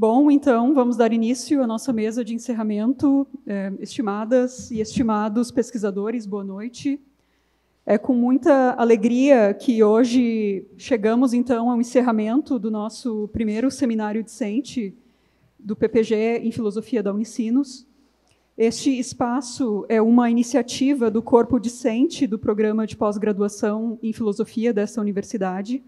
Bom, então vamos dar início à nossa mesa de encerramento. É, estimadas e estimados pesquisadores, boa noite. É com muita alegria que hoje chegamos então ao encerramento do nosso primeiro seminário discente do PPG em Filosofia da Unicinos. Este espaço é uma iniciativa do corpo discente do programa de pós-graduação em Filosofia dessa universidade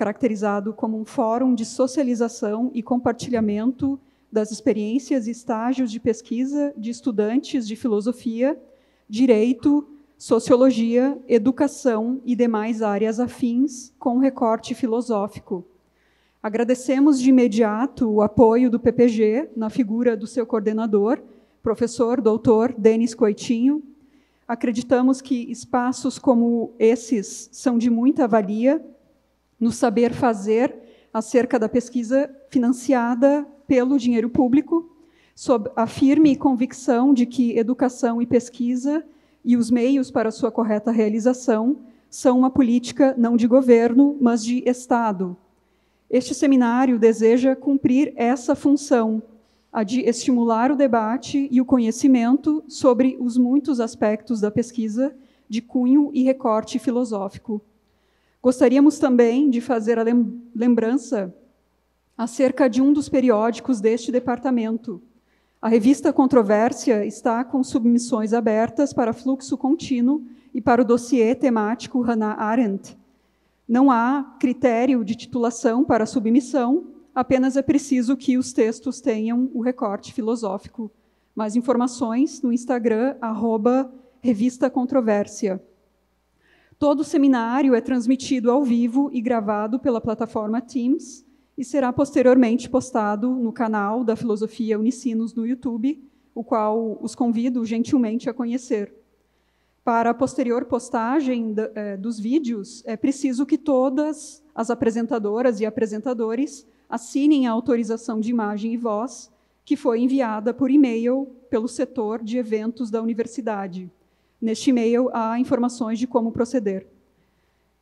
caracterizado como um fórum de socialização e compartilhamento das experiências e estágios de pesquisa de estudantes de filosofia, direito, sociologia, educação e demais áreas afins com recorte filosófico. Agradecemos de imediato o apoio do PPG na figura do seu coordenador, professor doutor Denis Coitinho. Acreditamos que espaços como esses são de muita valia no saber fazer acerca da pesquisa financiada pelo dinheiro público, sob a firme convicção de que educação e pesquisa e os meios para sua correta realização são uma política não de governo, mas de Estado. Este seminário deseja cumprir essa função, a de estimular o debate e o conhecimento sobre os muitos aspectos da pesquisa de cunho e recorte filosófico. Gostaríamos também de fazer a lembrança acerca de um dos periódicos deste departamento. A revista Controvérsia está com submissões abertas para fluxo contínuo e para o dossiê temático Hannah Arendt. Não há critério de titulação para submissão, apenas é preciso que os textos tenham o recorte filosófico. Mais informações no Instagram, arroba Revista Controvérsia. Todo o seminário é transmitido ao vivo e gravado pela plataforma Teams e será posteriormente postado no canal da Filosofia Unicinos no YouTube, o qual os convido gentilmente a conhecer. Para a posterior postagem eh, dos vídeos, é preciso que todas as apresentadoras e apresentadores assinem a autorização de imagem e voz que foi enviada por e-mail pelo setor de eventos da universidade. Neste e-mail há informações de como proceder.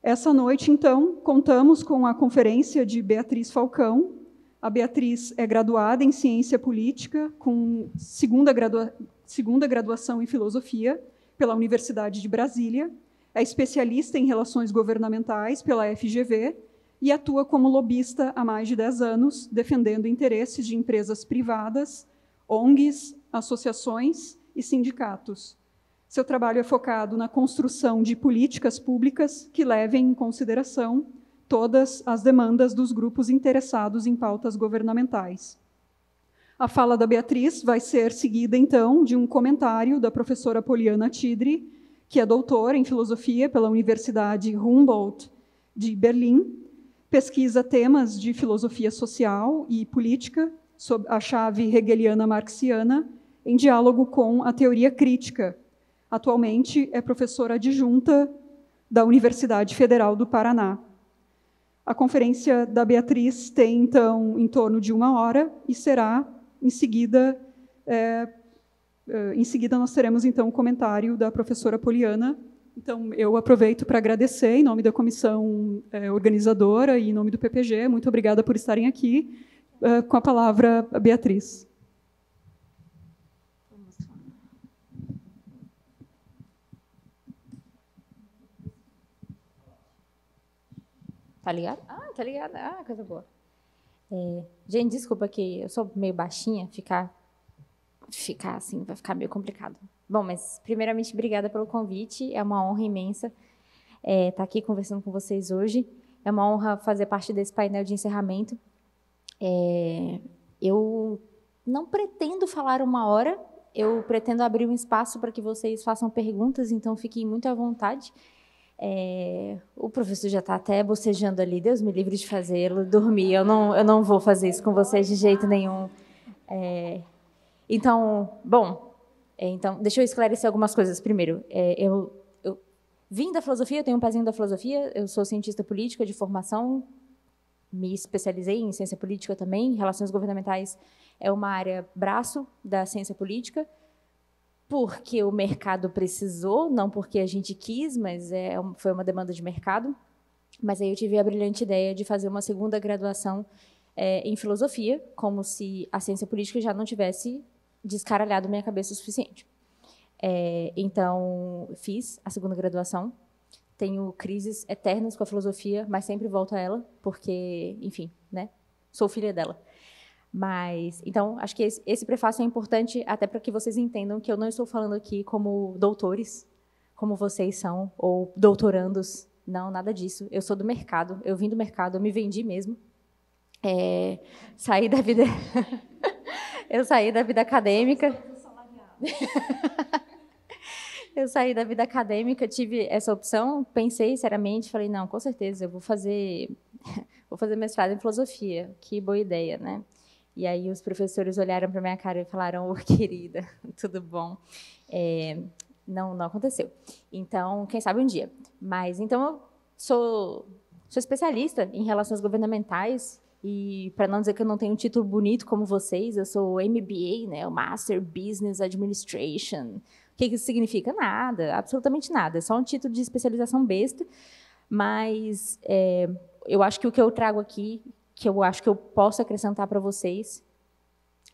Essa noite, então, contamos com a conferência de Beatriz Falcão. A Beatriz é graduada em Ciência Política, com segunda, gradua segunda graduação em Filosofia pela Universidade de Brasília, é especialista em relações governamentais pela FGV e atua como lobista há mais de 10 anos, defendendo interesses de empresas privadas, ONGs, associações e sindicatos. Seu trabalho é focado na construção de políticas públicas que levem em consideração todas as demandas dos grupos interessados em pautas governamentais. A fala da Beatriz vai ser seguida, então, de um comentário da professora Poliana Tidri, que é doutora em filosofia pela Universidade Humboldt de Berlim, pesquisa temas de filosofia social e política sob a chave hegeliana-marxiana, em diálogo com a teoria crítica Atualmente é professora adjunta da Universidade Federal do Paraná. A conferência da Beatriz tem, então, em torno de uma hora e será, em seguida, é, é, em seguida nós teremos, então, o comentário da professora Poliana. Então, eu aproveito para agradecer, em nome da comissão é, organizadora e em nome do PPG, muito obrigada por estarem aqui. É, com a palavra, a Beatriz. Tá ligado? Ah, tá ligado. Ah, coisa boa. É, gente, desculpa que eu sou meio baixinha, ficar ficar assim vai ficar meio complicado. Bom, mas primeiramente obrigada pelo convite, é uma honra imensa estar é, tá aqui conversando com vocês hoje. É uma honra fazer parte desse painel de encerramento. É, eu não pretendo falar uma hora, eu pretendo abrir um espaço para que vocês façam perguntas, então fiquem muito à vontade. É, o professor já está até bocejando ali, Deus me livre de fazê-lo, dormir, eu não, eu não vou fazer isso com vocês de jeito nenhum. É, então, bom, é, então, deixa eu esclarecer algumas coisas. Primeiro, é, eu, eu vim da filosofia, eu tenho um pezinho da filosofia, eu sou cientista política de formação, me especializei em ciência política também, relações governamentais é uma área braço da ciência política, porque o mercado precisou, não porque a gente quis, mas é, foi uma demanda de mercado. Mas aí eu tive a brilhante ideia de fazer uma segunda graduação é, em filosofia, como se a ciência política já não tivesse descaralhado minha cabeça o suficiente. É, então, fiz a segunda graduação. Tenho crises eternas com a filosofia, mas sempre volto a ela, porque, enfim, né? Sou filha dela. Mas, então, acho que esse, esse prefácio é importante até para que vocês entendam que eu não estou falando aqui como doutores, como vocês são, ou doutorandos. Não, nada disso. Eu sou do mercado, eu vim do mercado, eu me vendi mesmo. É, saí da vida. eu saí da vida acadêmica. eu saí da vida acadêmica, tive essa opção, pensei seriamente, falei, não, com certeza, eu vou fazer, vou fazer mestrado em filosofia, que boa ideia, né? E aí os professores olharam para minha cara e falaram: "Ô, oh, querida, tudo bom?" É, não, não aconteceu. Então, quem sabe um dia. Mas então eu sou sou especialista em relações governamentais e para não dizer que eu não tenho um título bonito como vocês, eu sou MBA, né, o Master Business Administration. O que isso significa? Nada, absolutamente nada. É só um título de especialização besta. Mas é, eu acho que o que eu trago aqui que eu acho que eu posso acrescentar para vocês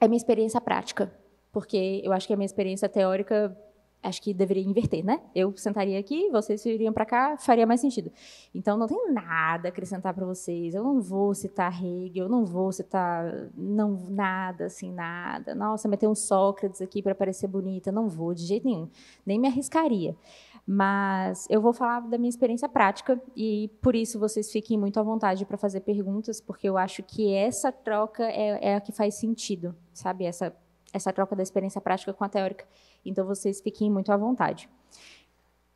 é minha experiência prática, porque eu acho que a minha experiência teórica acho que deveria inverter, né? Eu sentaria aqui, vocês iriam para cá, faria mais sentido. Então, não tenho nada a acrescentar para vocês. Eu não vou citar Hegel, eu não vou citar não nada assim, nada. Nossa, meter um Sócrates aqui para parecer bonita, não vou de jeito nenhum. Nem me arriscaria. Mas eu vou falar da minha experiência prática e por isso vocês fiquem muito à vontade para fazer perguntas, porque eu acho que essa troca é, é a que faz sentido, sabe? Essa, essa troca da experiência prática com a teórica. Então vocês fiquem muito à vontade.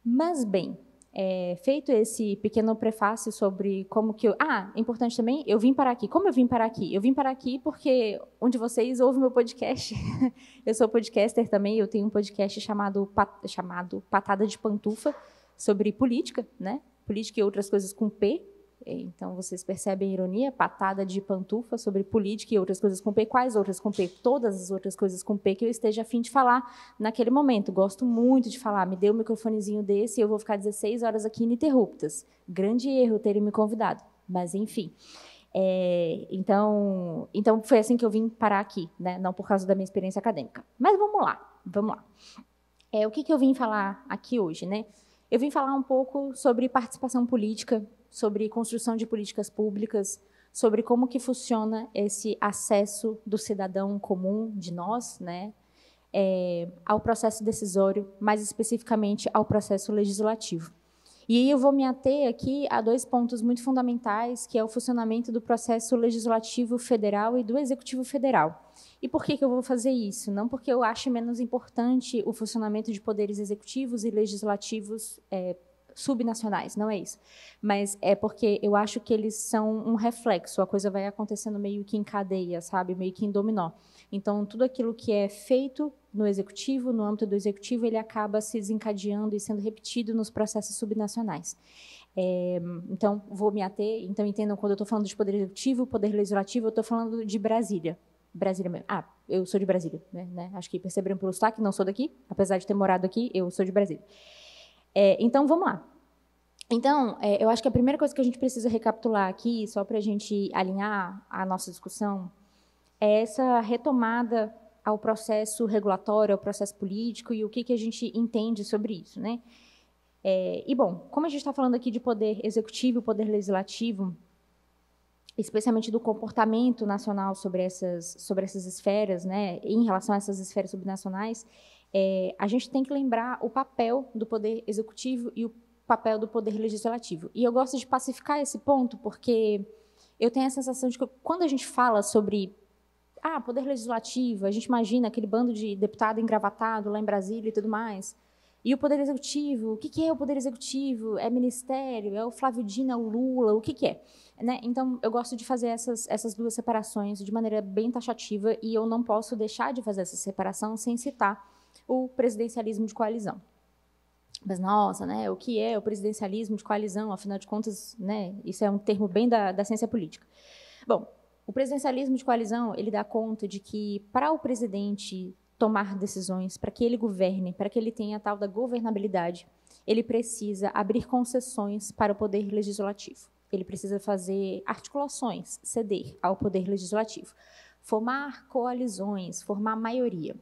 Mas bem, é, feito esse pequeno prefácio sobre como que eu... Ah, é importante também, eu vim parar aqui. Como eu vim parar aqui? Eu vim parar aqui porque um de vocês ouve meu podcast. eu sou podcaster também, eu tenho um podcast chamado, chamado Patada de Pantufa, sobre política, né? Política e outras coisas com P, então, vocês percebem a ironia, patada de pantufa sobre política e outras coisas com P. Quais outras com P? Todas as outras coisas com P que eu esteja afim de falar naquele momento. Gosto muito de falar, me dê um microfonezinho desse e eu vou ficar 16 horas aqui ininterruptas. Grande erro terem me convidado, mas enfim. É, então, então, foi assim que eu vim parar aqui, né? não por causa da minha experiência acadêmica. Mas vamos lá, vamos lá. É, o que, que eu vim falar aqui hoje? Né? Eu vim falar um pouco sobre participação política sobre construção de políticas públicas, sobre como que funciona esse acesso do cidadão comum, de nós, né, é, ao processo decisório, mais especificamente ao processo legislativo. E eu vou me ater aqui a dois pontos muito fundamentais, que é o funcionamento do processo legislativo federal e do executivo federal. E por que, que eu vou fazer isso? Não porque eu ache menos importante o funcionamento de poderes executivos e legislativos é, subnacionais, não é isso. Mas é porque eu acho que eles são um reflexo, a coisa vai acontecendo meio que em cadeia, sabe? Meio que em dominó. Então, tudo aquilo que é feito no executivo, no âmbito do executivo, ele acaba se desencadeando e sendo repetido nos processos subnacionais. É, então, vou me ater, então entendam quando eu estou falando de poder executivo, poder legislativo, eu estou falando de Brasília. Brasília mesmo. Ah, eu sou de Brasília, né, né? Acho que perceberam pelo sotaque, não sou daqui, apesar de ter morado aqui, eu sou de Brasília. É, então, vamos lá. Então, é, eu acho que a primeira coisa que a gente precisa recapitular aqui, só para a gente alinhar a nossa discussão, é essa retomada ao processo regulatório, ao processo político e o que, que a gente entende sobre isso. Né? É, e, bom, como a gente está falando aqui de poder executivo, poder legislativo, especialmente do comportamento nacional sobre essas, sobre essas esferas, né, em relação a essas esferas subnacionais, é, a gente tem que lembrar o papel do poder executivo e o papel do poder legislativo. E eu gosto de pacificar esse ponto porque eu tenho a sensação de que quando a gente fala sobre ah, poder legislativo, a gente imagina aquele bando de deputado engravatado lá em Brasília e tudo mais. E o poder executivo, o que é o poder executivo? É ministério? É o Flávio Dino? É o Lula? O que é? Né? Então, eu gosto de fazer essas, essas duas separações de maneira bem taxativa e eu não posso deixar de fazer essa separação sem citar o presidencialismo de coalizão. Mas, nossa, né, o que é o presidencialismo de coalizão? Afinal de contas, né, isso é um termo bem da, da ciência política. Bom, o presidencialismo de coalizão ele dá conta de que, para o presidente tomar decisões, para que ele governe, para que ele tenha a tal da governabilidade, ele precisa abrir concessões para o poder legislativo. Ele precisa fazer articulações, ceder ao poder legislativo, formar coalizões, formar maioria.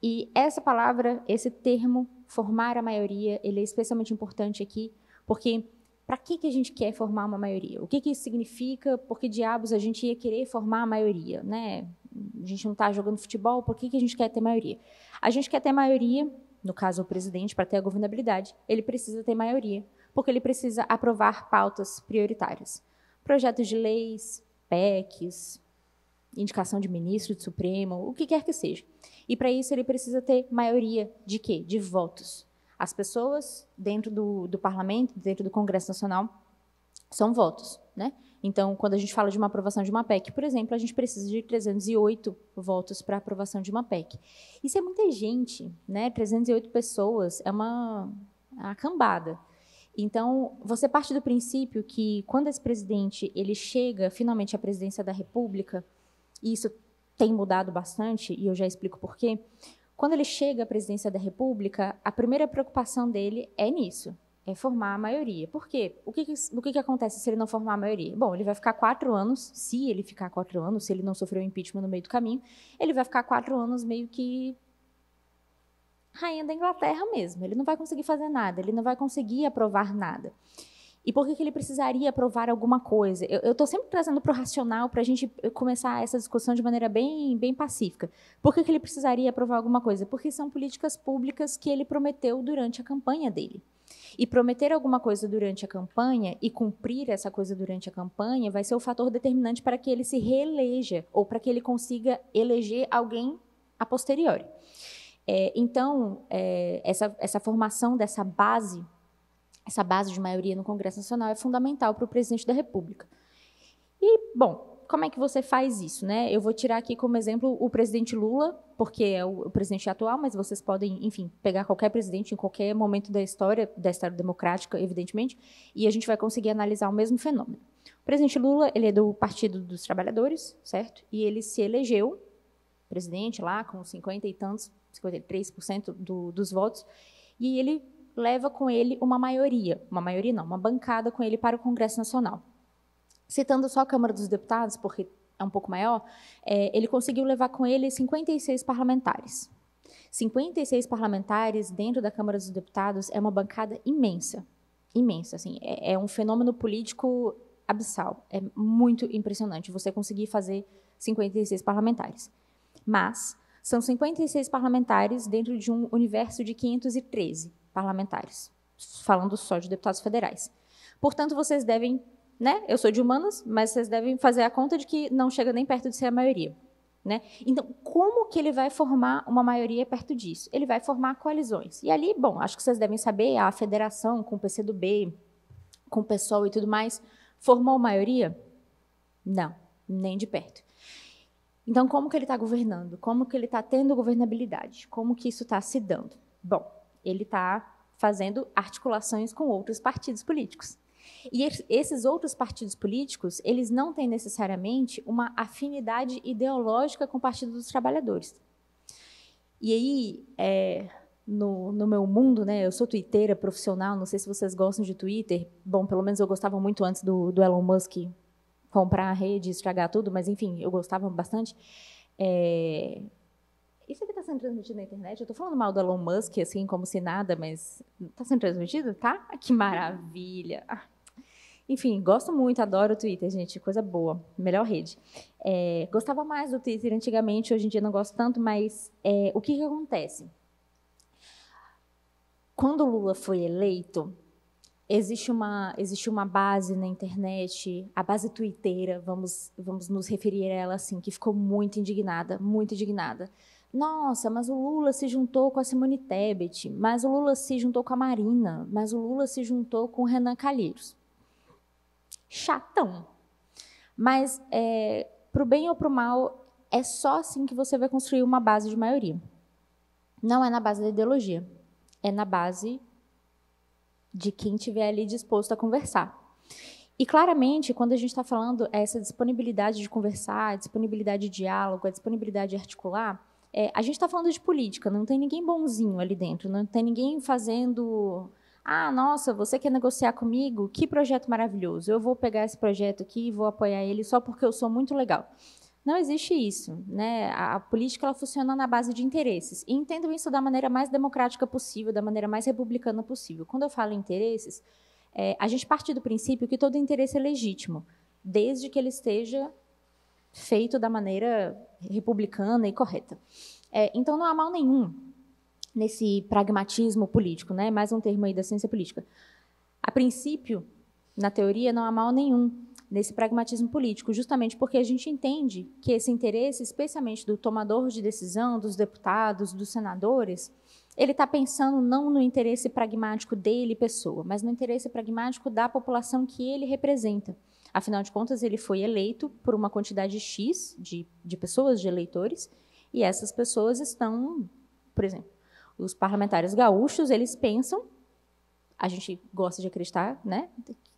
E essa palavra, esse termo, formar a maioria, ele é especialmente importante aqui, porque para que, que a gente quer formar uma maioria? O que, que isso significa? Por que diabos a gente ia querer formar a maioria? Né? A gente não está jogando futebol, por que, que a gente quer ter maioria? A gente quer ter maioria, no caso o presidente, para ter a governabilidade, ele precisa ter maioria, porque ele precisa aprovar pautas prioritárias. Projetos de leis, PECs, indicação de ministro, de Supremo, o que quer que seja. E para isso ele precisa ter maioria de quê? De votos. As pessoas dentro do, do parlamento, dentro do Congresso Nacional, são votos. Né? Então, quando a gente fala de uma aprovação de uma PEC, por exemplo, a gente precisa de 308 votos para aprovação de uma PEC. Isso é muita gente, né? 308 pessoas é uma, uma cambada. Então, você parte do princípio que quando esse presidente ele chega finalmente à presidência da República, e isso tem mudado bastante, e eu já explico por quê. Quando ele chega à presidência da República, a primeira preocupação dele é nisso, é formar a maioria. Por quê? O que, o que, que, acontece se ele não formar a maioria? Bom, ele vai ficar quatro anos, se ele ficar quatro anos, se ele não sofreu impeachment no meio do caminho, ele vai ficar quatro anos meio que rainha da Inglaterra mesmo. Ele não vai conseguir fazer nada, ele não vai conseguir aprovar nada. E por que, que ele precisaria provar alguma coisa? Eu estou sempre trazendo para o racional para a gente eh, começar essa discussão de maneira bem, bem pacífica. Por que, que ele precisaria provar alguma coisa? Porque são políticas públicas que ele prometeu durante a campanha dele. E prometer alguma coisa durante a campanha e cumprir essa coisa durante a campanha vai ser o fator determinante para que ele se reeleja ou para que ele consiga eleger alguém a posteriori. É, então, é, essa, essa formação dessa base essa base de maioria no Congresso Nacional é fundamental para o presidente da República. E, bom, como é que você faz isso? Né? Eu vou tirar aqui como exemplo o presidente Lula, porque é o, presidente atual, mas vocês podem, enfim, pegar qualquer presidente em qualquer momento da história, da história democrática, evidentemente, e a gente vai conseguir analisar o mesmo fenômeno. O presidente Lula, ele é do Partido dos Trabalhadores, certo? E ele se elegeu presidente lá com 50 e tantos, 53% do, dos votos, e ele leva com ele uma maioria, uma maioria não, uma bancada com ele para o Congresso Nacional. Citando só a Câmara dos Deputados, porque é um pouco maior, é, ele conseguiu levar com ele 56 parlamentares. 56 parlamentares dentro da Câmara dos Deputados é uma bancada imensa, imensa, assim, é, é um fenômeno político abissal, é muito impressionante você conseguir fazer 56 parlamentares. Mas são 56 parlamentares dentro de um universo de 513 parlamentares, falando só de deputados federais. Portanto, vocês devem, né? Eu sou de humanas, mas vocês devem fazer a conta de que não chega nem perto de ser a maioria. Né? Então, como que ele vai formar uma maioria perto disso? Ele vai formar coalizões. E ali, bom, acho que vocês devem saber, a federação com o PCdoB, com o PSOL e tudo mais, formou maioria? Não, nem de perto. Então, como que ele está governando? Como que ele está tendo governabilidade? Como que isso está se dando? Bom, ele está fazendo articulações com outros partidos políticos. E esses outros partidos políticos, eles não têm necessariamente uma afinidade ideológica com o Partido dos Trabalhadores. E aí, é, no, no, meu mundo, né, eu sou twitteira profissional, não sei se vocês gostam de Twitter. Bom, pelo menos eu gostava muito antes do, do Elon Musk comprar a rede, estragar tudo, mas enfim, eu gostava bastante. É, isso aqui está sendo transmitido na internet? Eu estou falando mal do Elon Musk, assim, como se nada, mas está sendo transmitido? Tá? que maravilha! Ah. Enfim, gosto muito, adoro o Twitter, gente, coisa boa, melhor rede. É, gostava mais do Twitter antigamente, hoje em dia não gosto tanto, mas é, o que, que acontece? Quando o Lula foi eleito, existe uma, existe uma base na internet, a base twitteira, vamos, vamos nos referir a ela assim, que ficou muito indignada, muito indignada nossa, mas o Lula se juntou com a Simone Tebet, mas o Lula se juntou com a Marina, mas o Lula se juntou com o Renan Calheiros. Chatão. Mas, é, para o bem ou para o mal, é só assim que você vai construir uma base de maioria. Não é na base da ideologia, é na base de quem estiver ali disposto a conversar. E claramente, quando a gente está falando é essa disponibilidade de conversar, disponibilidade de diálogo, a disponibilidade de articular, é, a gente está falando de política, não tem ninguém bonzinho ali dentro, não tem ninguém fazendo. Ah, nossa, você quer negociar comigo? Que projeto maravilhoso! Eu vou pegar esse projeto aqui e vou apoiar ele só porque eu sou muito legal. Não existe isso, né? A política ela funciona na base de interesses. E entendo isso da maneira mais democrática possível, da maneira mais republicana possível. Quando eu falo interesses, é, a gente parte do princípio que todo interesse é legítimo, desde que ele esteja feito da maneira republicana e correta. É, então, não há mal nenhum nesse pragmatismo político, né? mais um termo aí da ciência política. A princípio, na teoria, não há mal nenhum nesse pragmatismo político, justamente porque a gente entende que esse interesse, especialmente do tomador de decisão, dos deputados, dos senadores, ele está pensando não no interesse pragmático dele, pessoa, mas no interesse pragmático da população que ele representa. Afinal de contas, ele foi eleito por uma quantidade X de, de pessoas, de eleitores, e essas pessoas estão, por exemplo, os parlamentares gaúchos, eles pensam, a gente gosta de acreditar, né,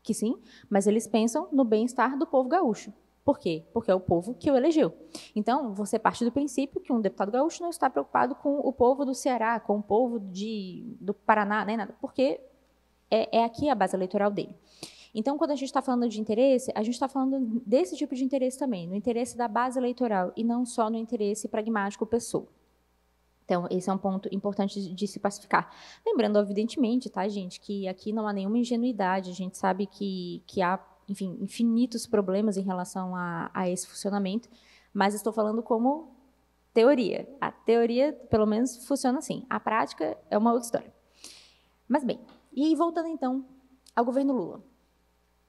que sim, mas eles pensam no bem-estar do povo gaúcho. Por quê? Porque é o povo que o elegeu. Então, você parte do princípio que um deputado gaúcho não está preocupado com o povo do Ceará, com o povo de, do Paraná, nem nada, porque é, é aqui a base eleitoral dele. Então, quando a gente está falando de interesse, a gente está falando desse tipo de interesse também, no interesse da base eleitoral e não só no interesse pragmático pessoal. Então, esse é um ponto importante de se pacificar. Lembrando, evidentemente, tá, gente, que aqui não há nenhuma ingenuidade, a gente sabe que, que há, enfim, infinitos problemas em relação a, a esse funcionamento, mas estou falando como teoria. A teoria, pelo menos, funciona assim. A prática é uma outra história. Mas bem, e voltando então ao governo Lula.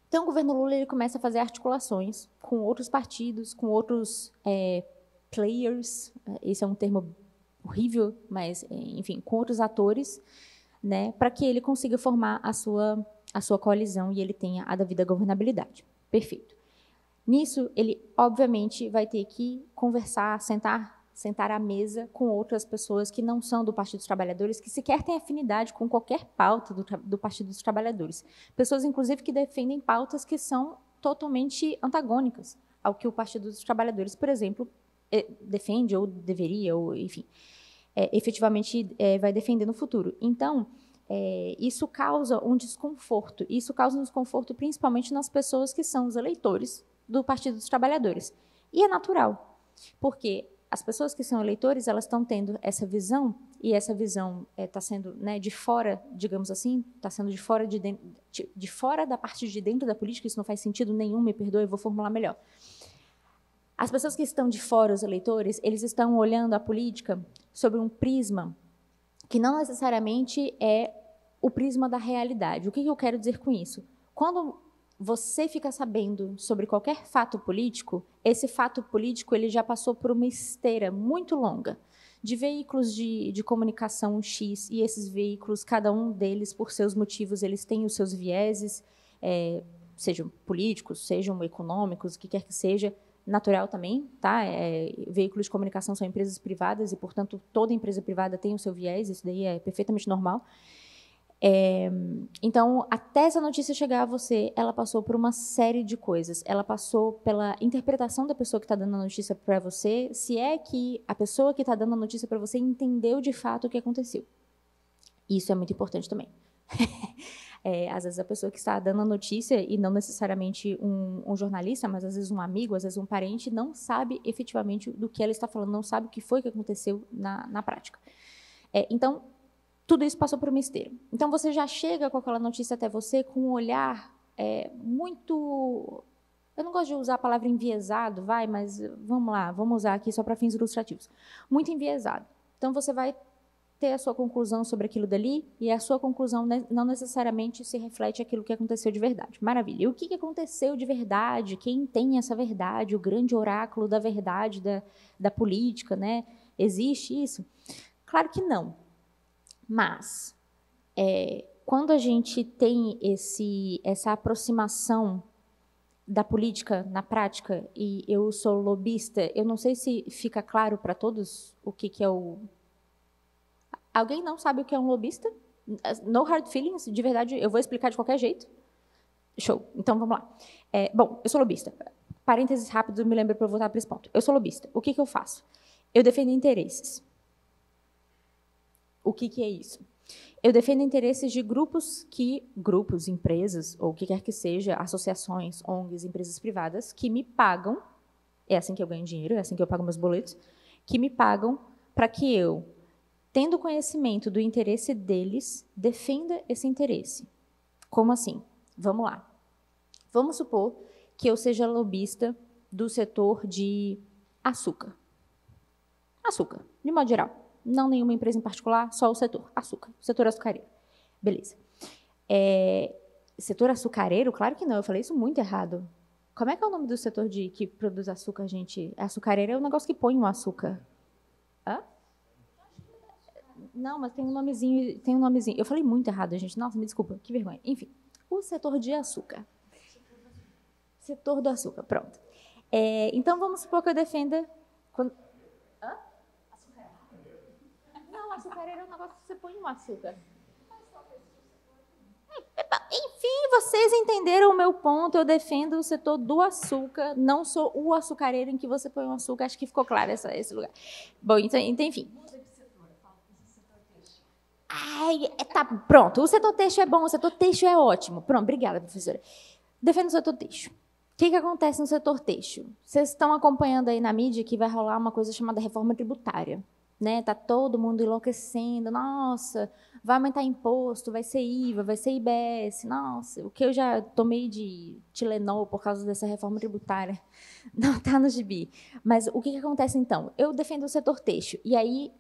Então, o governo Lula ele começa a fazer articulações com outros partidos, com outros é, players, esse é um termo horrível, mas, é, enfim, com outros atores, né, para que ele consiga formar a sua, a sua coalizão e ele tenha a devida governabilidade. Perfeito. Nisso, ele, obviamente, vai ter que conversar, sentar sentar à mesa com outras pessoas que não são do Partido dos Trabalhadores, que sequer têm afinidade com qualquer pauta do, do Partido dos Trabalhadores. Pessoas, inclusive, que defendem pautas que são totalmente antagônicas ao que o Partido dos Trabalhadores, por exemplo, é, defende ou deveria, ou enfim, é, efetivamente é, vai defender no futuro. Então, é, isso causa um desconforto. Isso causa um desconforto principalmente nas pessoas que são os eleitores do Partido dos Trabalhadores. E é natural, porque as pessoas que são eleitores elas estão tendo essa visão e essa visão está eh, é, sendo né, de fora, digamos assim, está sendo de fora de, de, de, fora da parte de dentro da política. Isso não faz sentido nenhum. Me perdoe, vou formular melhor. As pessoas que estão de fora, os eleitores, eles estão olhando a política sobre um prisma que não necessariamente é o prisma da realidade. O que eu quero dizer com isso? Quando você fica sabendo sobre qualquer fato político, esse fato político ele já passou por uma esteira muito longa de veículos de, de comunicação X e esses veículos, cada um deles, por seus motivos, eles têm os seus vieses, é, sejam políticos, sejam econômicos, o que quer que seja, natural também, tá? É, veículos de comunicação são empresas privadas e, portanto, toda empresa privada tem o seu viés, isso daí é perfeitamente normal. É, então, até essa notícia chegar a você, ela passou por uma série de coisas. Ela passou pela interpretação da pessoa que está dando a notícia para você, se é que a pessoa que está dando a notícia para você entendeu de fato o que aconteceu. Isso é muito importante também. é, às vezes a pessoa que está dando a notícia, e não necessariamente um, um jornalista, mas às vezes um amigo, às vezes um parente, não sabe efetivamente do que ela está falando, não sabe o que foi que aconteceu na, na prática. É, então, tudo isso passou por um mistério. Então você já chega com aquela notícia até você com um olhar é, muito. Eu não gosto de usar a palavra enviesado, vai, mas vamos lá, vamos usar aqui só para fins ilustrativos. Muito enviesado. Então você vai ter a sua conclusão sobre aquilo dali e a sua conclusão não necessariamente se reflete aquilo que aconteceu de verdade. Maravilha. E o que aconteceu de verdade? Quem tem essa verdade? O grande oráculo da verdade da, da política, né? Existe isso? Claro que não. Mas é, quando a gente tem esse, essa aproximação da política na prática, e eu sou lobista, eu não sei se fica claro para todos o que, que é o. Alguém não sabe o que é um lobista? No hard feelings, de verdade, eu vou explicar de qualquer jeito. Show. Então vamos lá. É, bom, eu sou lobista. Parênteses rápidos, me lembro para voltar para esse ponto. Eu sou lobista. O que, que eu faço? Eu defendo interesses. O que, que é isso? Eu defendo interesses de grupos que, grupos, empresas, ou o que quer que seja, associações, ONGs, empresas privadas, que me pagam, é assim que eu ganho dinheiro, é assim que eu pago meus boletos, que me pagam para que eu, tendo conhecimento do interesse deles, defenda esse interesse. Como assim? Vamos lá. Vamos supor que eu seja lobista do setor de açúcar. Açúcar, de modo geral. Não nenhuma empresa em particular, só o setor açúcar, o setor açucareiro. Beleza. É, setor açucareiro? Claro que não, eu falei isso muito errado. Como é que é o nome do setor de que produz açúcar, gente? É, açucareiro é o negócio que põe o açúcar. Hã? Não, mas tem um nomezinho, tem um nomezinho. Eu falei muito errado, gente. Nossa, me desculpa, que vergonha. Enfim, o setor de açúcar. Setor do açúcar, pronto. É, então vamos supor que eu defenda quando, açucareiro é um negócio que você põe um açúcar. É, é, enfim, vocês entenderam o meu ponto. Eu defendo o setor do açúcar. Não sou o açucareiro em que você põe o um açúcar. Acho que ficou claro essa, esse lugar. Bom, então, então enfim. Ai, é, tá, pronto. O setor texto é bom, o setor texto é ótimo. Pronto, obrigada, professora. Defendo o setor texto. O que, que acontece no setor texto? Vocês estão acompanhando aí na mídia que vai rolar uma coisa chamada reforma tributária né? Tá todo mundo enlouquecendo. Nossa, vai aumentar imposto, vai ser IVA, vai ser IBS. Nossa, o que eu já tomei de Tilenol por causa dessa reforma tributária não tá no gibi. Mas o que, que acontece então? Eu defendo o setor têxtil e aí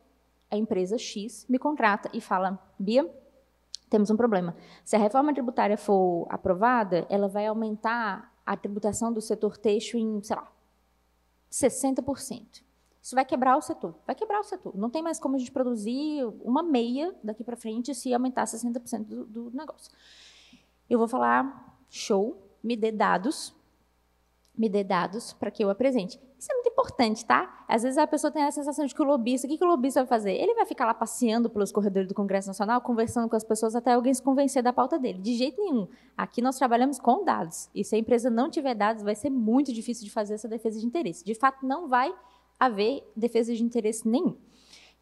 a empresa X me contrata e fala: "Bia, temos um problema. Se a reforma tributária for aprovada, ela vai aumentar a tributação do setor têxtil em, sei lá, 60%. Isso vai quebrar o setor. Vai quebrar o setor. Não tem mais como a gente produzir uma meia daqui para frente se aumentar 60% do, do negócio. Eu vou falar, show, me dê dados, me dê dados para que eu apresente. Isso é muito importante, tá? Às vezes a pessoa tem a sensação de que o lobista, o que, que o lobista vai fazer? Ele vai ficar lá passeando pelos corredores do Congresso Nacional, conversando com as pessoas até alguém se convencer da pauta dele. De jeito nenhum. Aqui nós trabalhamos com dados. E se a empresa não tiver dados, vai ser muito difícil de fazer essa defesa de interesse. De fato, não vai haver defesa de interesse nenhum.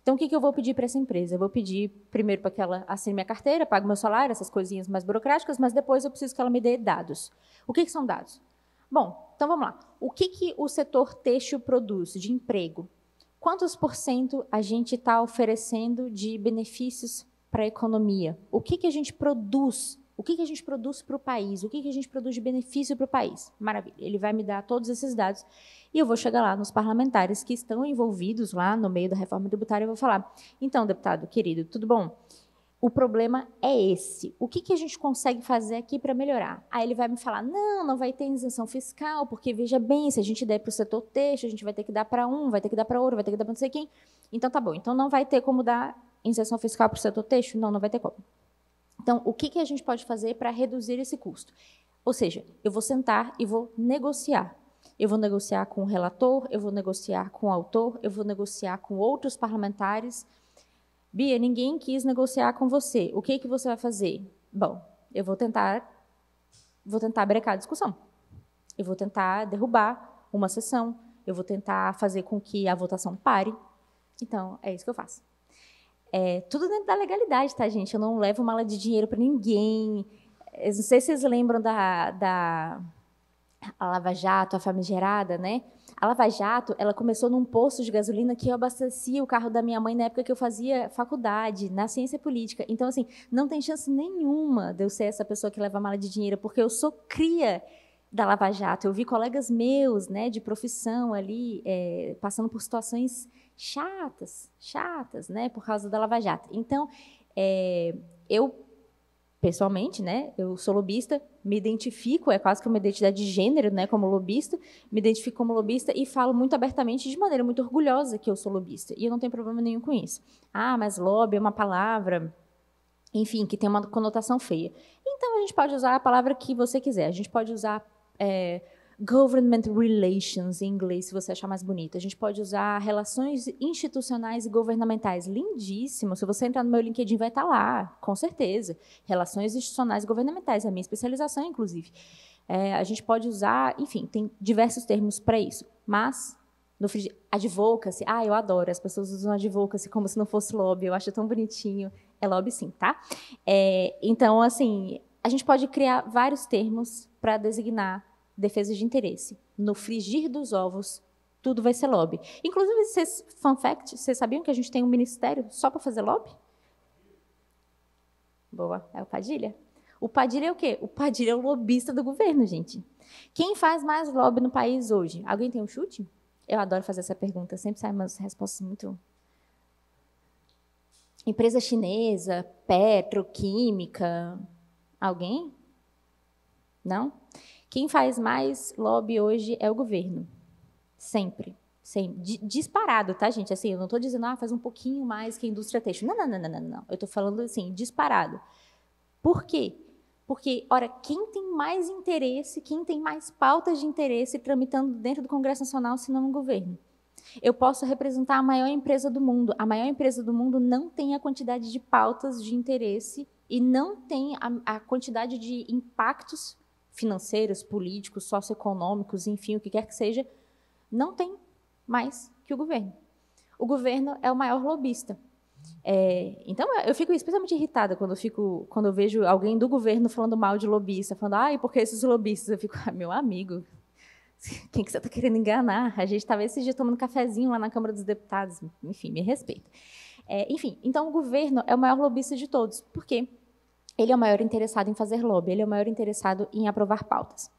Então, o que, que eu vou pedir para essa empresa? Eu vou pedir primeiro para que ela assine minha carteira, pague meu salário, essas coisinhas mais burocráticas, mas depois eu preciso que ela me dê dados. O que, que são dados? Bom, então vamos lá. O que, que o setor têxtil produz de emprego? Quantos por cento a gente está oferecendo de benefícios para a economia? O que, que a gente produz o que, que a gente produz para o país? O que, que a gente produz de benefício para o país? Maravilha. Ele vai me dar todos esses dados e eu vou chegar lá nos parlamentares que estão envolvidos lá no meio da reforma tributária e vou falar: então, deputado querido, tudo bom? O problema é esse. O que, que a gente consegue fazer aqui para melhorar? Aí ele vai me falar: não, não vai ter isenção fiscal, porque veja bem, se a gente der para o setor texto, a gente vai ter que dar para um, vai ter que dar para outro, vai ter que dar para não sei quem. Então tá bom, então não vai ter como dar isenção fiscal para o setor texto? Não, não vai ter como. Então, o que, que a gente pode fazer para reduzir esse custo? Ou seja, eu vou sentar e vou negociar. Eu vou negociar com o relator, eu vou negociar com o autor, eu vou negociar com outros parlamentares. Bia, ninguém quis negociar com você. O que que você vai fazer? Bom, eu vou tentar vou tentar brecar a discussão. Eu vou tentar derrubar uma sessão, eu vou tentar fazer com que a votação pare. Então, é isso que eu faço. É, tudo dentro da legalidade, tá, gente? Eu não levo mala de dinheiro para ninguém. Eu não sei se vocês lembram da, da Lava Jato, a famigerada, né? A Lava Jato, ela começou num posto de gasolina que eu abastecia o carro da minha mãe na época que eu fazia faculdade, na ciência política. Então, assim, não tem chance nenhuma de eu ser essa pessoa que leva mala de dinheiro, porque eu sou cria da Lava Jato. Eu vi colegas meus, né, de profissão ali, é, passando por situações chatas, chatas, né, por causa da Lava Jato. Então, é, eu pessoalmente, né, eu sou lobista, me identifico, é quase que uma identidade de gênero, né, como lobista, me identifico como lobista e falo muito abertamente, de maneira muito orgulhosa que eu sou lobista, e eu não tenho problema nenhum com isso. Ah, mas lobby é uma palavra, enfim, que tem uma conotação feia. Então a gente pode usar a palavra que você quiser, a gente pode usar é, government relations em inglês, se você achar mais bonito. A gente pode usar relações institucionais e governamentais. Lindíssimo. Se você entrar no meu LinkedIn, vai estar tá lá, com certeza. Relações institucionais e governamentais, é a minha especialização, inclusive. É, a gente pode usar, enfim, tem diversos termos para isso. Mas, no advocacy, ah, eu adoro. As pessoas usam advocacy como se não fosse lobby. Eu acho tão bonitinho. É lobby sim, tá? É, então, assim, a gente pode criar vários termos para designar Defesa de interesse. No frigir dos ovos, tudo vai ser lobby. Inclusive, vocês, fun fact, vocês sabiam que a gente tem um ministério só para fazer lobby? Boa, é o Padilha. O Padilha é o quê? O Padilha é o lobista do governo, gente. Quem faz mais lobby no país hoje? Alguém tem um chute? Eu adoro fazer essa pergunta, sempre sai umas respostas muito. Empresa chinesa, petroquímica. Alguém? Não? Quem faz mais lobby hoje é o governo. Sempre. sempre. Disparado, tá, gente? Assim, eu não estou dizendo, ah, faz um pouquinho mais que a indústria têxtil. Não, não, não, não, não. Eu estou falando assim, disparado. Por quê? Porque, ora, quem tem mais interesse, quem tem mais pautas de interesse tramitando dentro do Congresso Nacional, se não o governo? Eu posso representar a maior empresa do mundo. A maior empresa do mundo não tem a quantidade de pautas de interesse e não tem a, a quantidade de impactos financeiros, políticos, socioeconômicos, enfim, o que quer que seja, não tem mais que o governo. O governo é o maior lobista. É, então, eu fico especialmente irritada quando eu, fico, quando eu vejo alguém do governo falando mal de lobista, falando, ai, porque esses lobistas? Eu fico, ah, meu amigo, quem que você está querendo enganar? A gente estava esse dia tomando cafezinho lá na Câmara dos Deputados, enfim, me respeita. É, enfim, então o governo é o maior lobista de todos. Por quê? Ele é o maior interessado em fazer lobby, ele é o maior interessado em aprovar pautas.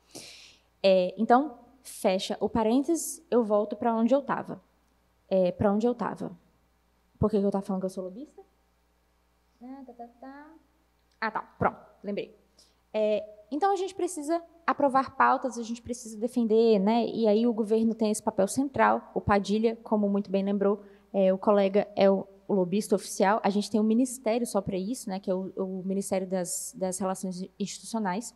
É, então, fecha o parênteses, eu volto para onde eu estava. É, para onde eu estava. Por que, eu estava falando que eu sou lobista? Tá, tá, tá, ah, tá, pronto, lembrei. É, então, a gente precisa aprovar pautas, a gente precisa defender, né? e aí o governo tem esse papel central. O Padilha, como muito bem lembrou, é, o colega é o o lobista oficial, a gente tem um ministério só para isso, né, que é o, o Ministério das, das, Relações Institucionais.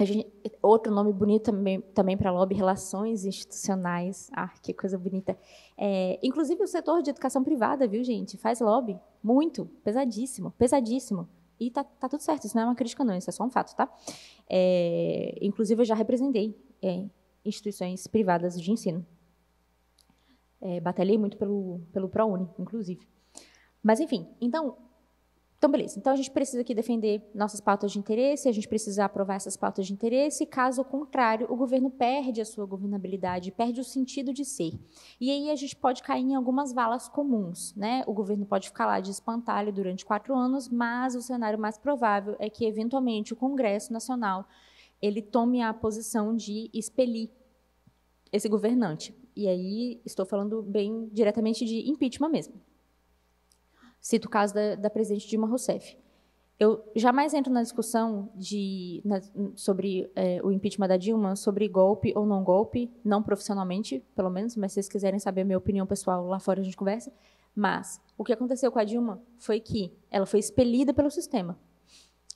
Gente, outro nome bonito também, também para lobby, relações institucionais. Ah, que coisa bonita. É, inclusive o setor de educação privada, viu, gente? Faz lobby muito, pesadíssimo, pesadíssimo. E tá, tá tudo certo, isso não é uma crítica não, isso é só um fato, tá? É, inclusive eu já representei é, instituições privadas de ensino. É, batalhei muito pelo, pelo ProUni, inclusive. Mas, enfim, então, então, beleza. Então, a gente precisa aqui defender nossas pautas de interesse, a gente precisa aprovar essas pautas de interesse, caso contrário, o governo perde a sua governabilidade, perde o sentido de ser. E aí a gente pode cair em algumas valas comuns. Né? O governo pode ficar lá de espantalho durante quatro anos, mas o cenário mais provável é que, eventualmente, o Congresso Nacional ele tome a posição de expelir esse governante e aí estou falando bem diretamente de impeachment mesmo. Cito o caso da, da presidente Dilma Rousseff. Eu jamais entro na discussão de, na, sobre é, o impeachment da Dilma, sobre golpe ou não golpe, não profissionalmente, pelo menos, mas se vocês quiserem saber a minha opinião pessoal, lá fora a gente conversa. Mas o que aconteceu com a Dilma foi que ela foi expelida pelo sistema.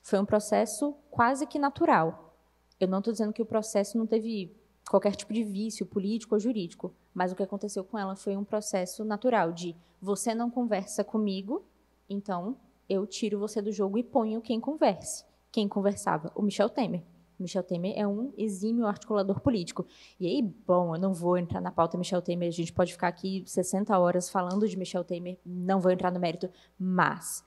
Foi um processo quase que natural. Eu não estou dizendo que o processo não teve qualquer tipo de vício político ou jurídico. Mas o que aconteceu com ela foi um processo natural de você não conversa comigo, então eu tiro você do jogo e ponho quem converse. Quem conversava? O Michel Temer. Michel Temer é um exímio articulador político. E aí, bom, eu não vou entrar na pauta Michel Temer, a gente pode ficar aqui 60 horas falando de Michel Temer, não vou entrar no mérito, mas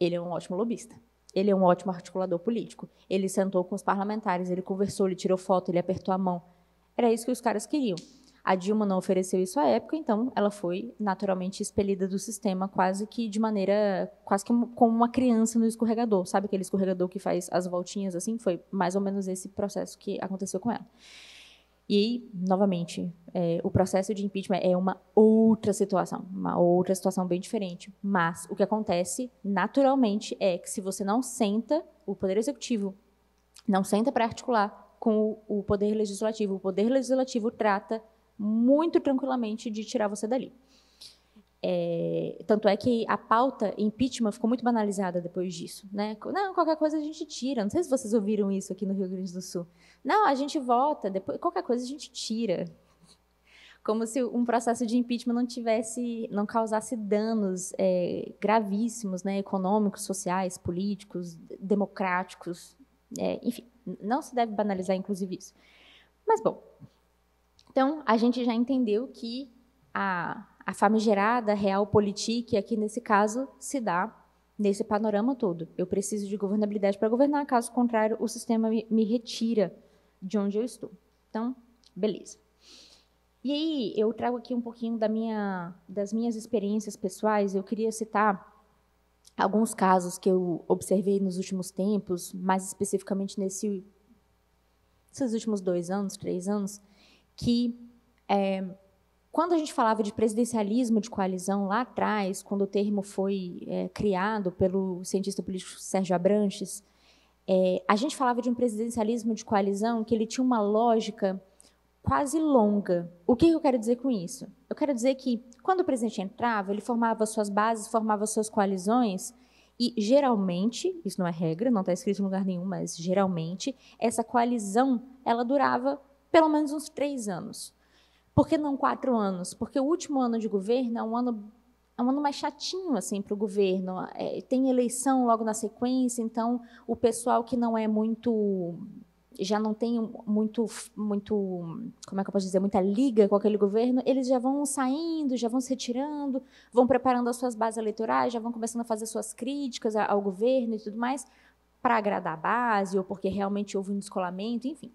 ele é um ótimo lobista. Ele é um ótimo articulador político. Ele sentou com os parlamentares, ele conversou, ele tirou foto, ele apertou a mão. Era isso que os caras queriam. A Dilma não ofereceu isso à época, então ela foi naturalmente expelida do sistema quase que de maneira, quase que como uma criança no escorregador, sabe aquele escorregador que faz as voltinhas assim? Foi mais ou menos esse processo que aconteceu com ela. E aí, novamente, é, o processo de impeachment é uma outra situação, uma outra situação bem diferente. Mas o que acontece, naturalmente, é que se você não senta, o Poder Executivo não senta para articular com o, poder legislativo. O poder legislativo trata muito tranquilamente de tirar você dali. É, tanto é que a pauta impeachment ficou muito banalizada depois disso. Né? Não, qualquer coisa a gente tira. Não sei se vocês ouviram isso aqui no Rio Grande do Sul. Não, a gente vota, depois, qualquer coisa a gente tira. Como se um processo de impeachment não tivesse, não causasse danos é, gravíssimos, né, econômicos, sociais, políticos, democráticos, é, enfim. Não se deve banalizar, inclusive, isso. Mas, bom, então a gente já entendeu que a, a famigerada realpolitik, aqui nesse caso, se dá nesse panorama todo. Eu preciso de governabilidade para governar, caso contrário, o sistema me, me retira de onde eu estou. Então, beleza. E aí eu trago aqui um pouquinho da minha, das minhas experiências pessoais. Eu queria citar alguns casos que eu observei nos últimos tempos, mais especificamente nesse, nesses últimos dois anos, três anos, que é, quando a gente falava de presidencialismo de coalizão lá atrás, quando o termo foi é, criado pelo cientista político Sérgio Abranches, é, a gente falava de um presidencialismo de coalizão que ele tinha uma lógica quase longa. O que eu quero dizer com isso? Eu quero dizer que, quando o presidente entrava, ele formava suas bases, formava suas coalizões, e geralmente, isso não é regra, não está escrito em lugar nenhum, mas geralmente, essa coalizão ela durava pelo menos uns três anos. Por que não quatro anos? Porque o último ano de governo é um ano, é um ano mais chatinho assim, para o governo. É, tem eleição logo na sequência, então o pessoal que não é muito já não tem muito, muito, como é que eu posso dizer, muita liga com aquele governo, eles já vão saindo, já vão se retirando, vão preparando as suas bases eleitorais, já vão começando a fazer suas críticas ao governo e tudo mais, para agradar a base ou porque realmente houve um descolamento, enfim.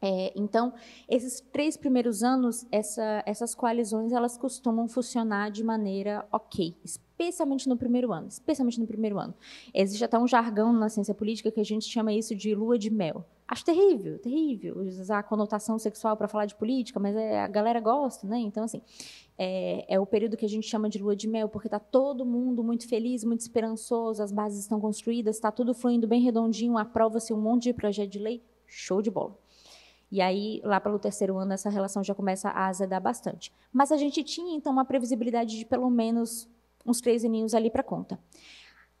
É, então, esses três primeiros anos, essa, essas coalizões elas costumam funcionar de maneira ok, especialmente no primeiro ano, especialmente no primeiro ano. Existe até um jargão na ciência política que a gente chama isso de lua de mel. Acho terrível, terrível usar conotação sexual para falar de política, mas é, a galera gosta, né? Então, assim, é, é, o período que a gente chama de lua de mel, porque está todo mundo muito feliz, muito esperançoso, as bases estão construídas, está tudo fluindo bem redondinho, aprova-se um monte de projeto de lei, show de bola. E aí, lá pelo terceiro ano, essa relação já começa a azedar bastante. Mas a gente tinha, então, uma previsibilidade de pelo menos uns três aninhos ali para conta.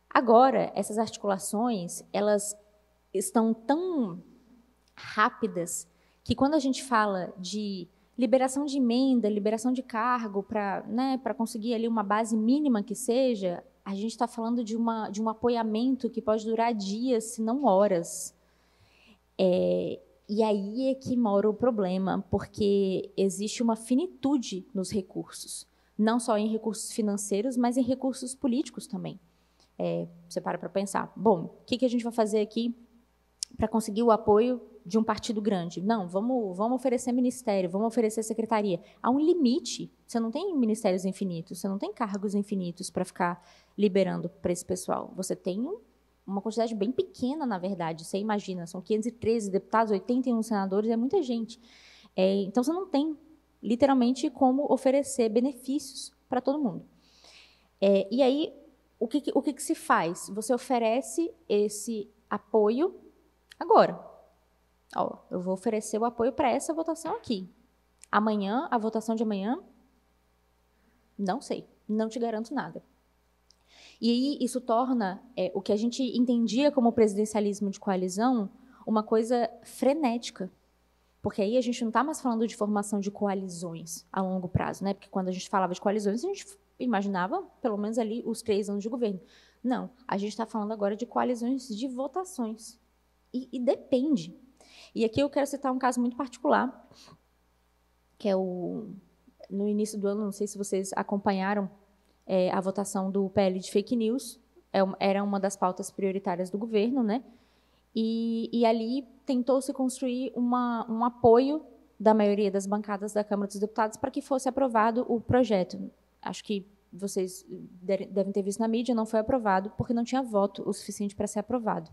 Agora, essas articulações, elas estão tão rápidas, que quando a gente fala de liberação de emenda, liberação de cargo para né, conseguir ali uma base mínima que seja, a gente está falando de, uma, de um apoiamento que pode durar dias, se não horas. É, e aí é que mora o problema, porque existe uma finitude nos recursos, não só em recursos financeiros, mas em recursos políticos também. É, você para para pensar, bom, o que, que a gente vai fazer aqui para conseguir o apoio de um partido grande. Não, vamos, vamos oferecer ministério, vamos oferecer secretaria. Há um limite. Você não tem ministérios infinitos, você não tem cargos infinitos para ficar liberando para esse pessoal. Você tem uma quantidade bem pequena, na verdade. Você imagina, são 513 deputados, 81 senadores, é muita gente. É, então, você não tem, literalmente, como oferecer benefícios para todo mundo. É, e aí, o, que, o que, que se faz? Você oferece esse apoio agora, Ó, eu vou oferecer o apoio para essa votação aqui. Amanhã, a votação de amanhã, não sei, não te garanto nada. E aí isso torna é, o que a gente entendia como presidencialismo de coalizão uma coisa frenética. Porque aí a gente não está mais falando de formação de coalizões a longo prazo, né? Porque quando a gente falava de coalizões, a gente imaginava, pelo menos ali, os três anos de governo. Não, a gente está falando agora de coalizões de votações. E, e depende. E aqui eu quero citar um caso muito particular, que é o no início do ano, não sei se vocês acompanharam é, a votação do PL de fake news, é, era uma das pautas prioritárias do governo, né? E, e ali tentou-se construir uma, um apoio da maioria das bancadas da Câmara dos Deputados para que fosse aprovado o projeto. Acho que vocês devem ter visto na mídia, não foi aprovado porque não tinha voto o suficiente para ser aprovado.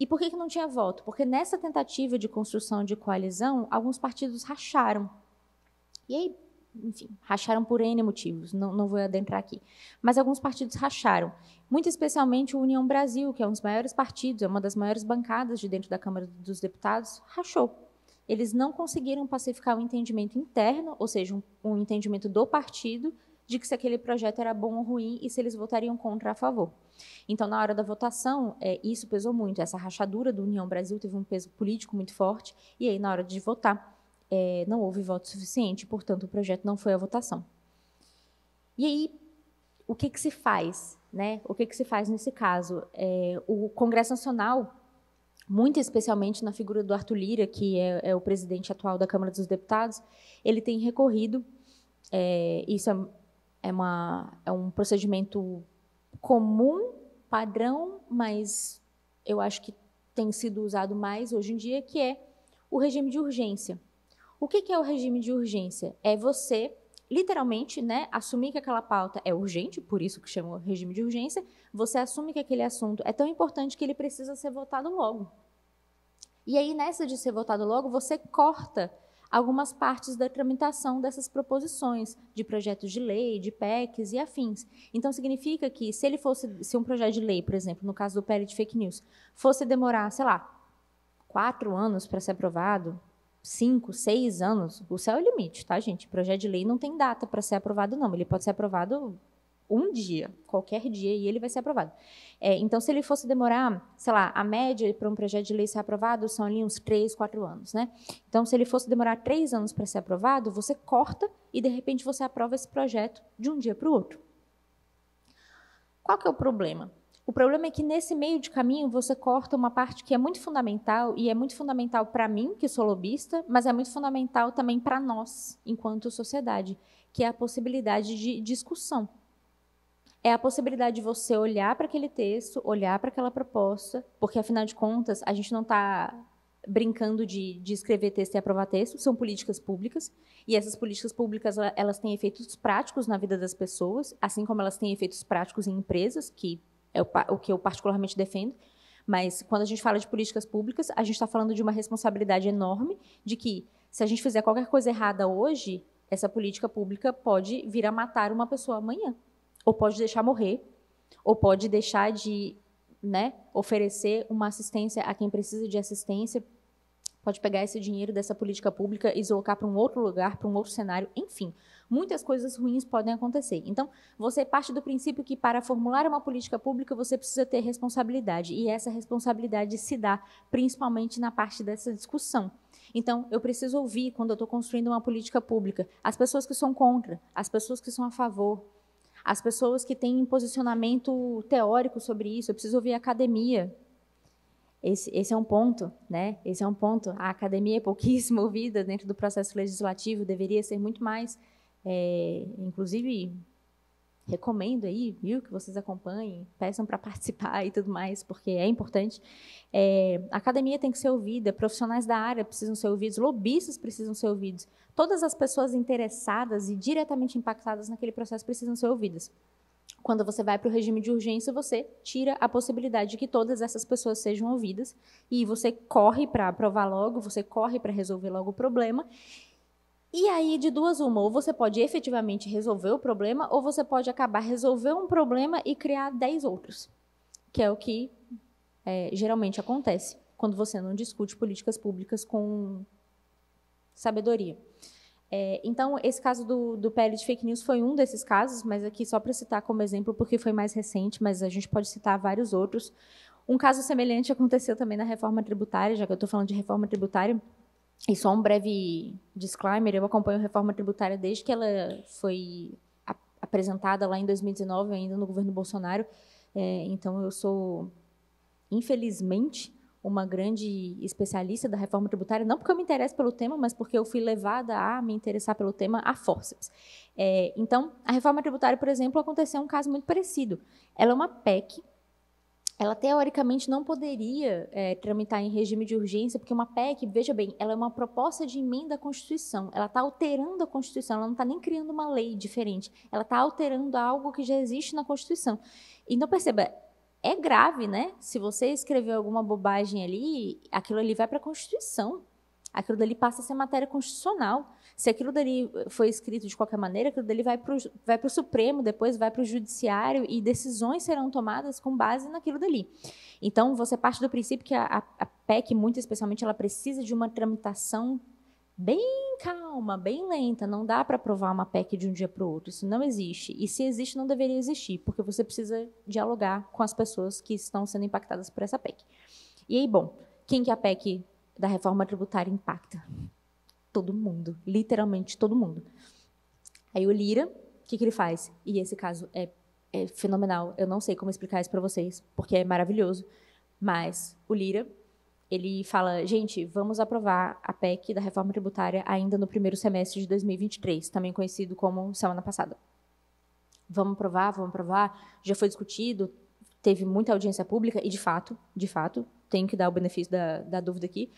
E por que, que não tinha voto? Porque nessa tentativa de construção de coalizão, alguns partidos racharam. E aí, enfim, racharam por N motivos, não, não vou adentrar aqui. Mas alguns partidos racharam, muito especialmente o União Brasil, que é um dos maiores partidos, é uma das maiores bancadas de dentro da Câmara dos Deputados, rachou. Eles não conseguiram pacificar o um entendimento interno, ou seja, um, um entendimento do partido, de que se aquele projeto era bom ou ruim e se eles votariam contra ou a favor. Então, na hora da votação, é, isso pesou muito. Essa rachadura do União Brasil teve um peso político muito forte, e aí, na hora de votar, é, não houve voto suficiente, portanto, o projeto não foi à votação. E aí, o que, que se faz? Né? O que, que se faz nesse caso? É, o Congresso Nacional, muito especialmente na figura do Arthur Lira, que é, é o presidente atual da Câmara dos Deputados, ele tem recorrido, é, isso é é, uma, é um procedimento comum, padrão, mas eu acho que tem sido usado mais hoje em dia, que é o regime de urgência. O que, que é o regime de urgência? É você, literalmente, né, assumir que aquela pauta é urgente, por isso que chama regime de urgência, você assume que aquele assunto é tão importante que ele precisa ser votado logo. E aí, nessa de ser votado logo, você corta algumas partes da tramitação dessas proposições de projetos de lei, de PECs e afins. Então significa que se ele fosse, se um projeto de lei, por exemplo, no caso do PL de fake news, fosse demorar, sei lá, quatro anos para ser aprovado, cinco, seis anos, o céu é o limite, tá, gente? Projeto de lei não tem data para ser aprovado, não. Ele pode ser aprovado um dia, qualquer dia, e ele vai ser aprovado. É, então, se ele fosse demorar, sei lá, a média para um projeto de lei ser aprovado são ali uns três, quatro anos, né? Então, se ele fosse demorar três anos para ser aprovado, você corta e de repente você aprova esse projeto de um dia para o outro. Qual que é o problema? O problema é que nesse meio de caminho você corta uma parte que é muito fundamental e é muito fundamental para mim, que sou lobista, mas é muito fundamental também para nós, enquanto sociedade, que é a possibilidade de discussão é a possibilidade de você olhar para aquele texto, olhar para aquela proposta, porque afinal de contas a gente não está brincando de, de, escrever texto e aprovar texto, são políticas públicas e essas políticas públicas elas têm efeitos práticos na vida das pessoas, assim como elas têm efeitos práticos em empresas, que é o, o que eu particularmente defendo. Mas quando a gente fala de políticas públicas, a gente está falando de uma responsabilidade enorme de que se a gente fizer qualquer coisa errada hoje, essa política pública pode vir a matar uma pessoa amanhã ou pode deixar morrer, ou pode deixar de né, oferecer uma assistência a quem precisa de assistência, pode pegar esse dinheiro dessa política pública e deslocar para um outro lugar, para um outro cenário, enfim. Muitas coisas ruins podem acontecer. Então, você parte do princípio que para formular uma política pública você precisa ter responsabilidade, e essa responsabilidade se dá principalmente na parte dessa discussão. Então, eu preciso ouvir, quando eu estou construindo uma política pública, as pessoas que são contra, as pessoas que são a favor, as pessoas que têm posicionamento teórico sobre isso, eu preciso ouvir a academia. Esse, esse é um ponto, né? Esse é um ponto. A academia é pouquíssimo ouvida dentro do processo legislativo, deveria ser muito mais. É, inclusive, recomendo aí, viu, que vocês acompanhem, peçam para participar e tudo mais, porque é importante. É, a academia tem que ser ouvida, profissionais da área precisam ser ouvidos, lobistas precisam ser ouvidos, todas as pessoas interessadas e diretamente impactadas naquele processo precisam ser ouvidas. Quando você vai para o regime de urgência, você tira a possibilidade de que todas essas pessoas sejam ouvidas e você corre para aprovar logo, você corre para resolver logo o problema e aí, de duas uma, ou você pode efetivamente resolver o problema, ou você pode acabar resolver um problema e criar dez outros, que é o que é, geralmente acontece quando você não discute políticas públicas com sabedoria. É, então, esse caso do, do PL de fake news foi um desses casos, mas aqui só para citar como exemplo, porque foi mais recente, mas a gente pode citar vários outros. Um caso semelhante aconteceu também na reforma tributária, já que eu estou falando de reforma tributária, e só um breve disclaimer: eu acompanho a reforma tributária desde que ela foi apresentada lá em 2019, ainda no governo Bolsonaro. É, então, eu sou, infelizmente, uma grande especialista da reforma tributária, não porque eu me interesse pelo tema, mas porque eu fui levada a me interessar pelo tema a forças. É, então, a reforma tributária, por exemplo, aconteceu um caso muito parecido. Ela é uma PEC ela teoricamente não poderia é, tramitar em regime de urgência, porque uma PEC, veja bem, ela é uma proposta de emenda à Constituição, ela está alterando a Constituição, ela não está nem criando uma lei diferente, ela está alterando algo que já existe na Constituição. Então, perceba, é grave, né? Se você escrever alguma bobagem ali, aquilo ali vai para a Constituição, aquilo ali passa a ser matéria constitucional. Se aquilo dali foi escrito de qualquer maneira, aquilo dali vai para o vai pro Supremo, depois vai para o Judiciário e decisões serão tomadas com base naquilo dali. Então, você parte do princípio que a, a PEC, muito especialmente, ela precisa de uma tramitação bem calma, bem lenta. Não dá para aprovar uma PEC de um dia para o outro. Isso não existe. E se existe, não deveria existir, porque você precisa dialogar com as pessoas que estão sendo impactadas por essa PEC. E aí, bom, quem que a PEC da reforma tributária impacta? todo mundo, literalmente todo mundo. Aí o Lira, o que, que ele faz? E esse caso é, é fenomenal, eu não sei como explicar isso para vocês, porque é maravilhoso, mas o Lira, ele fala, gente, vamos aprovar a PEC da reforma tributária ainda no primeiro semestre de 2023, também conhecido como semana passada. Vamos aprovar, vamos aprovar, já foi discutido, teve muita audiência pública, e de fato, de fato, tenho que dar o benefício da, da dúvida aqui,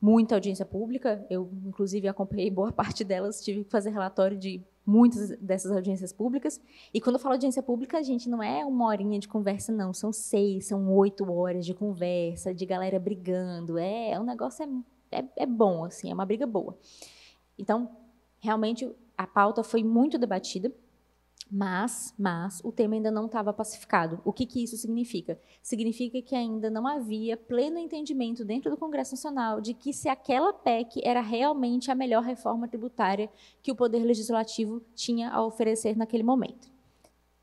muita audiência pública. Eu, inclusive, acompanhei boa parte delas, tive que fazer relatório de muitas dessas audiências públicas. E quando eu falo audiência pública, a gente não é uma horinha de conversa, não. São seis, são oito horas de conversa, de galera brigando. É, é um negócio é, é, é bom, assim, é uma briga boa. Então, realmente, a pauta foi muito debatida. Mas, mas o tema ainda não estava pacificado. O que, que isso significa? Significa que ainda não havia pleno entendimento dentro do Congresso Nacional de que se aquela PEC era realmente a melhor reforma tributária que o Poder Legislativo tinha a oferecer naquele momento.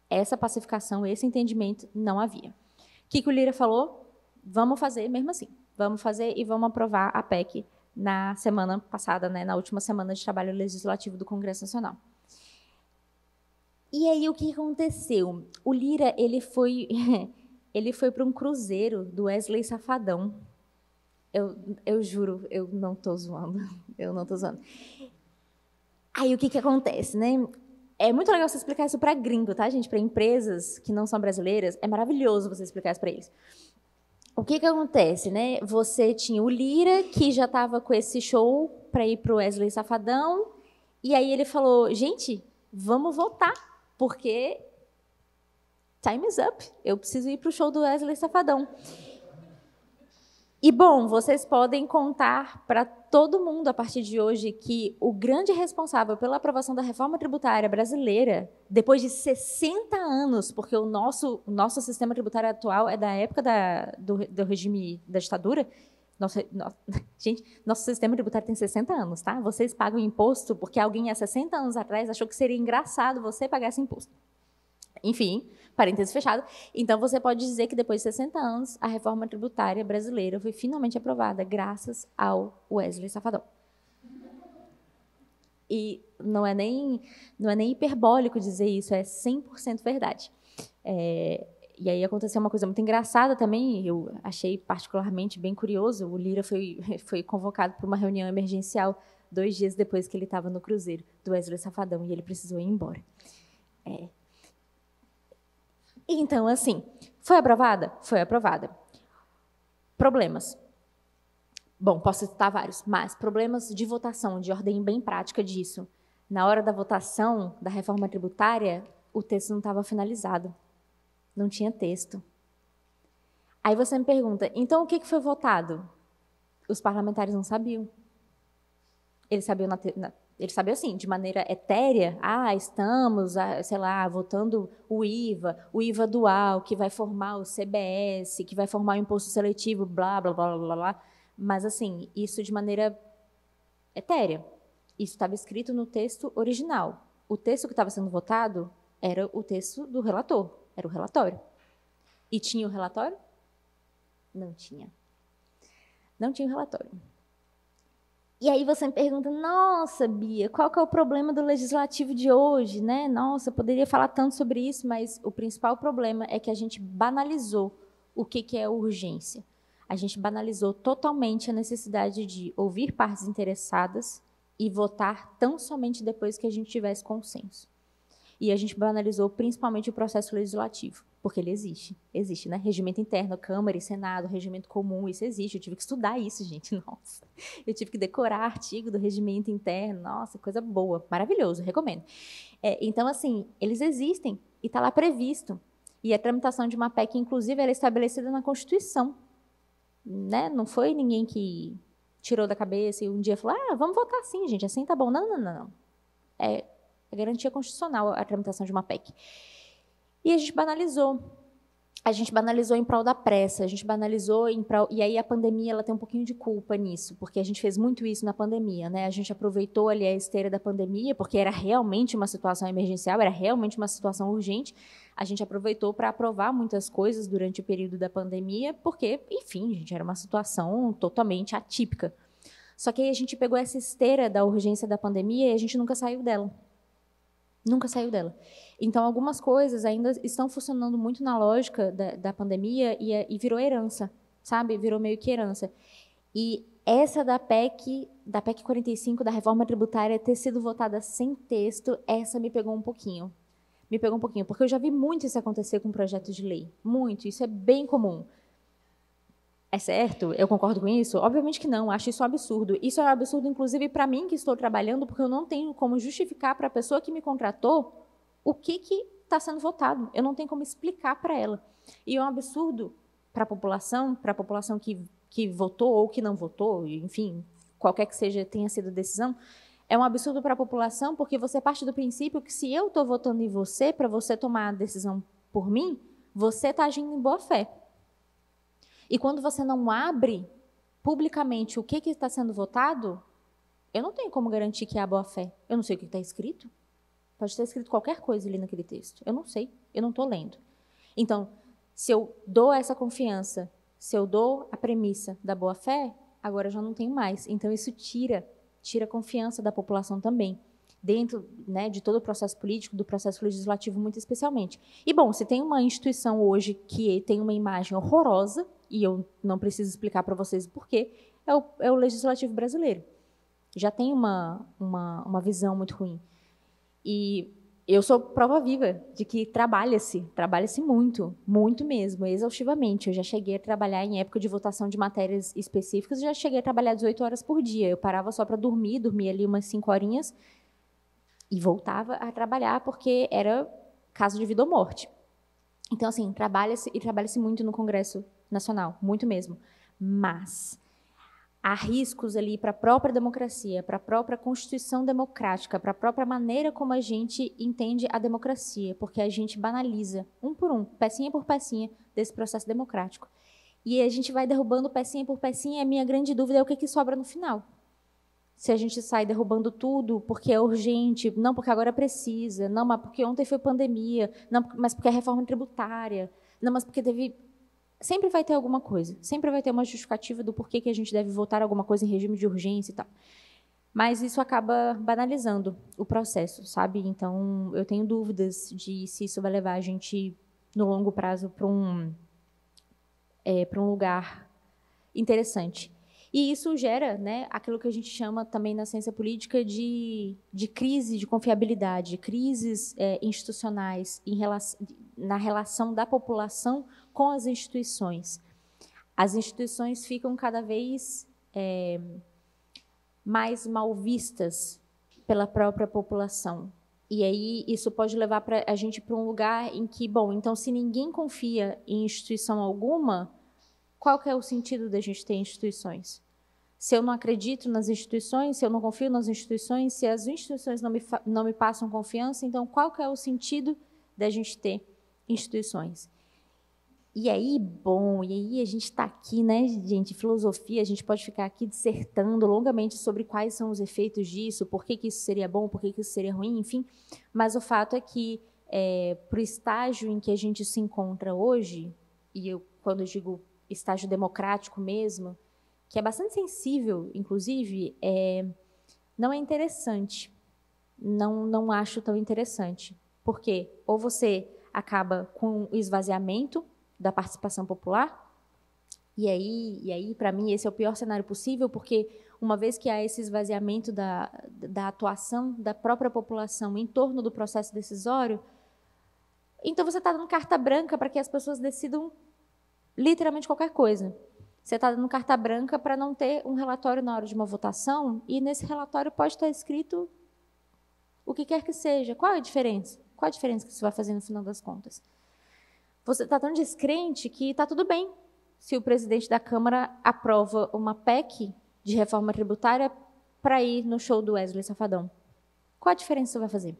Essa pacificação, esse entendimento não havia. O que, que o Lira falou? Vamos fazer mesmo assim. Vamos fazer e vamos aprovar a PEC na semana passada, né, na última semana de trabalho legislativo do Congresso Nacional. E aí o que aconteceu? O Lira ele foi ele foi para um cruzeiro do Wesley Safadão. Eu, eu juro, eu não tô zoando, eu não tô zoando. Aí o que que acontece, né? É muito legal você explicar isso para gringo, tá, gente? Para empresas que não são brasileiras, é maravilhoso você explicar isso para eles. O que que acontece, né? Você tinha o Lira que já estava com esse show para ir pro Wesley Safadão, e aí ele falou: "Gente, vamos voltar porque time is up. Eu preciso ir para o show do Wesley Safadão. E bom, vocês podem contar para todo mundo a partir de hoje que o grande responsável pela aprovação da reforma tributária brasileira, depois de 60 anos, porque o nosso, o nosso sistema tributário atual é da época da, do, do regime da ditadura, gente, nosso sistema tributário tem 60 anos, tá? Vocês pagam imposto porque alguém há 60 anos atrás achou que seria engraçado você pagar esse imposto. Enfim, parênteses fechado. Então, você pode dizer que depois de 60 anos, a reforma tributária brasileira foi finalmente aprovada, graças ao Wesley Safadão. E não é nem, não é nem hiperbólico dizer isso, é 100% verdade. É, e aí aconteceu uma coisa muito engraçada também, eu achei particularmente bem curioso. O Lira foi, foi convocado para uma reunião emergencial dois dias depois que ele estava no cruzeiro do Wesley Safadão e ele precisou ir embora. É. Então, assim, foi aprovada? Foi aprovada. Problemas. Bom, posso citar vários, mas problemas de votação, de ordem bem prática disso. Na hora da votação da reforma tributária, o texto não estava finalizado. Não tinha texto. Aí você me pergunta, então o que foi votado? Os parlamentares não sabiam. Eles sabiam, na, na, eles sabiam assim, de maneira etérea, ah, estamos, ah, sei lá, votando o IVA, o IVA dual, que vai formar o CBS, que vai formar o imposto seletivo, blá, blá, blá, blá, blá. Mas, assim, isso de maneira etérea. Isso estava escrito no texto original. O texto que estava sendo votado era o texto do relator, era o relatório. E tinha o relatório? Não tinha. Não tinha o relatório. E aí você me pergunta, nossa, Bia, qual que é o problema do legislativo de hoje, né? Nossa, poderia falar tanto sobre isso, mas o principal problema é que a gente banalizou o que, que é urgência. A gente banalizou totalmente a necessidade de ouvir partes interessadas e votar tão somente depois que a gente tivesse consenso. E a gente banalizou principalmente o processo legislativo, porque ele existe. Existe, né? Regimento interno, Câmara e Senado, regimento comum, isso existe. Eu tive que estudar isso, gente, nossa. Eu tive que decorar artigo do regimento interno, nossa, coisa boa, maravilhoso, recomendo. É, então, assim, eles existem e está lá previsto. E a tramitação de uma PEC, inclusive, era é estabelecida na Constituição. Né? Não foi ninguém que tirou da cabeça e um dia falou: ah, vamos votar assim, gente, assim tá bom. Não, não, não. É é garantia constitucional é a tramitação de uma PEC. E a gente banalizou. A gente banalizou em prol da pressa, a gente banalizou em prol. E aí a pandemia ela tem um pouquinho de culpa nisso, porque a gente fez muito isso na pandemia, né? A gente aproveitou ali a esteira da pandemia, porque era realmente uma situação emergencial, era realmente uma situação urgente. A gente aproveitou para aprovar muitas coisas durante o período da pandemia, porque, enfim, gente, era uma situação totalmente atípica. Só que aí a gente pegou essa esteira da urgência da pandemia e a gente nunca saiu dela nunca saiu dela. Então, algumas coisas ainda estão funcionando muito na lógica da, da pandemia e, é, e, virou herança, sabe? Virou meio que herança. E essa da PEC, da PEC 45, da reforma tributária, ter sido votada sem texto, essa me pegou um pouquinho. Me pegou um pouquinho, porque eu já vi muito isso acontecer com projetos de lei. Muito, isso é bem comum. É certo? Eu concordo com isso? Obviamente que não, acho isso um absurdo. Isso é um absurdo, inclusive, para mim que estou trabalhando, porque eu não tenho como justificar para a pessoa que me contratou o que está sendo votado. Eu não tenho como explicar para ela. E é um absurdo para a população, para a população que, que votou ou que não votou, enfim, qualquer que seja tenha sido a decisão, é um absurdo para a população, porque você parte do princípio que se eu estou votando em você, para você tomar a decisão por mim, você está agindo em boa fé. E quando você não abre publicamente o que está sendo votado, eu não tenho como garantir que há é boa-fé. Eu não sei o que está escrito. Pode estar escrito qualquer coisa ali naquele texto. Eu não sei, eu não estou lendo. Então, se eu dou essa confiança, se eu dou a premissa da boa-fé, agora eu já não tenho mais. Então, isso tira, tira a confiança da população também dentro né, de todo o processo político, do processo legislativo, muito especialmente. E, bom, se tem uma instituição hoje que tem uma imagem horrorosa, e eu não preciso explicar para vocês o porquê, é o, é o legislativo brasileiro. Já tem uma, uma, uma visão muito ruim. E eu sou prova viva de que trabalha-se, trabalha-se muito, muito mesmo, exaustivamente. Eu já cheguei a trabalhar em época de votação de matérias específicas, já cheguei a trabalhar 18 horas por dia. Eu parava só para dormir, dormia ali umas 5 horinhas e voltava a trabalhar porque era caso de vida ou morte. Então, assim, trabalha-se e trabalha-se muito no Congresso nacional, muito mesmo. Mas há riscos ali para a própria democracia, para a própria constituição democrática, para a própria maneira como a gente entende a democracia, porque a gente banaliza um por um, pecinha por pecinha desse processo democrático. E a gente vai derrubando pecinha por pecinha, e a minha grande dúvida é o que, que sobra no final. Se a gente sai derrubando tudo porque é urgente, não porque agora precisa, não, mas porque ontem foi pandemia, não, mas porque é reforma tributária, não, mas porque teve sempre vai ter alguma coisa, sempre vai ter uma justificativa do porquê que a gente deve votar alguma coisa em regime de urgência e tal. Mas isso acaba banalizando o processo, sabe? Então, eu tenho dúvidas de se isso vai levar a gente, no longo prazo, para um, é, para um lugar interessante. E isso gera né, aquilo que a gente chama também na ciência política de, de crise de confiabilidade, crises é, institucionais em relação, na relação da população com as instituições. As instituições ficam cada vez é, mais mal vistas pela própria população. E aí isso pode levar pra, a gente para um lugar em que, bom, então se ninguém confia em instituição alguma, qual que é o sentido da gente ter instituições? Se eu não acredito nas instituições, se eu não confio nas instituições, se as instituições não me, não me passam confiança, então qual que é o sentido da gente ter instituições? E aí, bom, e aí a gente está aqui, né, gente? Filosofia, a gente pode ficar aqui dissertando longamente sobre quais são os efeitos disso, por que, que isso seria bom, por que, que isso seria ruim, enfim. Mas o fato é que, é, para o estágio em que a gente se encontra hoje, e eu, quando eu digo estágio democrático mesmo, que é bastante sensível, inclusive, é, não é interessante. Não, não acho tão interessante. Porque ou você acaba com o esvaziamento da participação popular. E aí, e aí para mim, esse é o pior cenário possível, porque uma vez que há esse esvaziamento da, da atuação da própria população em torno do processo decisório, então você está dando carta branca para que as pessoas decidam literalmente qualquer coisa. Você está dando carta branca para não ter um relatório na hora de uma votação, e nesse relatório pode estar tá escrito o que quer que seja. Qual é a diferença? Qual a diferença que isso vai fazer no final das contas? Você está tão descrente que está tudo bem se o presidente da Câmara aprova uma PEC de reforma tributária para ir no show do Wesley Safadão. Qual a diferença isso vai fazer?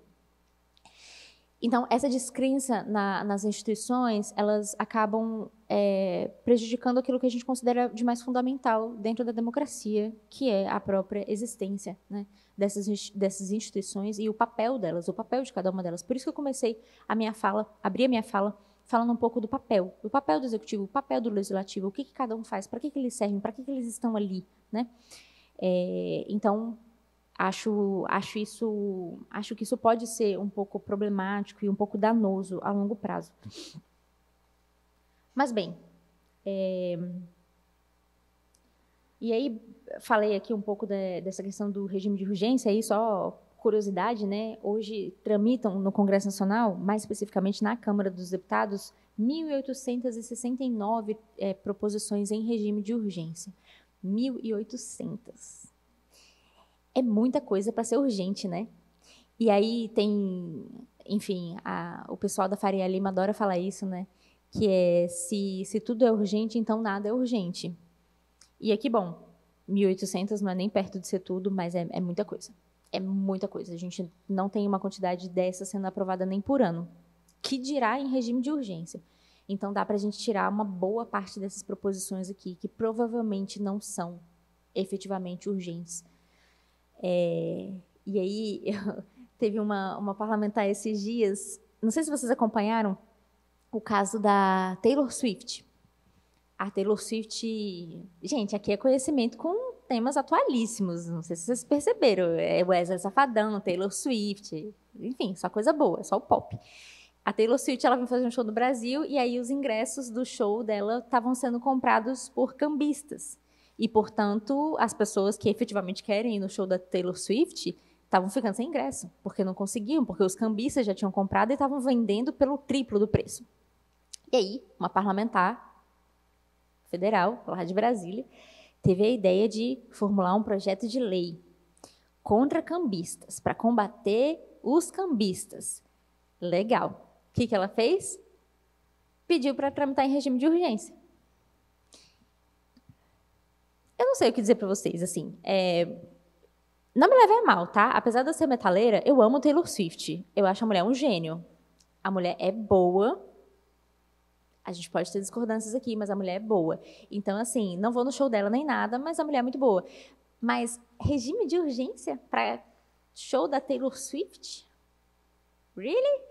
Então, essa descrença na, nas instituições, elas acabam é, prejudicando aquilo que a gente considera de mais fundamental dentro da democracia, que é a própria existência né, dessas, dessas instituições e o papel delas, o papel de cada uma delas. Por isso que eu comecei a minha fala, abri a minha fala falando um pouco do papel, do papel do executivo, o papel do legislativo, o que, que cada um faz, para que, que eles servem, para que, que eles estão ali, né? É, então acho acho isso acho que isso pode ser um pouco problemático e um pouco danoso a longo prazo. Mas bem, é, e aí falei aqui um pouco de, dessa questão do regime de urgência e só curiosidade, né, hoje tramitam no Congresso Nacional, mais especificamente na Câmara dos Deputados, 1.869 é, eh, proposições em regime de urgência. 1.800. É muita coisa para ser urgente, né? E aí tem, enfim, a, o pessoal da Faria Lima adora falar isso, né? Que é se, se tudo é urgente, então nada é urgente. E aqui, bom, 1.800 não é nem perto de ser tudo, mas é, é muita coisa é muita coisa. A gente não tem uma quantidade dessa sendo aprovada nem por ano, que dirá em regime de urgência. Então dá para a gente tirar uma boa parte dessas proposições aqui, que provavelmente não são efetivamente urgentes. É, e aí teve uma, uma parlamentar esses dias, não sei se vocês acompanharam o caso da Taylor Swift. A Taylor Swift, gente, aqui é conhecimento com temas atualíssimos. Não sei se vocês perceberam. É Wesley Safadão, Taylor Swift, enfim, só coisa boa, só o pop. A Taylor Swift ela veio fazer um show no Brasil e aí os ingressos do show dela estavam sendo comprados por cambistas. E, portanto, as pessoas que efetivamente querem ir no show da Taylor Swift estavam ficando sem ingresso, porque não conseguiam, porque os cambistas já tinham comprado e estavam vendendo pelo triplo do preço. E aí, uma parlamentar federal, lá de Brasília, teve a ideia de formular um projeto de lei contra cambistas, para combater os cambistas. Legal. O que, que ela fez? Pediu para tramitar em regime de urgência. Eu não sei o que dizer para vocês, assim. É... Não me leve a mal, tá? Apesar de eu ser metaleira, eu amo Taylor Swift. Eu acho a mulher um gênio. A mulher é boa, a gente pode ter discordâncias aqui, mas a mulher é boa. Então, assim, não vou no show dela nem nada, mas a mulher é muito boa. Mas regime de urgência para show da Taylor Swift? Really?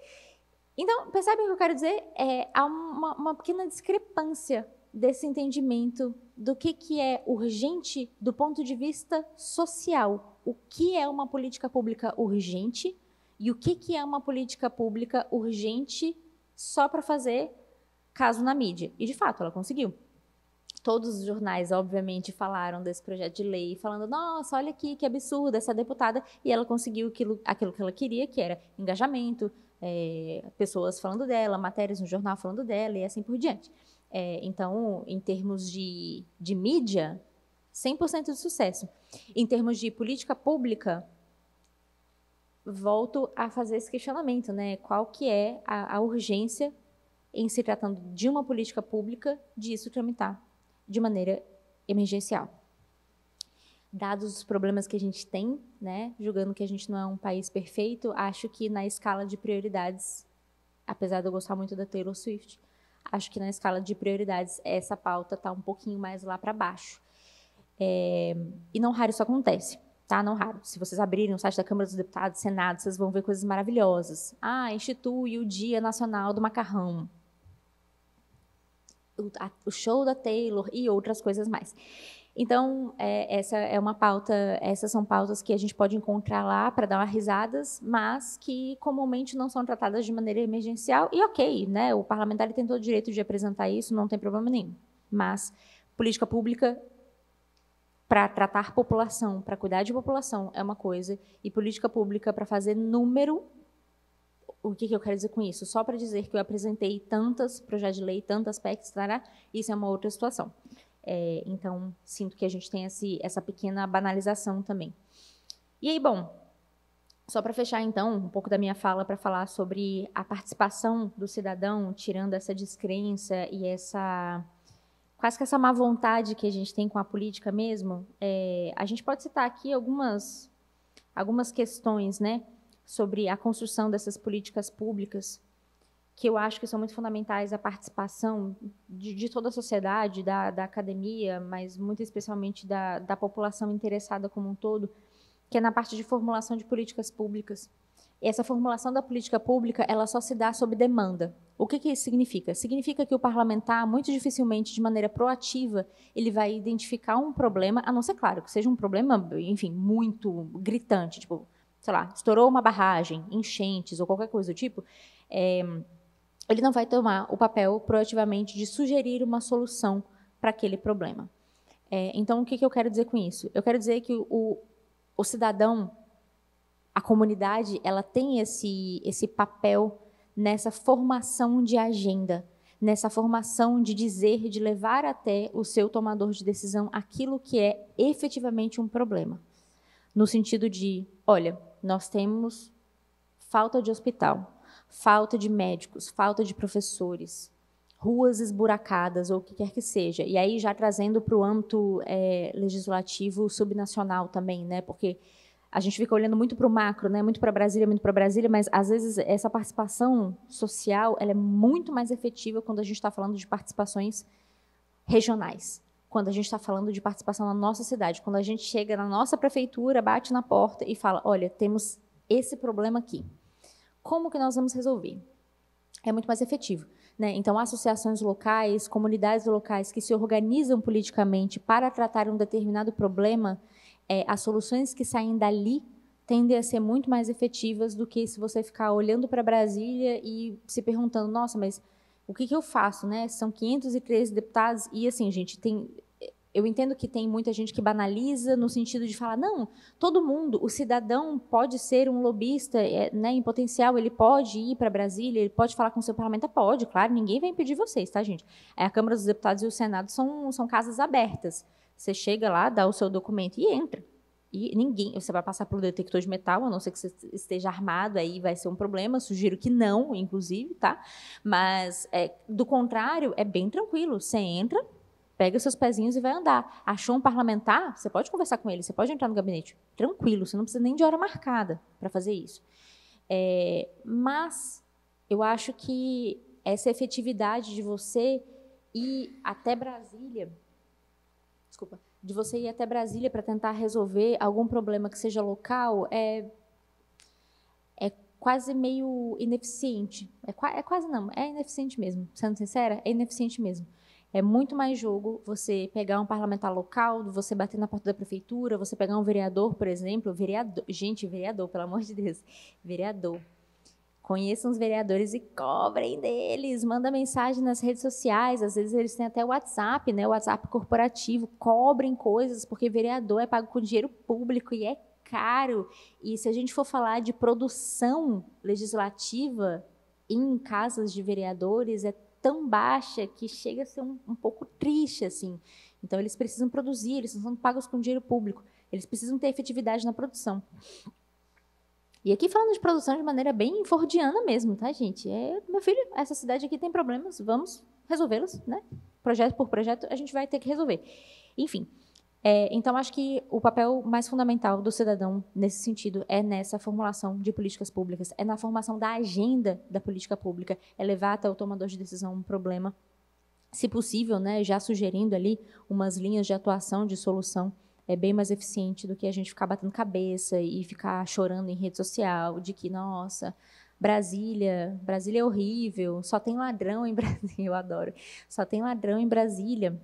Então, percebe o que eu quero dizer? É, há uma, uma pequena discrepância desse entendimento do que, que é urgente do ponto de vista social. O que é uma política pública urgente e o que, que é uma política pública urgente só para fazer caso na mídia. E de fato, ela conseguiu. Todos os jornais, obviamente, falaram desse projeto de lei, falando: nossa, olha aqui, que absurdo essa deputada. E ela conseguiu aquilo, aquilo que ela queria, que era engajamento, é, pessoas falando dela, matérias no jornal falando dela e assim por diante. É, então, em termos de, de mídia, 100% de sucesso. Em termos de política pública, volto a fazer esse questionamento, né? Qual que é a, a urgência em se tratando de uma política pública, de isso tramitar de maneira emergencial. Dados os problemas que a gente tem, né, julgando que a gente não é um país perfeito, acho que na escala de prioridades, apesar de eu gostar muito da Taylor Swift, acho que na escala de prioridades essa pauta está um pouquinho mais lá para baixo. É, e não raro isso acontece, tá? Não raro. Se vocês abrirem o site da Câmara dos Deputados, Senado, vocês vão ver coisas maravilhosas. Ah, institui o Dia Nacional do Macarrão o, a, o show da Taylor e outras coisas mais. Então, é, essa é uma pauta, essas são pautas que a gente pode encontrar lá para dar risadas, mas que comumente não são tratadas de maneira emergencial. E ok, né? O parlamentar tem todo o direito de apresentar isso, não tem problema nenhum. Mas política pública para tratar população, para cuidar de população é uma coisa, e política pública para fazer número o que, que eu quero dizer com isso? Só para dizer que eu apresentei tantas projetos de lei, tantas PECs, tará, isso é uma outra situação. É, então, sinto que a gente tem esse, essa pequena banalização também. E aí, bom, só para fechar, então, um pouco da minha fala para falar sobre a participação do cidadão, tirando essa descrença e essa quase que essa má vontade que a gente tem com a política mesmo, é, a gente pode citar aqui algumas, algumas questões, né? sobre a construção dessas políticas públicas, que eu acho que são muito fundamentais a participação de, de toda a sociedade, da, da, academia, mas muito especialmente da, da população interessada como um todo, que é na parte de formulação de políticas públicas. E essa formulação da política pública, ela só se dá sob demanda. O que, que isso significa? Significa que o parlamentar, muito dificilmente, de maneira proativa, ele vai identificar um problema, a não ser, claro, que seja um problema, enfim, muito gritante, tipo, sei lá, estourou uma barragem, enchentes ou qualquer coisa do tipo, é, ele não vai tomar o papel proativamente de sugerir uma solução para aquele problema. É, então, o que, que, eu quero dizer com isso? Eu quero dizer que o, o cidadão, a comunidade, ela tem esse, esse papel nessa formação de agenda, nessa formação de dizer, de levar até o seu tomador de decisão aquilo que é efetivamente um problema. No sentido de, olha, nós temos falta de hospital, falta de médicos, falta de professores, ruas esburacadas ou o que quer que seja. E aí já trazendo para o âmbito é, legislativo subnacional também, né? Porque a gente fica olhando muito para o macro, né? Muito para Brasília, muito para Brasília, mas às vezes essa participação social ela é muito mais efetiva quando a gente está falando de participações regionais quando a gente está falando de participação na nossa cidade, quando a gente chega na nossa prefeitura, bate na porta e fala: olha, temos esse problema aqui. Como que nós vamos resolver? É muito mais efetivo. Né? Então, associações locais, comunidades locais que se organizam politicamente para tratar um determinado problema, é, as soluções que saem dali tendem a ser muito mais efetivas do que se você ficar olhando para Brasília e se perguntando, nossa, mas o que, que eu faço, né? São 513 deputados e assim, gente, tem eu entendo que tem muita gente que banaliza no sentido de falar, não, todo mundo, o cidadão pode ser um lobista é, né, em potencial, ele pode ir para Brasília, ele pode falar com o seu parlamentar, pode, claro, ninguém vai impedir vocês, tá, gente? É, a Câmara dos Deputados e o Senado são, são casas abertas. Você chega lá, dá o seu documento e entra. E ninguém, você vai passar pelo detector de metal, a não ser que você esteja armado, aí vai ser um problema. Sugiro que não, inclusive, tá? Mas, é, do contrário, é bem tranquilo. Você entra, Pega seus pezinhos e vai andar. Achou um parlamentar? Você pode conversar com ele, você pode entrar no gabinete. Tranquilo, você não precisa nem de hora marcada para fazer isso. É, mas eu acho que essa efetividade de você ir até Brasília, desculpa, de você ir até Brasília para tentar resolver algum problema que seja local é é quase meio ineficiente. É, é quase não, é ineficiente mesmo. Sendo sincera, é ineficiente mesmo é muito mais jogo você pegar um parlamentar local, você bater na porta da prefeitura, você pegar um vereador, por exemplo. Vereador, gente, vereador, pelo amor de Deus. Vereador. Conheçam os vereadores e cobrem deles. Manda mensagem nas redes sociais. Às vezes eles têm até o WhatsApp, né? O WhatsApp corporativo. Cobrem coisas, porque vereador é pago com dinheiro público e é caro. E se a gente for falar de produção legislativa em casas de vereadores, é tão baixa que chega a ser um, um pouco triste assim. Então eles precisam produzir, eles não são pagos com dinheiro público, eles precisam ter efetividade na produção. E aqui falando de produção de maneira bem fordiana mesmo, tá, gente? É, meu filho, essa cidade aqui tem problemas, vamos resolvê-los, né? Projeto por projeto, a gente vai ter que resolver. Enfim, é, então, acho que o papel mais fundamental do cidadão nesse sentido é nessa formulação de políticas públicas, é na formação da agenda da política pública, é levar até o tomador de decisão um problema, se possível, né, já sugerindo ali umas linhas de atuação, de solução é bem mais eficiente do que a gente ficar batendo cabeça e ficar chorando em rede social de que, nossa, Brasília, Brasília é horrível, só tem ladrão em Brasília, eu adoro, só tem ladrão em Brasília.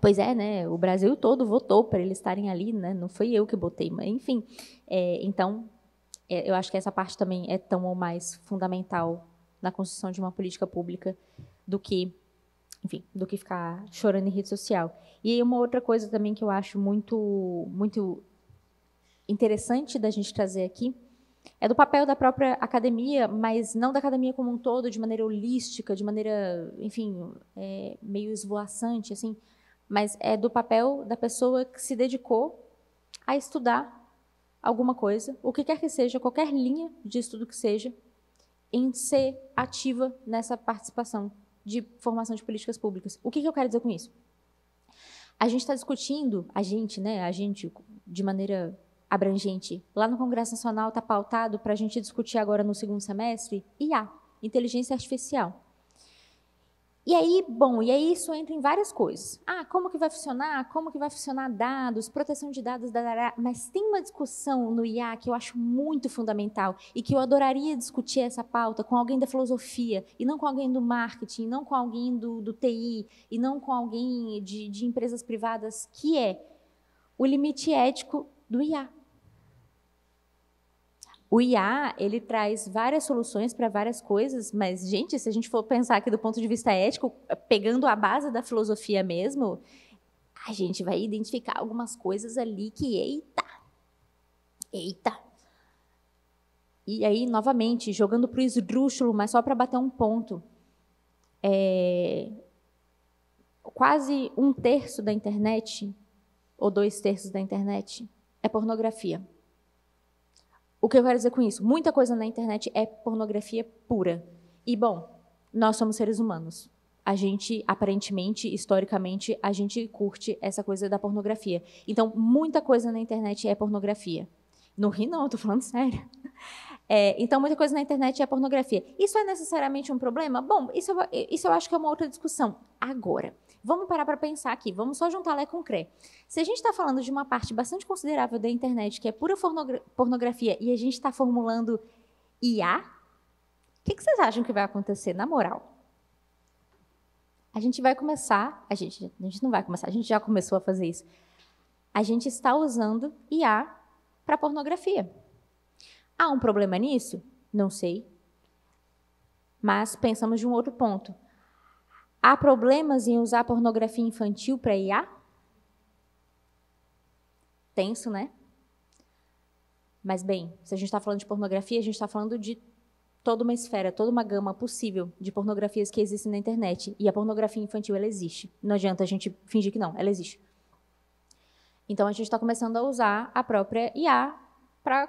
Pois é, né? O Brasil todo votou para eles estarem ali, né? Não foi eu que botei, mas enfim. É, então, é, eu acho que essa parte também é tão ou mais fundamental na construção de uma política pública do que, enfim, do que ficar chorando em rede social. E aí uma outra coisa também que eu acho muito, muito interessante da gente trazer aqui é do papel da própria academia, mas não da academia como um todo, de maneira holística, de maneira, enfim, é, meio esvoaçante, assim mas é do papel da pessoa que se dedicou a estudar alguma coisa, o que quer que seja, qualquer linha de estudo que seja, em ser ativa nessa participação de formação de políticas públicas. O que, que eu quero dizer com isso? A gente está discutindo, a gente, né, a gente de maneira abrangente, lá no Congresso Nacional está pautado para a gente discutir agora no segundo semestre IA, inteligência artificial. E aí, bom, e aí isso entra em várias coisas. Ah, como que vai funcionar? Como que vai funcionar dados, proteção de dados, da, mas tem uma discussão no IA que eu acho muito fundamental e que eu adoraria discutir essa pauta com alguém da filosofia e não com alguém do marketing, não com alguém do, do TI e não com alguém de, de empresas privadas, que é o limite ético do IA. O IA, ele traz várias soluções para várias coisas, mas, gente, se a gente for pensar aqui do ponto de vista ético, pegando a base da filosofia mesmo, a gente vai identificar algumas coisas ali que, eita, eita. E aí, novamente, jogando para o esdrúxulo, mas só para bater um ponto. É, quase um terço da internet, ou dois terços da internet, é pornografia. O que eu quero dizer com isso? Muita coisa na internet é pornografia pura. E, bom, nós somos seres humanos. A gente, aparentemente, historicamente, a gente curte essa coisa da pornografia. Então, muita coisa na internet é pornografia. Não ri, não, tô falando sério. É, então, muita coisa na internet é pornografia. Isso é necessariamente um problema? Bom, isso, isso eu acho que é uma outra discussão. Agora, Vamos parar para pensar aqui, vamos só juntar Lé com Cré. Se a gente está falando de uma parte bastante considerável da internet que é pura pornografia e a gente está formulando IA, o que, que vocês acham que vai acontecer, na moral? A gente vai começar, a gente, a gente não vai começar, a gente já começou a fazer isso. A gente está usando IA para pornografia. Há um problema nisso? Não sei. Mas pensamos de um outro ponto. Há problemas em usar pornografia infantil para IA? Tenso, né? Mas, bem, se a gente está falando de pornografia, a gente está falando de toda uma esfera, toda uma gama possível de pornografias que existem na internet. E a pornografia infantil, ela existe. Não adianta a gente fingir que não, ela existe. Então, a gente está começando a usar a própria IA para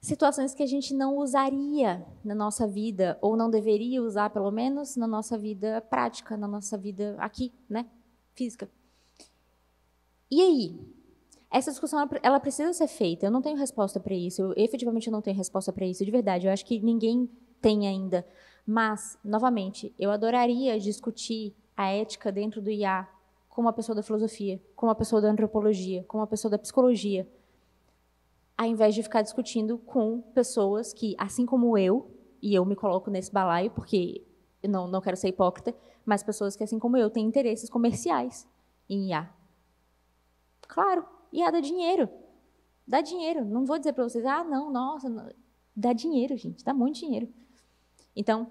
situações que a gente não usaria na nossa vida, ou não deveria usar, pelo menos, na nossa vida prática, na nossa vida aqui, né? Física. E aí? Essa discussão ela precisa ser feita. Eu não tenho resposta para isso. Eu, efetivamente, eu não tenho resposta para isso, de verdade. Eu acho que ninguém tem ainda. Mas, novamente, eu adoraria discutir a ética dentro do IA com uma pessoa da filosofia, com uma pessoa da antropologia, com uma pessoa da psicologia, ao invés de ficar discutindo com pessoas que, assim como eu, e eu me coloco nesse balaio, porque eu não, não quero ser hipócrita, mas pessoas que, assim como eu, têm interesses comerciais em IA. Claro, IA dá dinheiro. Dá dinheiro. Não vou dizer para vocês, ah, não, nossa. Não. Dá dinheiro, gente, dá muito dinheiro. Então,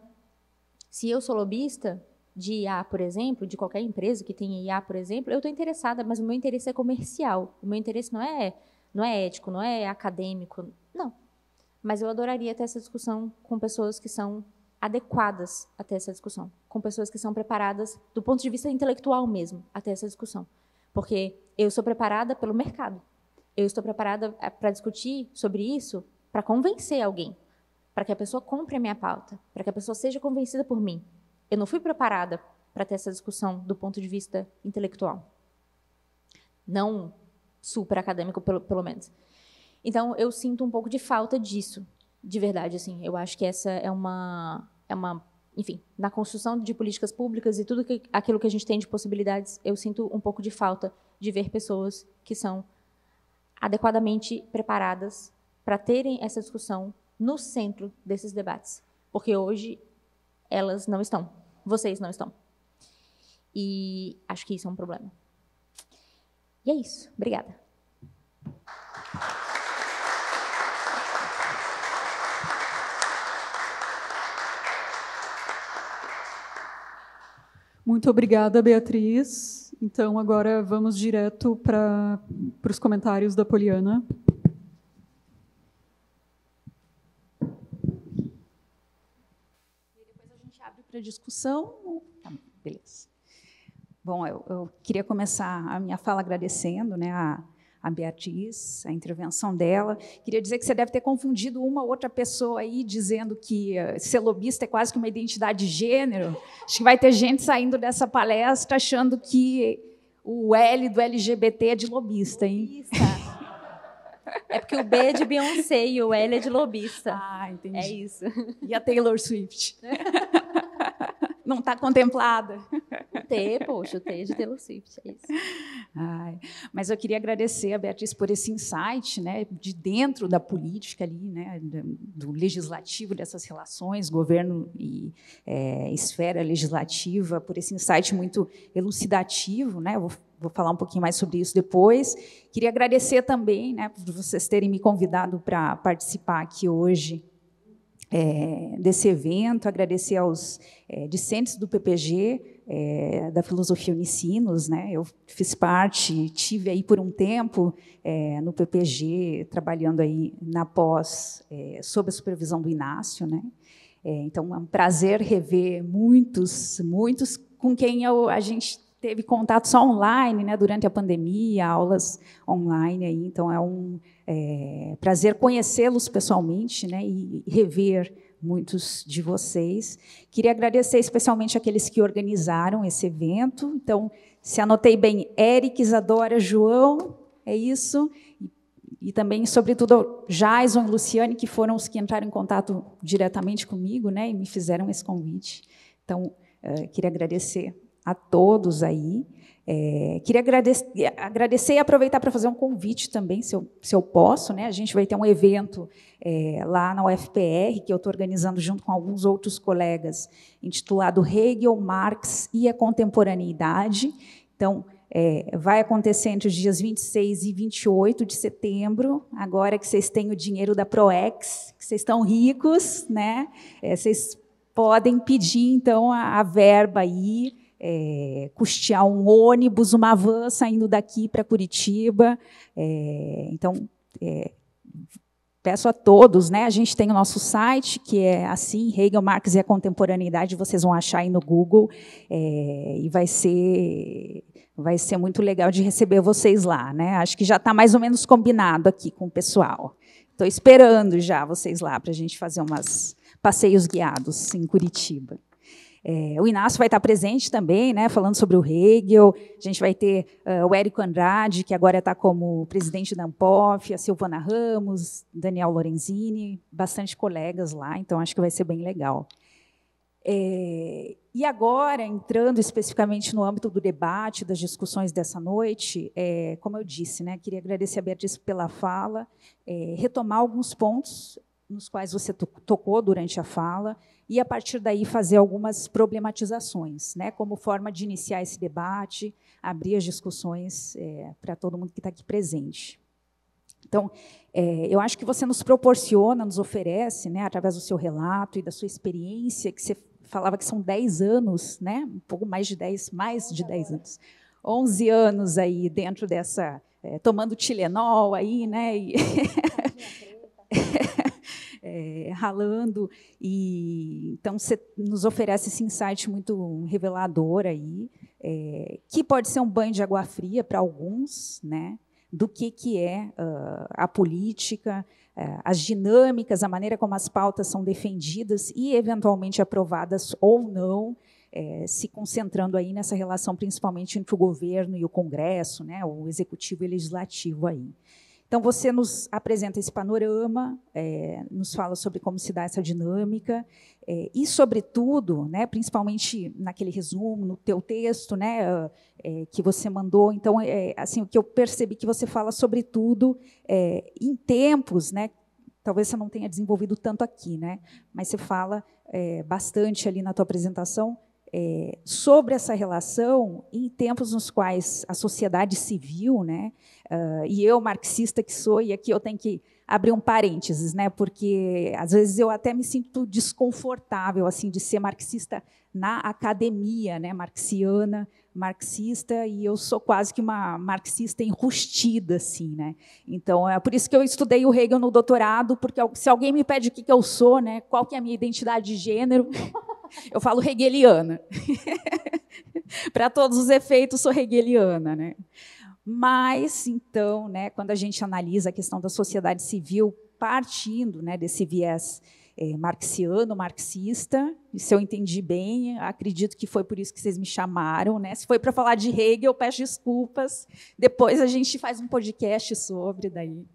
se eu sou lobista de IA, por exemplo, de qualquer empresa que tenha IA, por exemplo, eu estou interessada, mas o meu interesse é comercial. O meu interesse não é não é ético, não é acadêmico, não. Mas eu adoraria ter essa discussão com pessoas que são adequadas até essa discussão, com pessoas que são preparadas do ponto de vista intelectual mesmo até essa discussão, porque eu sou preparada pelo mercado, eu estou preparada eh, para discutir sobre isso, para convencer alguém, para que a pessoa compre a minha pauta, para que a pessoa seja convencida por mim. Eu não fui preparada para ter essa discussão do ponto de vista intelectual. Não super acadêmico, pelo, pelo menos. Então, eu sinto um pouco de falta disso, de verdade. Assim, eu acho que essa é uma, é uma, enfim, na construção de políticas públicas e tudo que, aquilo que a gente tem de possibilidades, eu sinto um pouco de falta de ver pessoas que são adequadamente preparadas para terem essa discussão no centro desses debates, porque hoje elas não estão, vocês não estão. E acho que isso é um problema. E é isso. Obrigada. Muito obrigada, Beatriz. Então, agora vamos direto para os comentários da Poliana. E depois a gente abre para discussão. Tá, beleza. Bom, eu, eu, queria começar a minha fala agradecendo né, a, a Beatriz, a intervenção dela. Queria dizer que você deve ter confundido uma outra pessoa aí, dizendo que eh, ser lobista é quase que uma identidade de gênero. Acho que vai ter gente saindo dessa palestra achando que o L do LGBT é de lobista, hein? É porque o B é de Beyoncé e o L é de lobista. Ah, entendi. É isso. E a Taylor Swift. Não está contemplada. Chutei, pô, chutei de Taylor Swift, é isso. Ai, mas eu queria agradecer a Beatriz por esse insight, né, de dentro da política ali, né, do legislativo, dessas relações, governo e é, esfera legislativa, por esse insight muito elucidativo, né, vou vou falar um pouquinho mais sobre isso depois. Queria agradecer também né, por vocês terem me convidado para participar aqui hoje é, desse evento, agradecer aos é, discentes do PPG, é, da Filosofia Unicinos. Né? Eu fiz parte, tive aí por um tempo é, no PPG, trabalhando aí na pós, é, sob a supervisão do Inácio. Né? É, então, é um prazer rever muitos, muitos com quem eu, a gente teve contato só online, né, durante a pandemia, aulas online aí, então é um é, prazer conhecê-los pessoalmente, né, e rever muitos de vocês. Queria agradecer especialmente aqueles que organizaram esse evento. Então, se anotei bem, Eric, Isadora, João, é isso. E, também, sobretudo, Jason e Luciane, que foram os que entraram em contato diretamente comigo, né, e me fizeram esse convite. Então, uh, queria agradecer a todos aí. É, queria agradecer, agradecer, e aproveitar para fazer um convite também, se eu, se eu posso. Né? A gente vai ter um evento é, lá na UFPR, que eu estou organizando junto com alguns outros colegas, intitulado Hegel, Marx e a Contemporaneidade. Então, é, vai acontecer entre os dias 26 e 28 de setembro, agora que vocês têm o dinheiro da ProEx, que vocês estão ricos, né? É, vocês podem pedir, então, a, a verba aí é, custear um ônibus, uma van saindo daqui para Curitiba. É, então, é, peço a todos, né? A gente tem o nosso site, que é assim, Hegel, Marx e a Contemporaneidade, vocês vão achar aí no Google, é, e vai ser, vai ser muito legal de receber vocês lá, né? Acho que já está mais ou menos combinado aqui com o pessoal. Estou esperando já vocês lá para a gente fazer umas passeios guiados em Curitiba. É, o Inácio vai estar presente também, né, falando sobre o Hegel. A gente vai ter uh, o Érico Andrade, que agora está como presidente da Ampof, a Silvana Ramos, Daniel Lorenzini, bastante colegas lá, então acho que vai ser bem legal. É, e agora, entrando especificamente no âmbito do debate, das discussões dessa noite, é, como eu disse, né, queria agradecer a Beatriz pela fala, é, retomar alguns pontos nos quais você tocou durante a fala, e, a partir daí, fazer algumas problematizações, né, como forma de iniciar esse debate, abrir as discussões é, para todo mundo que está aqui presente. Então, é, eu acho que você nos proporciona, nos oferece, né, através do seu relato e da sua experiência, que você falava que são 10 anos, né, um pouco mais de 10, mais de 10 anos, 11 anos aí dentro dessa, é, tomando Tilenol aí, né, e... é, ralando. E, então, você nos oferece esse insight muito revelador aí, é, que pode ser um banho de água fria para alguns, né? do que, que é uh, a política, eh, as dinâmicas, a maneira como as pautas são defendidas e, eventualmente, aprovadas ou não, é, se concentrando aí nessa relação principalmente entre o governo e o Congresso, né, o executivo e legislativo aí. Então, você nos apresenta esse panorama, é, nos fala sobre como se dá essa dinâmica é, e, sobretudo, né, principalmente naquele resumo, no teu texto né, é, que você mandou. Então, é, assim, o que eu percebi que você fala, sobretudo, é, em tempos, né, talvez você não tenha desenvolvido tanto aqui, né, mas você fala é, bastante ali na tua apresentação é, sobre essa relação em tempos nos quais a sociedade civil, né, uh, e eu, marxista que sou, e aqui eu tenho que abrir um parênteses, né, porque às vezes eu até me sinto desconfortável assim de ser marxista na academia, né, marxiana, marxista e eu sou quase que uma marxista enrustida, assim, né? Então é por isso que eu estudei o Hegel no doutorado, porque se alguém me pede o que, que eu sou, né? Qual que é a minha identidade de gênero? Eu falo hegeliana. Para todos os efeitos, sou hegeliana, né? Mas, então, né, quando a gente analisa a questão da sociedade civil partindo né, desse viés é, marxiano, marxista, e se eu entendi bem, acredito que foi por isso que vocês me chamaram. Né? Se foi para falar de Hegel, peço desculpas. Depois a gente faz um podcast sobre daí.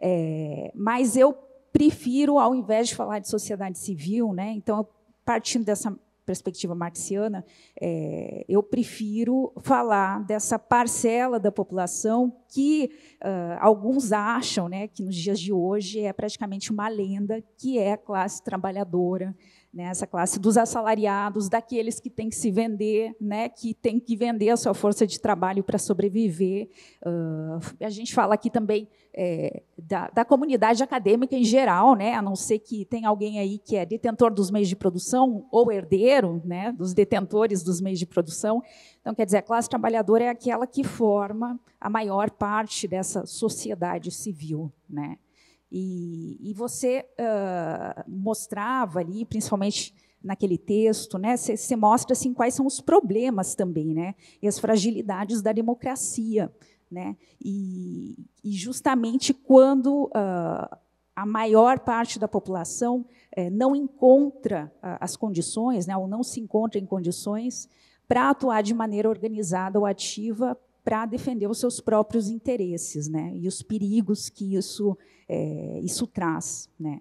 É, mas eu prefiro, ao invés de falar de sociedade civil, né, então eu partindo dessa perspectiva marxiana, é, eu prefiro falar dessa parcela da população que uh, alguns acham né, que nos dias de hoje é praticamente uma lenda, que é a classe trabalhadora, né, essa classe dos assalariados, daqueles que têm que se vender, né, que têm que vender a sua força de trabalho para sobreviver. Uh, a gente fala aqui também é, da, da, comunidade acadêmica em geral, né, a não ser que tem alguém aí que é detentor dos meios de produção ou herdeiro né, dos detentores dos meios de produção. Então, quer dizer, a classe trabalhadora é aquela que forma a maior parte dessa sociedade civil. Né? E, e você uh, mostrava ali, principalmente naquele texto, né, você mostra assim quais são os problemas também, né, e as fragilidades da democracia, né, e, e justamente quando uh, a maior parte da população uh, não encontra uh, as condições, né, ou não se encontra em condições para atuar de maneira organizada ou ativa para defender os seus próprios interesses, né, e os perigos que isso é, isso traz. Né?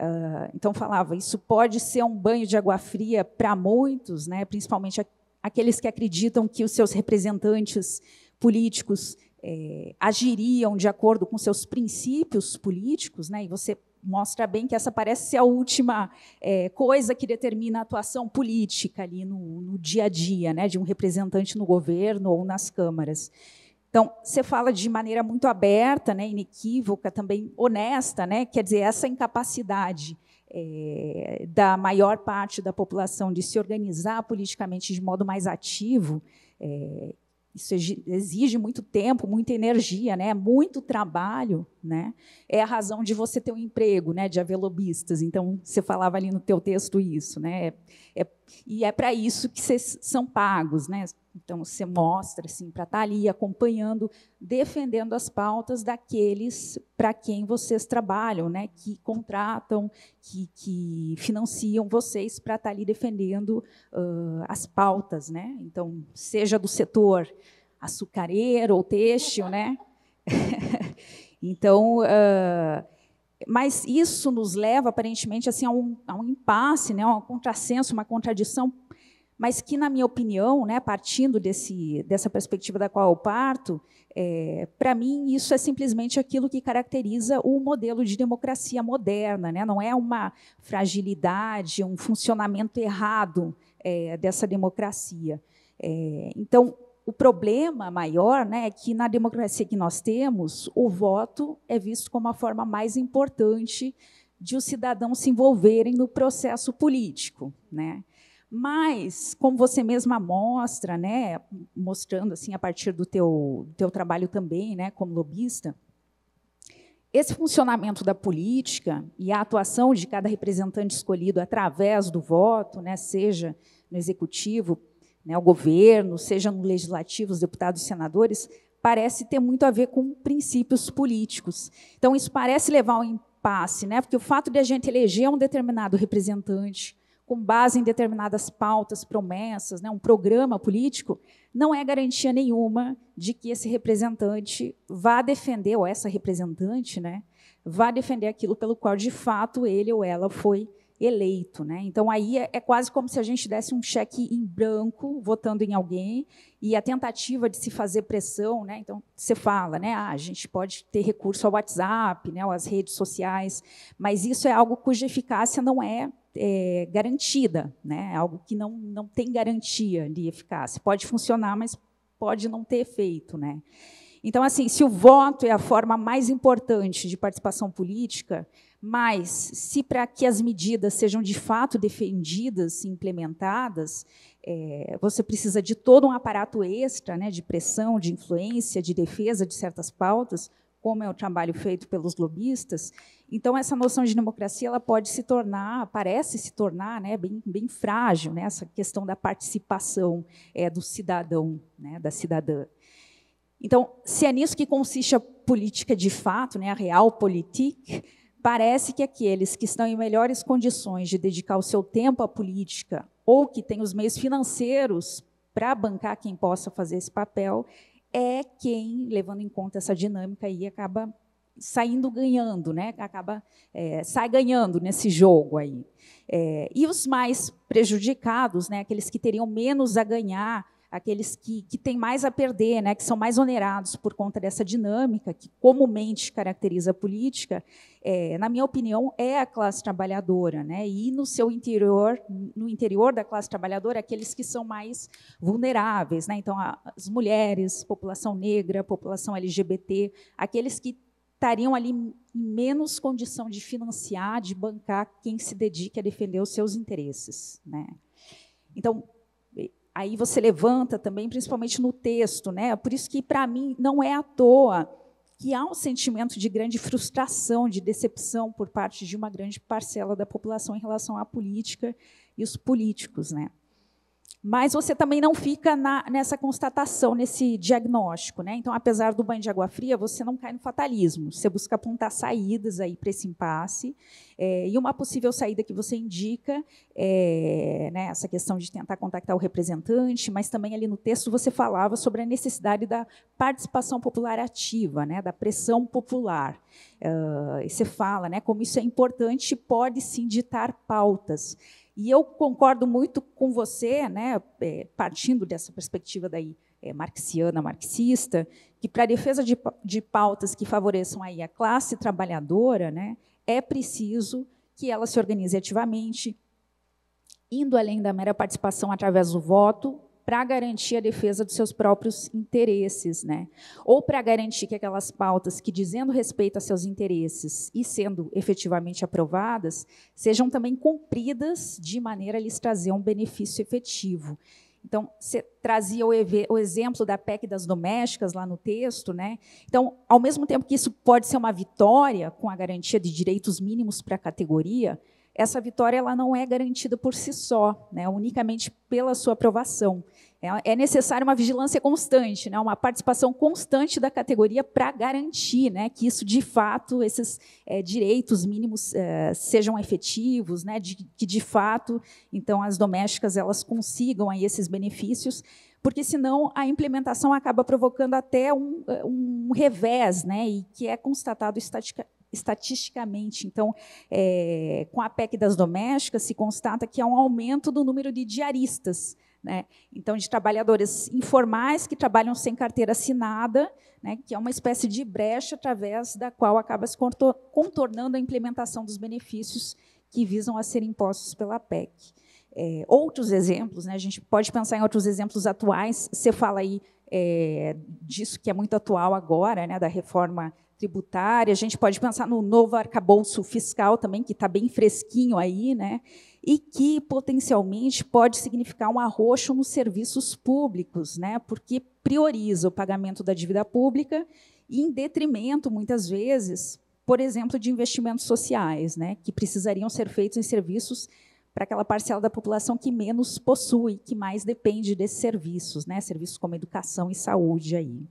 Uh, então, falava, isso pode ser um banho de água fria para muitos, né? principalmente aqueles que acreditam que os seus representantes políticos é, agiriam de acordo com seus princípios políticos, né? e você mostra bem que essa parece ser a última é, coisa que determina a atuação política ali no, no dia a dia né? de um representante no governo ou nas câmaras. Então, você fala de maneira muito aberta, né, inequívoca, também honesta, né, quer dizer, essa incapacidade é, da maior parte da população de se organizar politicamente de modo mais ativo, é, isso exige muito tempo, muita energia, né? muito trabalho. Né? É a razão de você ter um emprego, né? de haver lobistas. Então, você falava ali no teu texto isso. Né? É, é, e é para isso que vocês são pagos. Né? Então, você mostra assim, para estar tá ali acompanhando, defendendo as pautas daqueles para quem vocês trabalham, né? que contratam, que, que financiam vocês para estar tá ali defendendo uh, as pautas. Né? Então, seja do setor açucareiro ou têxtil. Né? então, uh, mas isso nos leva, aparentemente, assim, a, um, a um impasse, né? a um contrassenso, uma contradição mas que, na minha opinião, né, partindo desse, dessa perspectiva da qual eu parto, é, para mim isso é simplesmente aquilo que caracteriza o modelo de democracia moderna. Né? Não é uma fragilidade, um funcionamento errado é, dessa democracia. É, então, o problema maior né, é que, na democracia que nós temos, o voto é visto como a forma mais importante de os cidadãos se envolverem no processo político. Né? Mas, como você mesma mostra, né, mostrando assim a partir do teu, teu trabalho também, né, como lobista, esse funcionamento da política e a atuação de cada representante escolhido através do voto, né, seja no executivo, né, o governo, seja no legislativo, os deputados e senadores, parece ter muito a ver com princípios políticos. Então, isso parece levar ao impasse, né, porque o fato de a gente eleger um determinado representante com base em determinadas pautas, promessas, né, um programa político, não é garantia nenhuma de que esse representante vá defender, ou essa representante, né, vá defender aquilo pelo qual, de fato, ele ou ela foi eleito. Né? Então, aí é, é quase como se a gente desse um cheque em branco votando em alguém e a tentativa de se fazer pressão. Né? Então, você fala, né? ah, a gente pode ter recurso ao WhatsApp, né? ou às redes sociais, mas isso é algo cuja eficácia não é é, garantida, né? algo que não, não tem garantia de eficácia. Pode funcionar, mas pode não ter efeito. Né? Então, assim, se o voto é a forma mais importante de participação política, mas se para que as medidas sejam de fato defendidas e implementadas, é, você precisa de todo um aparato extra né, de pressão, de influência, de defesa de certas pautas, como é o trabalho feito pelos lobistas, então, essa noção de democracia ela pode se tornar, parece se tornar, né, bem, bem frágil, né, essa questão da participação é, do cidadão, né, da cidadã. Então, se é nisso que consiste a política de fato, né, a real política, parece que aqueles que estão em melhores condições de dedicar o seu tempo à política ou que têm os meios financeiros para bancar quem possa fazer esse papel é quem, levando em conta essa dinâmica aí, acaba saindo ganhando, né? Acaba é, sai ganhando nesse jogo aí. É, e os mais prejudicados, né? Aqueles que teriam menos a ganhar, aqueles que, que têm mais a perder, né? Que são mais onerados por conta dessa dinâmica que comumente caracteriza a política. É, na minha opinião, é a classe trabalhadora, né? E no seu interior, no interior da classe trabalhadora, aqueles que são mais vulneráveis, né? Então, as mulheres, população negra, população LGBT, aqueles que estariam ali em menos condição de financiar, de bancar quem se dedique a defender os seus interesses. Né? Então, aí você levanta também, principalmente no texto, né? por isso que, para mim, não é à toa que há um sentimento de grande frustração, de decepção por parte de uma grande parcela da população em relação à política e os políticos. Né? mas você também não fica na, nessa constatação, nesse diagnóstico. Né? Então, apesar do banho de água fria, você não cai no fatalismo. Você busca apontar saídas aí para esse impasse. É, e uma possível saída que você indica, é, né, essa questão de tentar contactar o representante, mas também ali no texto você falava sobre a necessidade da participação popular ativa, né, da pressão popular. Uh, você fala né, como isso é importante e pode sim ditar pautas. E eu concordo muito com você, né, é, partindo dessa perspectiva daí é, marxiana, marxista, que para a defesa de, de pautas que favoreçam aí a classe trabalhadora, né, é preciso que ela se organize ativamente, indo além da mera participação através do voto, para garantir a defesa dos seus próprios interesses, né? Ou para garantir que aquelas pautas que dizendo respeito a seus interesses e sendo efetivamente aprovadas sejam também cumpridas de maneira a lhes trazer um benefício efetivo. Então, você trazia o, o, exemplo da PEC das domésticas lá no texto. Né? Então, ao mesmo tempo que isso pode ser uma vitória com a garantia de direitos mínimos para a categoria, essa vitória ela não é garantida por si só, né, unicamente pela sua aprovação. É, é necessária uma vigilância constante, né, uma participação constante da categoria para garantir né, que isso, de fato, esses é, direitos mínimos é, sejam efetivos, né, de, que, de fato, então as domésticas elas consigam aí, esses benefícios, porque senão a implementação acaba provocando até um, é, um revés, né, e que é constatado estatica, estatisticamente. Então, é, com a PEC das domésticas, se constata que há um aumento do número de diaristas. Né? Então, de trabalhadores informais que trabalham sem carteira assinada, né? que é uma espécie de brecha através da qual acaba se contornando a implementação dos benefícios que visam a ser impostos pela PEC. É, outros exemplos, né? a gente pode pensar em outros exemplos atuais, você fala aí é, disso que é muito atual agora, né? da reforma tributária, a gente pode pensar no novo arcabouço fiscal também, que está bem fresquinho aí, né? e que potencialmente pode significar um arroxo nos serviços públicos, né? porque prioriza o pagamento da dívida pública em detrimento, muitas vezes, por exemplo, de investimentos sociais, né? que precisariam ser feitos em serviços para aquela parcela da população que menos possui, que mais depende desses serviços, né? serviços como educação e saúde. aí.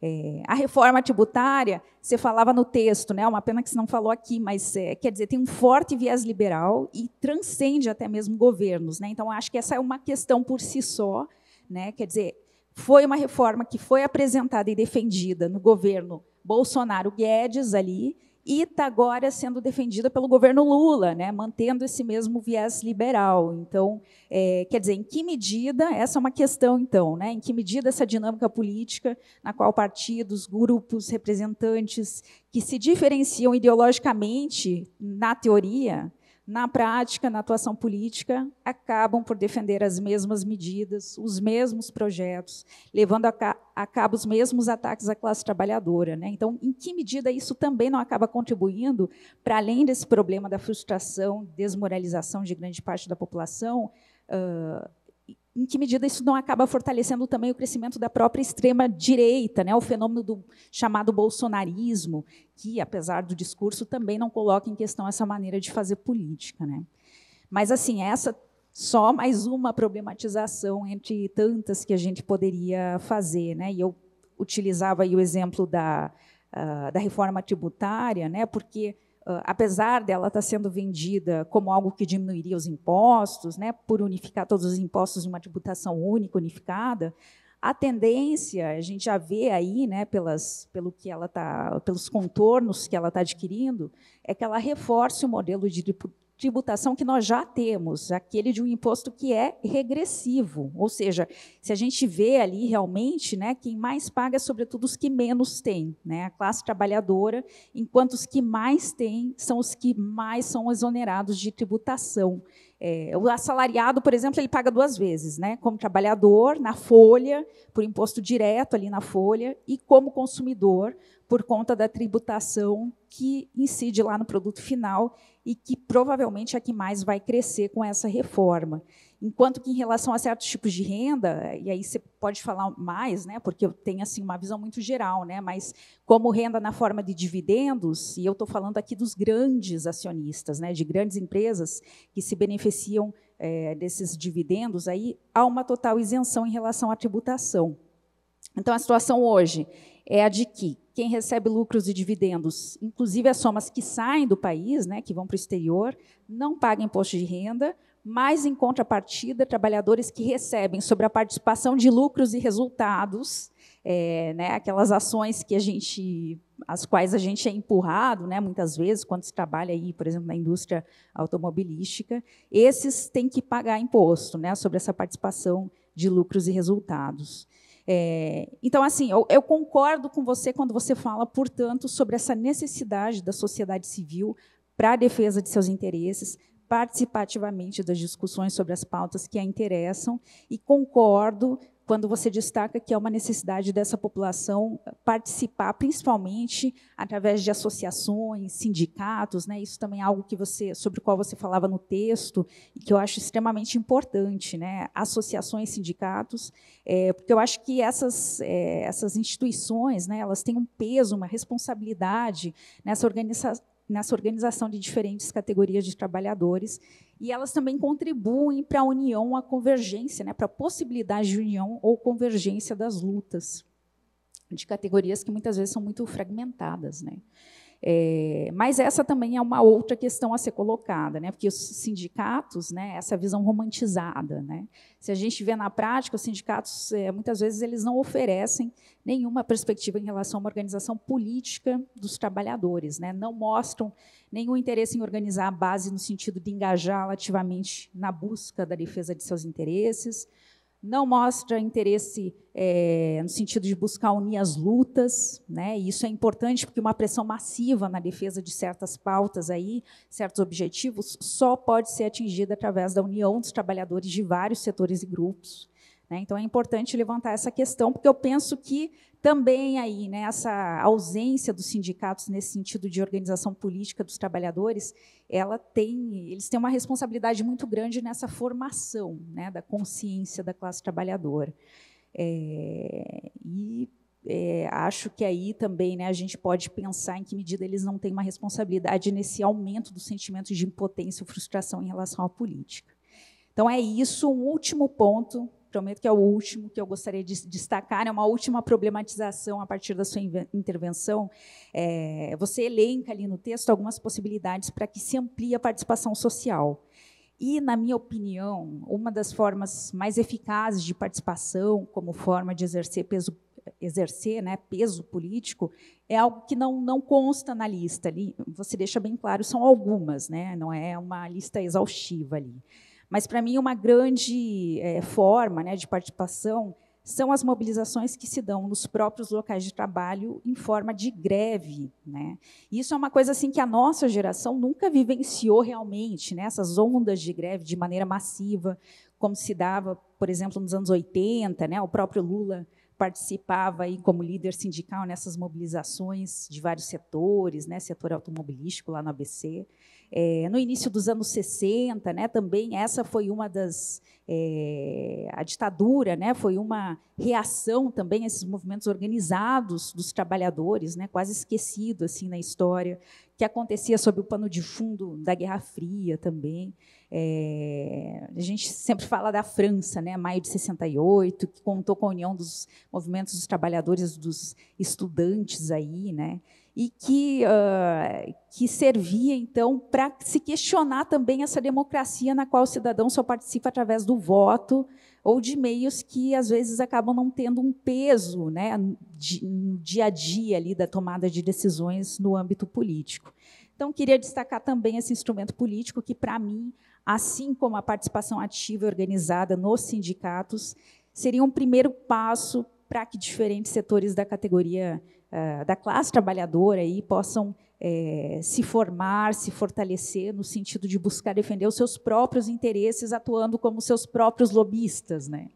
É, a reforma tributária, você falava no texto, né? Uma pena que você não falou aqui, mas é, quer dizer tem um forte viés liberal e transcende até mesmo governos, né? Então acho que essa é uma questão por si só, né? Quer dizer, foi uma reforma que foi apresentada e defendida no governo Bolsonaro Guedes ali, e está agora sendo defendida pelo governo Lula, né, mantendo esse mesmo viés liberal. Então, é, quer dizer, em que medida, essa é uma questão, então, né, em que medida essa dinâmica política, na qual partidos, grupos, representantes que se diferenciam ideologicamente na teoria, na prática, na atuação política, acabam por defender as mesmas medidas, os mesmos projetos, levando a, cabo os mesmos ataques à classe trabalhadora. Né? Então, em que medida isso também não acaba contribuindo para além desse problema da frustração, desmoralização de grande parte da população, uh, em que medida isso não acaba fortalecendo também o crescimento da própria extrema-direita, né? o fenômeno do chamado bolsonarismo, que, apesar do discurso, também não coloca em questão essa maneira de fazer política. Né? Mas, assim, essa só mais uma problematização entre tantas que a gente poderia fazer. Né? E eu utilizava aí o exemplo da, uh, da reforma tributária, né? porque apesar dela estar tá sendo vendida como algo que diminuiria os impostos, né, por unificar todos os impostos em uma tributação única, unificada, a tendência, a gente já vê aí, né, pelas, pelo que ela tá, pelos contornos que ela está adquirindo, é que ela reforce o modelo de tributação que nós já temos, aquele de um imposto que é regressivo, ou seja, se a gente vê ali realmente, né, quem mais paga é sobretudo os que menos têm, né, a classe trabalhadora, enquanto os que mais têm são os que mais são exonerados de tributação. É, o assalariado, por exemplo, ele paga duas vezes, né? Como trabalhador na folha, por imposto direto ali na folha, e como consumidor por conta da tributação que incide lá no produto final e que provavelmente é a que mais vai crescer com essa reforma. Enquanto que em relação a certos tipos de renda, e aí você pode falar mais, né, porque eu tenho assim uma visão muito geral, né, mas como renda na forma de dividendos, e eu estou falando aqui dos grandes acionistas, né, de grandes empresas que se beneficiam é, desses dividendos, aí há uma total isenção em relação à tributação. Então a situação hoje é a de que quem recebe lucros e dividendos, inclusive as somas que saem do país, né, que vão para o exterior, não paga imposto de renda, mas, em contrapartida, trabalhadores que recebem sobre a participação de lucros e resultados, é, né, aquelas ações que a gente, as quais a gente é empurrado, né, muitas vezes, quando se trabalha aí, por exemplo, na indústria automobilística, esses têm que pagar imposto né, sobre essa participação de lucros e resultados. É, então, assim, eu, eu, concordo com você quando você fala, portanto, sobre essa necessidade da sociedade civil para a defesa de seus interesses, participativamente das discussões sobre as pautas que a interessam, e concordo quando você destaca que é uma necessidade dessa população participar, principalmente através de associações, sindicatos, né? Isso também é algo que você, sobre o qual você falava no texto e que eu acho extremamente importante, né? Associações, sindicatos, é, porque eu acho que essas é, essas instituições, né? Elas têm um peso, uma responsabilidade nessa organização nessa organização de diferentes categorias de trabalhadores e elas também contribuem para a união, a convergência, né, para a possibilidade de união ou convergência das lutas, de categorias que muitas vezes são muito fragmentadas. Né. É, mas essa também é uma outra questão a ser colocada, né? porque os sindicatos, né, essa visão romantizada. Né? Se a gente vê na prática, os sindicatos, é, muitas vezes, eles não oferecem nenhuma perspectiva em relação a uma organização política dos trabalhadores, né? não mostram nenhum interesse em organizar a base no sentido de engajá-la ativamente na busca da defesa de seus interesses, não mostra interesse é, no sentido de buscar unir as lutas, né? E isso é importante porque uma pressão massiva na defesa de certas pautas aí, certos objetivos, só pode ser atingida através da união dos trabalhadores de vários setores e grupos, né? Então é importante levantar essa questão, porque eu penso que também aí né, essa ausência dos sindicatos nesse sentido de organização política dos trabalhadores, ela tem, eles têm uma responsabilidade muito grande nessa formação né, da consciência da classe trabalhadora. É, e é, acho que aí também né, a gente pode pensar em que medida eles não têm uma responsabilidade nesse aumento do sentimento de impotência ou frustração em relação à política. Então, é isso, um último ponto prometo que é o último que eu gostaria de destacar, é uma última problematização a partir da sua intervenção. É, você elenca ali no texto algumas possibilidades para que se amplie a participação social. E, na minha opinião, uma das formas mais eficazes de participação, como forma de exercer peso, exercer, né, peso político, é algo que não, não consta na lista ali. Você deixa bem claro, são algumas, né, não é uma lista exaustiva ali mas, para mim, uma grande é, forma né, de participação são as mobilizações que se dão nos próprios locais de trabalho em forma de greve, né? Isso é uma coisa assim que a nossa geração nunca vivenciou realmente, né? Essas ondas de greve de maneira massiva, como se dava, por exemplo, nos anos 80, né? O próprio Lula participava aí como líder sindical nessas mobilizações de vários setores, né? Setor automobilístico lá no ABC é, no início dos anos 60, né, também essa foi uma das é, a ditadura, né, foi uma reação também a esses movimentos organizados dos trabalhadores, né, quase esquecido assim na história, que acontecia sob o pano de fundo da Guerra Fria também. É, a gente sempre fala da França, né, maio de 68, que contou com a união dos movimentos dos trabalhadores, dos estudantes aí, né, e que, uh, que servia, então, para se questionar também essa democracia na qual o cidadão só participa através do voto ou de meios que, às vezes, acabam não tendo um peso né, no dia a dia ali, da tomada de decisões no âmbito político. Então, queria destacar também esse instrumento político que, para mim, assim como a participação ativa e organizada nos sindicatos, seria um primeiro passo para que diferentes setores da categoria ah, da classe trabalhadora aí possam é, se formar, se fortalecer no sentido de buscar defender os seus próprios interesses, atuando como seus próprios lobistas. Né?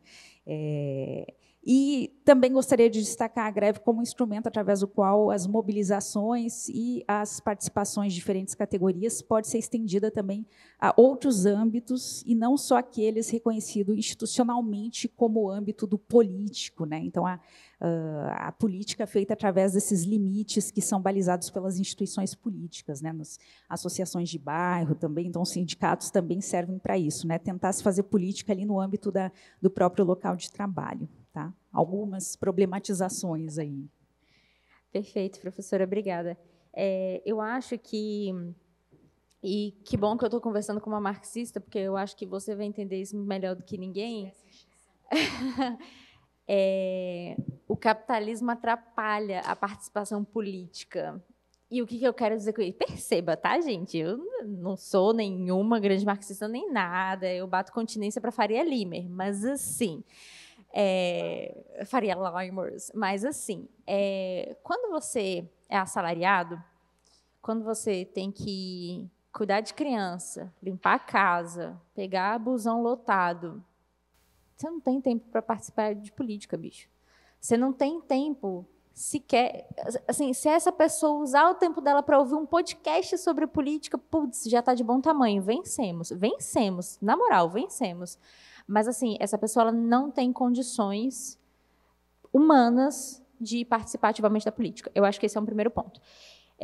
É, e também gostaria de destacar a greve como um instrumento através do qual as mobilizações e as participações de diferentes categorias pode ser estendida também a outros âmbitos e não só aqueles reconhecidos institucionalmente como âmbito do político, né? Então a, ah, a política feita através desses limites que são balizados pelas instituições políticas, né, nas associações de bairro também, então sindicatos também servem para isso, né, tentar se fazer política ali no âmbito da, do próprio local de trabalho. Tá? Algumas problematizações aí. Perfeito, professora, obrigada. É, eu acho que e que bom que eu estou conversando com uma marxista, porque eu acho que você vai entender isso melhor do que ninguém. é, o capitalismo atrapalha a participação política. E o que, que eu quero dizer com isso? Perceba, tá, gente? Eu não sou nenhuma grande marxista nem nada. Eu bato continência para Faria Limer, mas assim. É, Faria Limers, mas assim, é, quando você é assalariado, quando você tem que cuidar de criança, limpar a casa, pegar busão lotado, você não tem tempo para participar de política, bicho. Você não tem tempo sequer. Assim, se essa pessoa usar o tempo dela para ouvir um podcast sobre política, putz, já está de bom tamanho. Vencemos, vencemos. Na moral, vencemos. Mas, assim, essa pessoa não tem condições humanas de participar ativamente da política. Eu acho que esse é um primeiro ponto.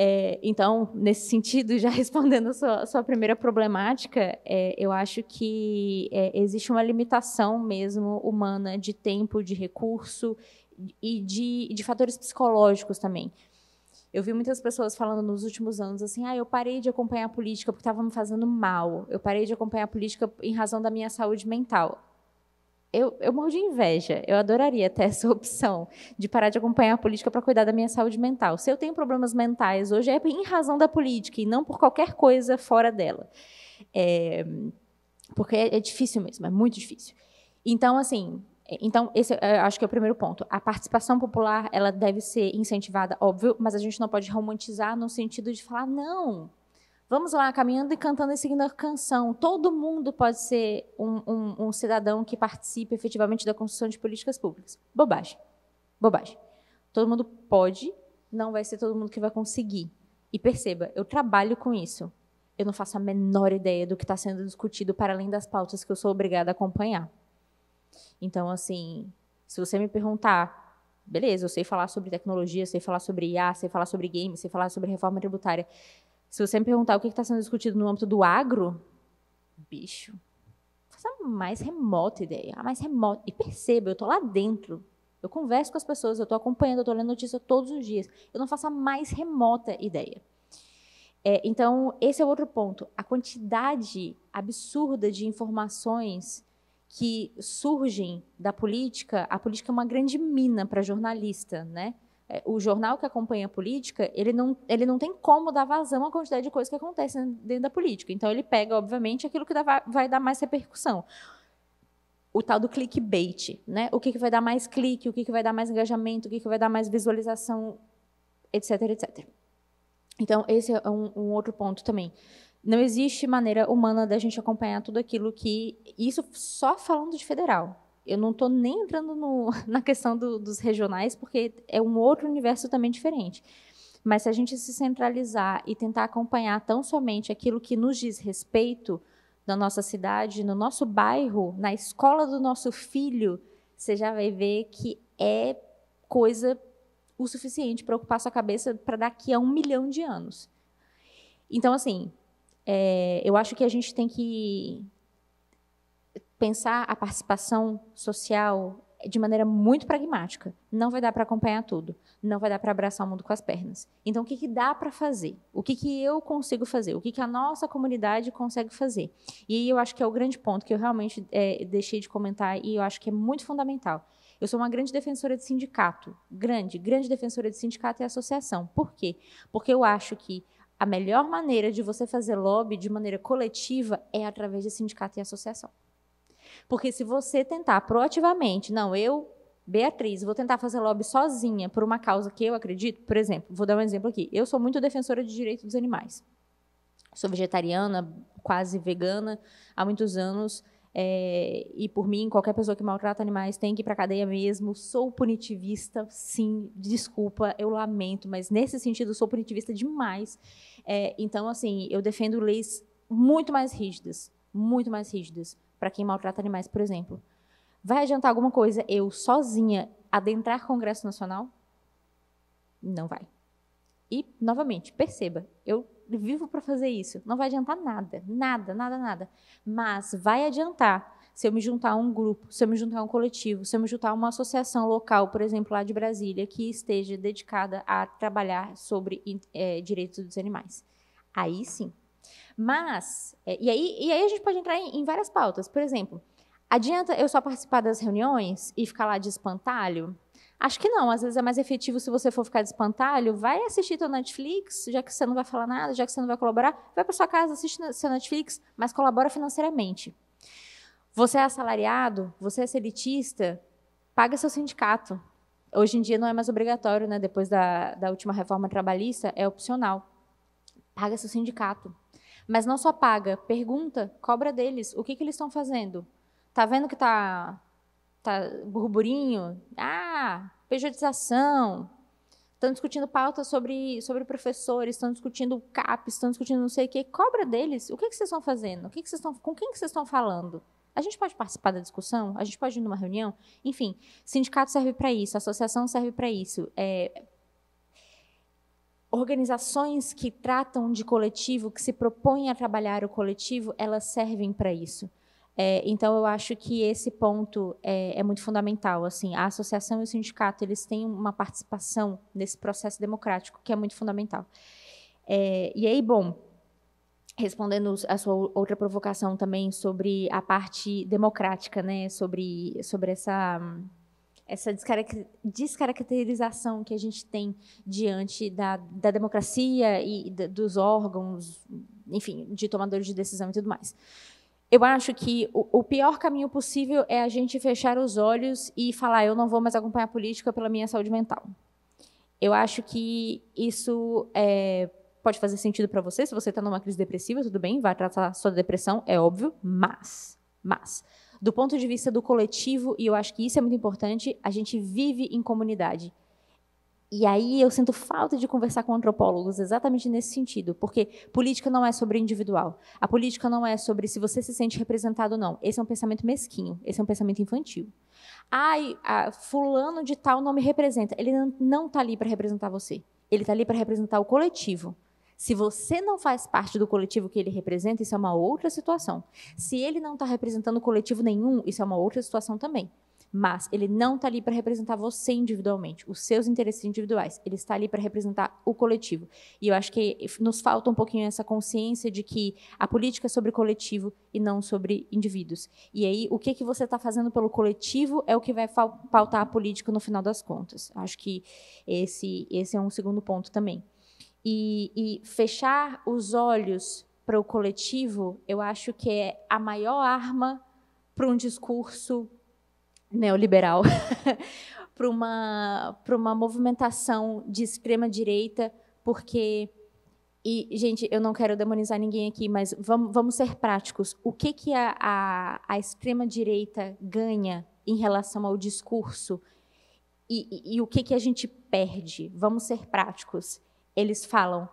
É, então, nesse sentido, já respondendo a sua, a sua primeira problemática, é, eu acho que é, existe uma limitação mesmo humana de tempo, de recurso e de, de fatores psicológicos também. Eu vi muitas pessoas falando nos últimos anos assim: ah, eu parei de acompanhar a política porque estava me fazendo mal, eu parei de acompanhar a política em razão da minha saúde mental eu, eu morro de inveja. Eu adoraria ter essa opção de parar de acompanhar a política para cuidar da minha saúde mental. Se eu tenho problemas mentais hoje, é em razão da política e não por qualquer coisa fora dela. É, porque é, é difícil mesmo, é muito difícil. Então, assim, é, então, esse é, eu acho que é o primeiro ponto. A participação popular, ela deve ser incentivada, óbvio, mas a gente não pode romantizar no sentido de falar, não, Vamos lá, caminhando e cantando e seguindo a canção. Todo mundo pode ser um, um, um cidadão que participe efetivamente da construção de políticas públicas. Bobagem. Bobagem. Todo mundo pode, não vai ser todo mundo que vai conseguir. E perceba, eu trabalho com isso. Eu não faço a menor ideia do que está sendo discutido para além das pautas que eu sou obrigada a acompanhar. Então, assim, se você me perguntar, beleza, eu sei falar sobre tecnologia, sei falar sobre IA, sei falar sobre games, sei falar sobre reforma tributária. Se você me perguntar o que está sendo discutido no âmbito do agro, bicho, faça a mais remota ideia, a mais remota. E perceba, eu estou lá dentro. Eu converso com as pessoas, eu estou acompanhando, eu estou lendo notícia todos os dias. Eu não faço a mais remota ideia. É, então, esse é outro ponto. A quantidade absurda de informações que surgem da política, a política é uma grande mina para jornalista, né? É, o jornal que acompanha a política, ele não, ele não tem como dar vazão à quantidade de coisas que acontecem dentro da política. Então, ele pega, obviamente, aquilo que dá, vai dar mais repercussão. O tal do clickbait, né? O que, que vai dar mais clique, o que, que vai dar mais engajamento, o que, que vai dar mais visualização, etc, etc. Então, esse é um, um outro ponto também. Não existe maneira humana da gente acompanhar tudo aquilo que... Isso só falando de federal, eu não estou nem entrando no, na questão do, dos regionais, porque é um outro universo também diferente. Mas se a gente se centralizar e tentar acompanhar tão somente aquilo que nos diz respeito na nossa cidade, no nosso bairro, na escola do nosso filho, você já vai ver que é coisa o suficiente para ocupar sua cabeça para daqui a um milhão de anos. Então, assim, é, eu acho que a gente tem que pensar a participação social de maneira muito pragmática. Não vai dar para acompanhar tudo, não vai dar para abraçar o mundo com as pernas. Então, o que, que dá para fazer? O que, que eu consigo fazer? O que, que a nossa comunidade consegue fazer? E eu acho que é o grande ponto que eu realmente é, deixei de comentar e eu acho que é muito fundamental. Eu sou uma grande defensora de sindicato, grande, grande defensora de sindicato e é associação. Por quê? Porque eu acho que a melhor maneira de você fazer lobby de maneira coletiva é através de sindicato e associação. Porque se você tentar proativamente, não, eu, Beatriz, vou tentar fazer lobby sozinha por uma causa que eu acredito, por exemplo, vou dar um exemplo aqui. Eu sou muito defensora de direitos dos animais. Sou vegetariana, quase vegana há muitos anos. É, e por mim, qualquer pessoa que maltrata animais tem que ir para cadeia mesmo. Sou punitivista, sim, desculpa, eu lamento, mas nesse sentido sou punitivista demais. É, então, assim, eu defendo leis muito mais rígidas, muito mais rígidas para quem maltrata animais, por exemplo. Vai adiantar alguma coisa eu, sozinha, adentrar Congresso Nacional? Não vai. E, novamente, perceba, eu vivo para fazer isso. Não vai adiantar nada, nada, nada, nada. Mas vai adiantar se eu me juntar a um grupo, se eu me juntar a um coletivo, se eu me juntar a uma associação local, por exemplo, lá de Brasília, que esteja dedicada a trabalhar sobre é, direitos dos animais. Aí sim, mas, é, e aí, e aí a gente pode entrar em, em várias pautas. Por exemplo, adianta eu só participar das reuniões e ficar lá de espantalho? Acho que não. Às vezes é mais efetivo se você for ficar de espantalho. Vai assistir teu Netflix, já que você não vai falar nada, já que você não vai colaborar. Vai para sua casa, assiste seu Netflix, mas colabora financeiramente. Você é assalariado, você é seletista? paga seu sindicato. Hoje em dia não é mais obrigatório, né? depois da, da última reforma trabalhista, é opcional. Paga seu sindicato. Mas não só paga, pergunta, cobra deles o que, que eles estão fazendo. Tá vendo que tá, tá burburinho? Ah, pejotização. Estão discutindo pautas sobre, sobre professores, estão discutindo CAPES, estão discutindo não sei o quê. Cobra deles o que, que vocês estão fazendo, o que, que vocês estão, com quem que vocês estão falando. A gente pode participar da discussão, a gente pode ir numa reunião, enfim, sindicato serve para isso, associação serve para isso, é, organizações que tratam de coletivo, que se propõem a trabalhar o coletivo, elas servem para isso. É, então, eu acho que esse ponto é, é, muito fundamental. Assim, a associação e o sindicato eles têm uma participação nesse processo democrático que é muito fundamental. É, e aí, bom, respondendo a sua outra provocação também sobre a parte democrática, né, sobre sobre essa essa descaracterização que a gente tem diante da, da democracia e da, dos órgãos, enfim, de tomadores de decisão e tudo mais. Eu acho que o, o pior caminho possível é a gente fechar os olhos e falar: eu não vou mais acompanhar a política pela minha saúde mental. Eu acho que isso é, pode fazer sentido para você. Se você está numa crise depressiva, tudo bem, vai tratar sua depressão, é óbvio, mas, mas do ponto de vista do coletivo, e eu acho que isso é muito importante, a gente vive em comunidade. E aí eu sinto falta de conversar com antropólogos exatamente nesse sentido, porque política não é sobre individual. A política não é sobre se você se sente representado ou não. Esse é um pensamento mesquinho, esse é um pensamento infantil. Ai, fulano de tal não me representa. Ele não está ali para representar você. Ele está ali para representar o coletivo. Se você não faz parte do coletivo que ele representa, isso é uma outra situação. Se ele não está representando coletivo nenhum, isso é uma outra situação também. Mas ele não está ali para representar você individualmente, os seus interesses individuais. Ele está ali para representar o coletivo. E eu acho que nos falta um pouquinho essa consciência de que a política é sobre coletivo e não sobre indivíduos. E aí, o que, que você está fazendo pelo coletivo é o que vai pautar a política no final das contas. Acho que esse, esse é um segundo ponto também e, e fechar os olhos para o coletivo, eu acho que é a maior arma para um discurso neoliberal, para uma, para uma movimentação de extrema-direita, porque. E, gente, eu não quero demonizar ninguém aqui, mas vamos, vamos ser práticos. O que, que a, a, a extrema-direita ganha em relação ao discurso? E, e, e o que, que a gente perde? Vamos ser práticos eles falam: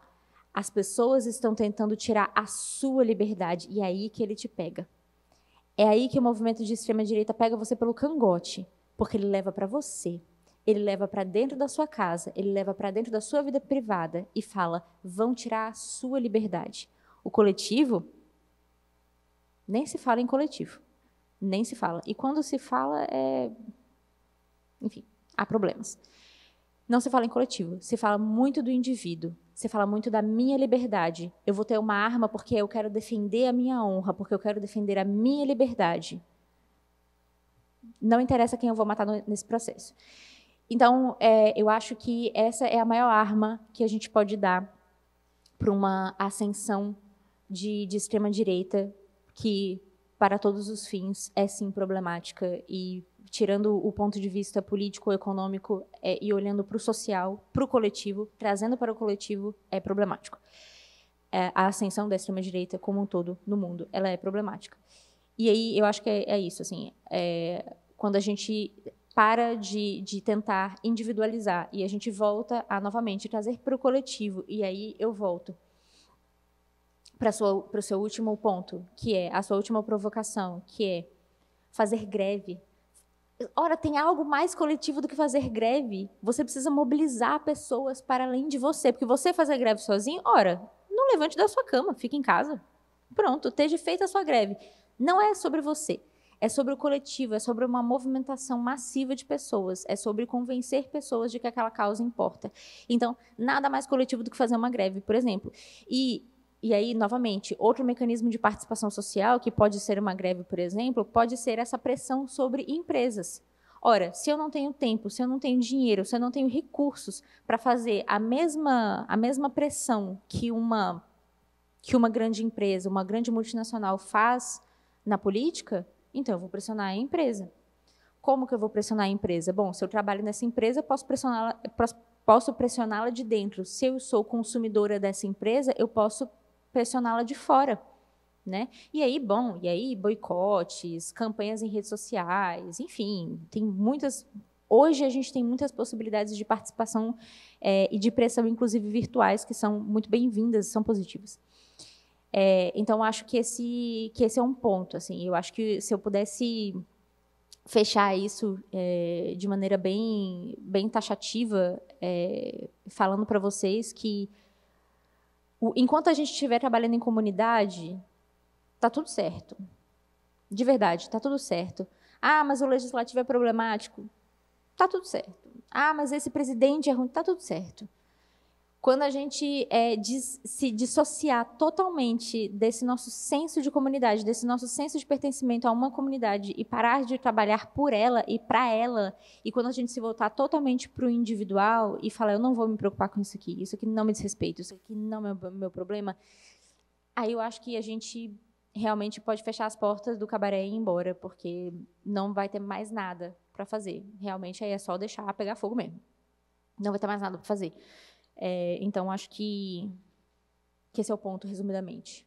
as pessoas estão tentando tirar a sua liberdade. E é aí que ele te pega. É aí que o movimento de extrema-direita pega você pelo cangote, porque ele leva para você. Ele leva para dentro da sua casa, ele leva para dentro da sua vida privada e fala: vão tirar a sua liberdade. O coletivo, nem se fala em coletivo. Nem se fala. E quando se fala, é. Enfim, há problemas não se fala em coletivo, se fala muito do indivíduo, se fala muito da minha liberdade. Eu vou ter uma arma porque eu quero defender a minha honra, porque eu quero defender a minha liberdade. Não interessa quem eu vou matar no, nesse processo. Então, é, eu acho que essa é a maior arma que a gente pode dar para uma ascensão de, de extrema-direita que, para todos os fins, é sim problemática e tirando o ponto de vista político, econômico é, e olhando para o social, para o coletivo, trazendo para o coletivo, é problemático. É, a ascensão da extrema-direita como um todo no mundo, ela é problemática. E aí eu acho que é, é isso, assim, é, quando a gente para de, de tentar individualizar e a gente volta a novamente trazer para o coletivo, e aí eu volto para o seu último ponto, que é a sua última provocação, que é fazer greve Ora, tem algo mais coletivo do que fazer greve. Você precisa mobilizar pessoas para além de você. Porque você fazer greve sozinho, ora, não levante da sua cama, fique em casa. Pronto, esteja feita a sua greve. Não é sobre você. É sobre o coletivo, é sobre uma movimentação massiva de pessoas, é sobre convencer pessoas de que aquela causa importa. Então, nada mais coletivo do que fazer uma greve, por exemplo. E e aí, novamente, outro mecanismo de participação social, que pode ser uma greve, por exemplo, pode ser essa pressão sobre empresas. Ora, se eu não tenho tempo, se eu não tenho dinheiro, se eu não tenho recursos para fazer a mesma, a mesma pressão que uma, que uma grande empresa, uma grande multinacional faz na política, então eu vou pressionar a empresa. Como que eu vou pressionar a empresa? Bom, se eu trabalho nessa empresa, eu posso pressioná-la, posso pressioná-la de dentro. Se eu sou consumidora dessa empresa, eu posso pressioná-la de fora. Né? E aí, bom, e aí boicotes, campanhas em redes sociais, enfim, tem muitas. Hoje a gente tem muitas possibilidades de participação é, e de pressão, inclusive virtuais, que são muito bem-vindas, são positivas. É, então acho que esse que esse é um ponto, assim. Eu acho que se eu pudesse fechar isso é, de maneira bem bem taxativa, falando para vocês que enquanto a gente estiver trabalhando em comunidade, tá tudo certo. De verdade, tá tudo certo. Ah, mas o legislativo é problemático. Tá tudo certo. Ah, mas esse presidente é ruim. Tá tudo certo quando a gente é, diz, se dissociar totalmente desse nosso senso de comunidade, desse nosso senso de pertencimento a uma comunidade e parar de trabalhar por ela e para ela, e quando a gente se voltar totalmente para o individual e falar, eu não vou me preocupar com isso aqui, isso aqui não me desrespeita, isso aqui não é o meu problema, aí eu acho que a gente realmente pode fechar as portas do cabaré e ir embora, porque não vai ter mais nada para fazer. Realmente aí é só deixar pegar fogo mesmo. Não vai ter mais nada para fazer. É, então, acho que, que esse é o ponto, resumidamente.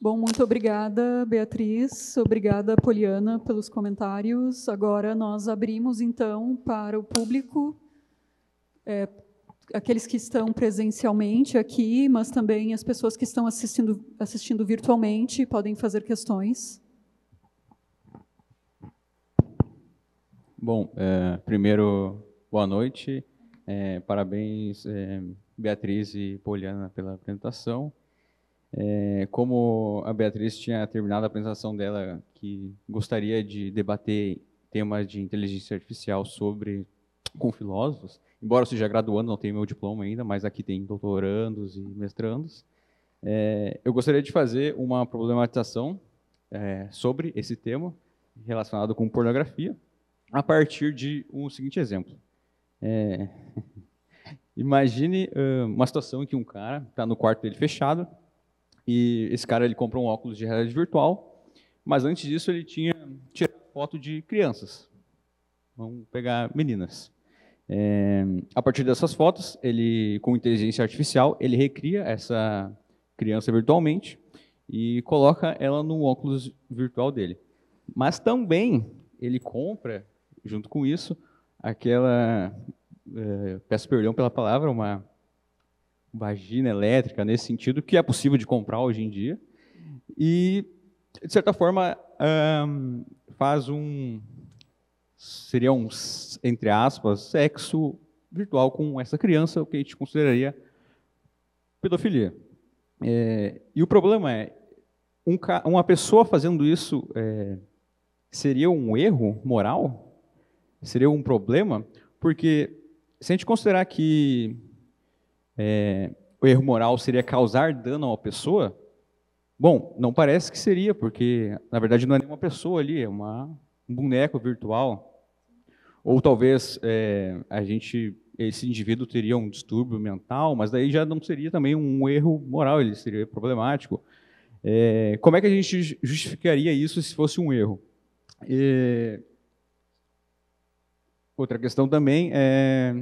Bom, muito obrigada, Beatriz. Obrigada, Poliana, pelos comentários. Agora nós abrimos, então, para o público, é, aqueles que estão presencialmente aqui, mas também as pessoas que estão assistindo, assistindo virtualmente podem fazer questões. Bom, é, primeiro, boa noite. É, parabéns, é, Beatriz e Poliana, pela apresentação. É, como a Beatriz tinha terminado a apresentação dela, que gostaria de debater temas de inteligência artificial sobre com filósofos, embora eu seja graduando, não tenho meu diploma ainda, mas aqui tem doutorandos e mestrandos. É, eu gostaria de fazer uma problematização é, sobre esse tema relacionado com pornografia a partir de um seguinte exemplo. É, imagine uh, uma situação em que um cara está no quarto dele fechado e esse cara ele compra um óculos de realidade virtual, mas antes disso ele tinha tirado foto de crianças. Vamos pegar meninas. É, a partir dessas fotos, ele com inteligência artificial, ele recria essa criança virtualmente e coloca ela no óculos virtual dele. Mas também ele compra junto com isso, aquela, é, peço perdão pela palavra, uma vagina elétrica nesse sentido, que é possível de comprar hoje em dia, e, de certa forma, faz um, seria um, entre aspas, sexo virtual com essa criança, o que a gente consideraria pedofilia. É, e o problema é, um, uma pessoa fazendo isso é, seria um erro moral? seria um problema, porque se a gente considerar que é, o erro moral seria causar dano a uma pessoa, bom, não parece que seria, porque na verdade não é nenhuma pessoa ali, é uma, um boneco virtual. Ou talvez é, a gente, esse indivíduo teria um distúrbio mental, mas daí já não seria também um erro moral, ele seria problemático. É, como é que a gente justificaria isso se fosse um erro? É, Outra questão também é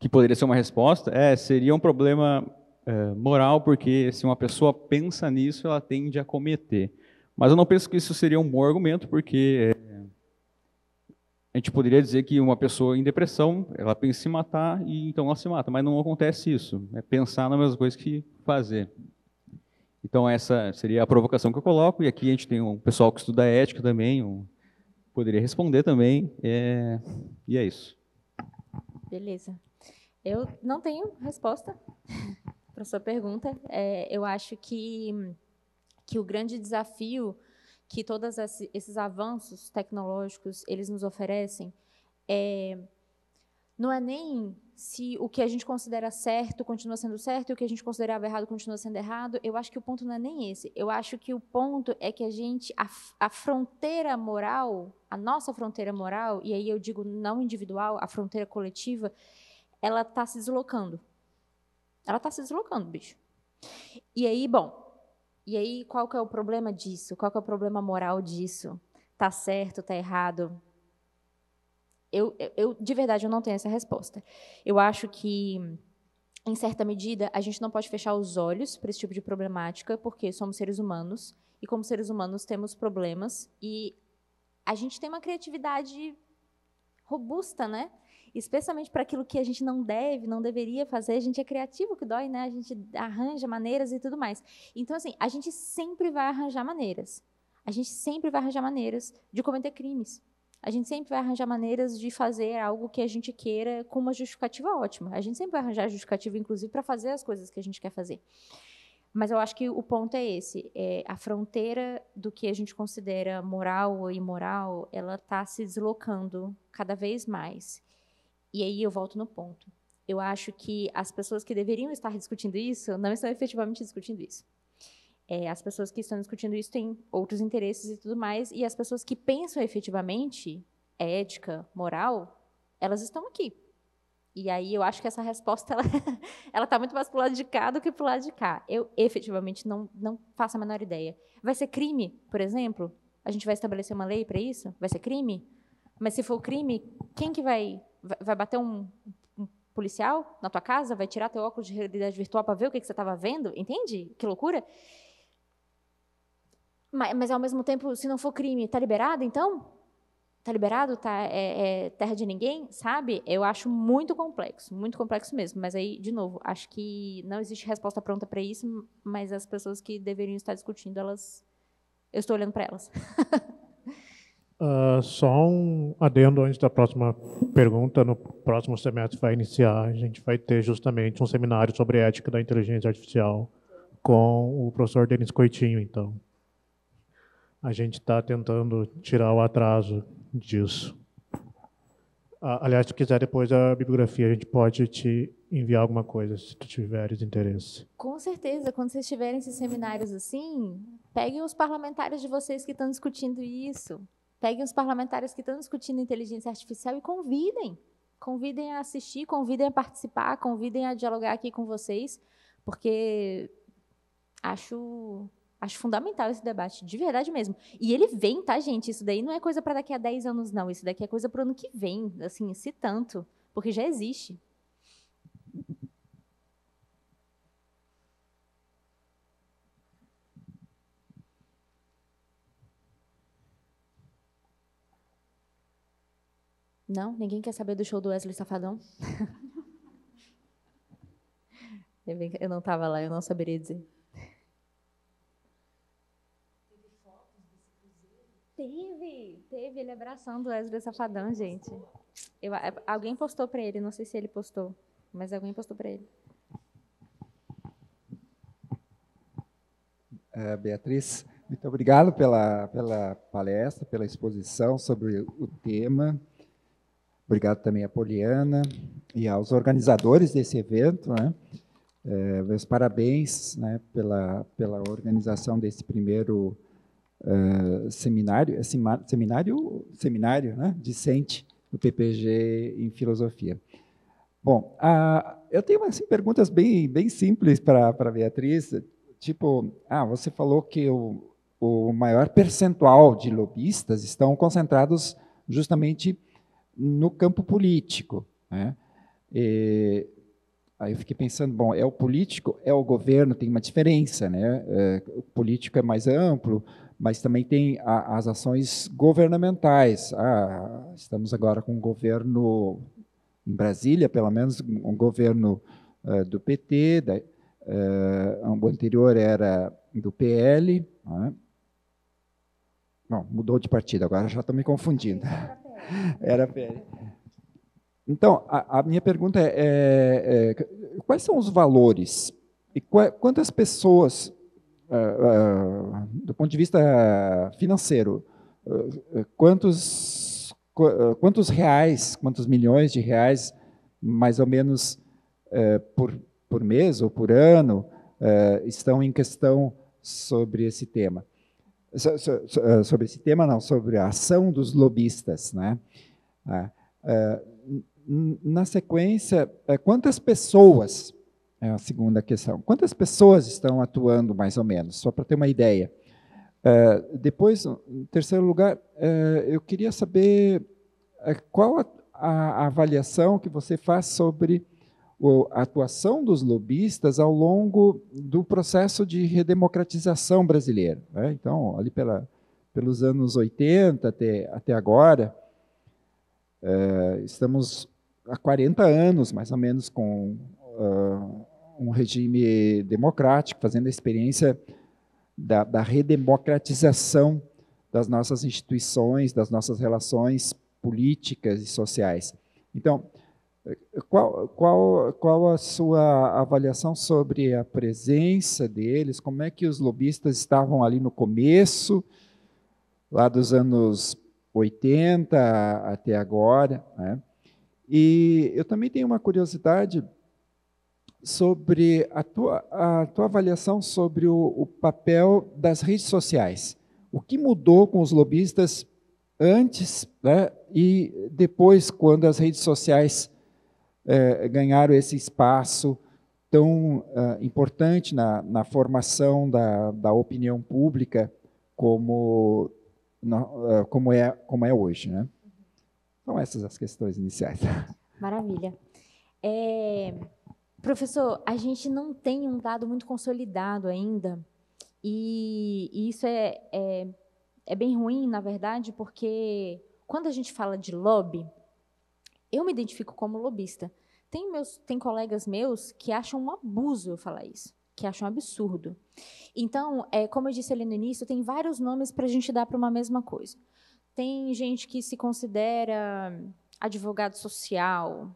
que poderia ser uma resposta é seria um problema é, moral porque se uma pessoa pensa nisso ela tende a cometer. Mas eu não penso que isso seria um bom argumento porque é, a gente poderia dizer que uma pessoa em depressão ela pensa em se matar e então ela se mata, mas não acontece isso. É pensar na mesma coisa que fazer. Então essa seria a provocação que eu coloco e aqui a gente tem um pessoal que estuda ética também, um poderia responder também. É, e é isso. Beleza. Eu não tenho resposta para sua pergunta. É, eu acho que, que o grande desafio que todos esses avanços tecnológicos eles nos oferecem é, não é nem se o que a gente considera certo continua sendo certo e o que a gente considerava errado continua sendo errado, eu acho que o ponto não é nem esse. Eu acho que o ponto é que a gente, a, a fronteira moral, a nossa fronteira moral, e aí eu digo não individual, a fronteira coletiva, ela está se deslocando. Ela está se deslocando, bicho. E aí, bom, e aí qual que é o problema disso? Qual que é o problema moral disso? Tá certo, tá errado? Eu, eu, de verdade, eu não tenho essa resposta. Eu acho que, em certa medida, a gente não pode fechar os olhos para esse tipo de problemática, porque somos seres humanos, e como seres humanos temos problemas, e a gente tem uma criatividade robusta, né? especialmente para aquilo que a gente não deve, não deveria fazer. A gente é criativo que dói, né? A gente arranja maneiras e tudo mais. Então, assim, a gente sempre vai arranjar maneiras. A gente sempre vai arranjar maneiras de cometer crimes a gente sempre vai arranjar maneiras de fazer algo que a gente queira com uma justificativa ótima. A gente sempre vai arranjar justificativa, inclusive, para fazer as coisas que a gente quer fazer. Mas eu acho que o ponto é esse: é, a fronteira do que a gente considera moral ou imoral, ela está se deslocando cada vez mais. E aí eu volto no ponto. Eu acho que as pessoas que deveriam estar discutindo isso não estão efetivamente discutindo isso. É, as pessoas que estão discutindo isso têm outros interesses e tudo mais, e as pessoas que pensam efetivamente ética, moral, elas estão aqui. E aí eu acho que essa resposta ela ela tá muito mais pro lado de cá do que pro lado de cá. Eu efetivamente não não faço a menor ideia. Vai ser crime, por exemplo? A gente vai estabelecer uma lei para isso? Vai ser crime? Mas se for crime, quem que vai vai bater um, um policial na tua casa? Vai tirar teu óculos de realidade virtual para ver o que, que você estava vendo? Entende? Que loucura! Mas, mas ao mesmo tempo, se não for crime, está liberado então? Está liberado? Tá, é, é terra de ninguém? Sabe? Eu acho muito complexo, muito complexo mesmo. Mas aí, de novo, acho que não existe resposta pronta para isso, mas as pessoas que deveriam estar discutindo, elas. Eu estou olhando para elas. Uh, só um adendo antes da próxima pergunta. No próximo semestre vai iniciar, a gente vai ter justamente um seminário sobre ética da inteligência artificial com o professor Denis Coitinho, então a gente está tentando tirar o atraso disso. Ah, aliás, se quiser depois a bibliografia, a gente pode te enviar alguma coisa, se tu tiveres interesse. Com certeza, quando vocês tiverem esses seminários assim, peguem os parlamentares de vocês que estão discutindo isso, peguem os parlamentares que estão discutindo inteligência artificial e convidem. Convidem a assistir, convidem a participar, convidem a dialogar aqui com vocês, porque acho Acho fundamental esse debate, de verdade mesmo. E ele vem, tá, gente? Isso daí não é coisa para daqui a 10 anos, não. Isso daqui é coisa para o ano que vem, assim, se tanto, porque já existe. Não? Ninguém quer saber do show do Wesley Safadão? Eu não estava lá, eu não saberia dizer. Teve, teve ele abraçando o Ezra Safadão, gente. Eu, é, alguém postou para ele, não sei se ele postou, mas alguém postou para ele. É, Beatriz, muito obrigado pela, pela palestra, pela exposição sobre o tema. Obrigado também à Poliana e aos organizadores desse evento. Né? É, meus parabéns né, pela, pela organização desse primeiro evento seminário, é seminário, seminário, né, discente do PPG em filosofia. Bom, uh, eu tenho assim, perguntas bem, bem simples para a Beatriz, tipo, ah, você falou que o, o maior percentual de lobistas estão concentrados justamente no campo político, né? E, aí eu fiquei pensando, bom, é o político, é o governo, tem uma diferença, né? É, o político é mais amplo, mas também tem a, as ações governamentais. Ah, estamos agora com um governo, em Brasília, pelo menos, um governo uh, do PT, da, uh, o anterior era do PL. Né? mudou de partido, agora já estou me confundindo. Era PL. Então, a, a minha pergunta é, é, é, quais são os valores e quantas pessoas eh, eh, do ponto de vista eh, financeiro, quantos, quantos reais, quantos milhões de reais, mais ou menos por, por mês ou por ano, estão em questão sobre esse tema? sobre esse tema, não, sobre a ação dos lobistas. Né? Ah, na sequência, quantas pessoas é a segunda questão. Quantas pessoas estão atuando, mais ou menos? Só para ter uma ideia. Eh, depois, em terceiro lugar, eh, eu queria saber eh, qual a, a, avaliação que você faz sobre a atuação dos lobistas ao longo do processo de redemocratização brasileiro. Né? Então, ali pela, pelos anos 80 até, até agora, estamos há 40 anos, mais ou menos, com ah, um regime democrático, fazendo a experiência da, da redemocratização das nossas instituições, das nossas relações políticas e sociais. Então, qual, qual, qual a sua avaliação sobre a presença deles? Como é que os lobistas estavam ali no começo, lá dos anos 80 até agora? Né? E eu também tenho uma curiosidade sobre a tua, a tua avaliação sobre o, o, papel das redes sociais. O que mudou com os lobistas antes né, e depois, quando as redes sociais eh, ganharam esse espaço tão eh, importante na, na formação da, da opinião pública como, na, eh, como, é, como é hoje? Né? São essas as questões iniciais. Maravilha. É... Professor, a gente não tem um dado muito consolidado ainda, e, e isso é, é, é bem ruim, na verdade, porque quando a gente fala de lobby, eu me identifico como lobista. Tem, meus, tem colegas meus que acham um abuso eu falar isso, que acham um absurdo. Então, é, como eu disse ali no início, tem vários nomes para a gente dar para uma mesma coisa. Tem gente que se considera advogado social,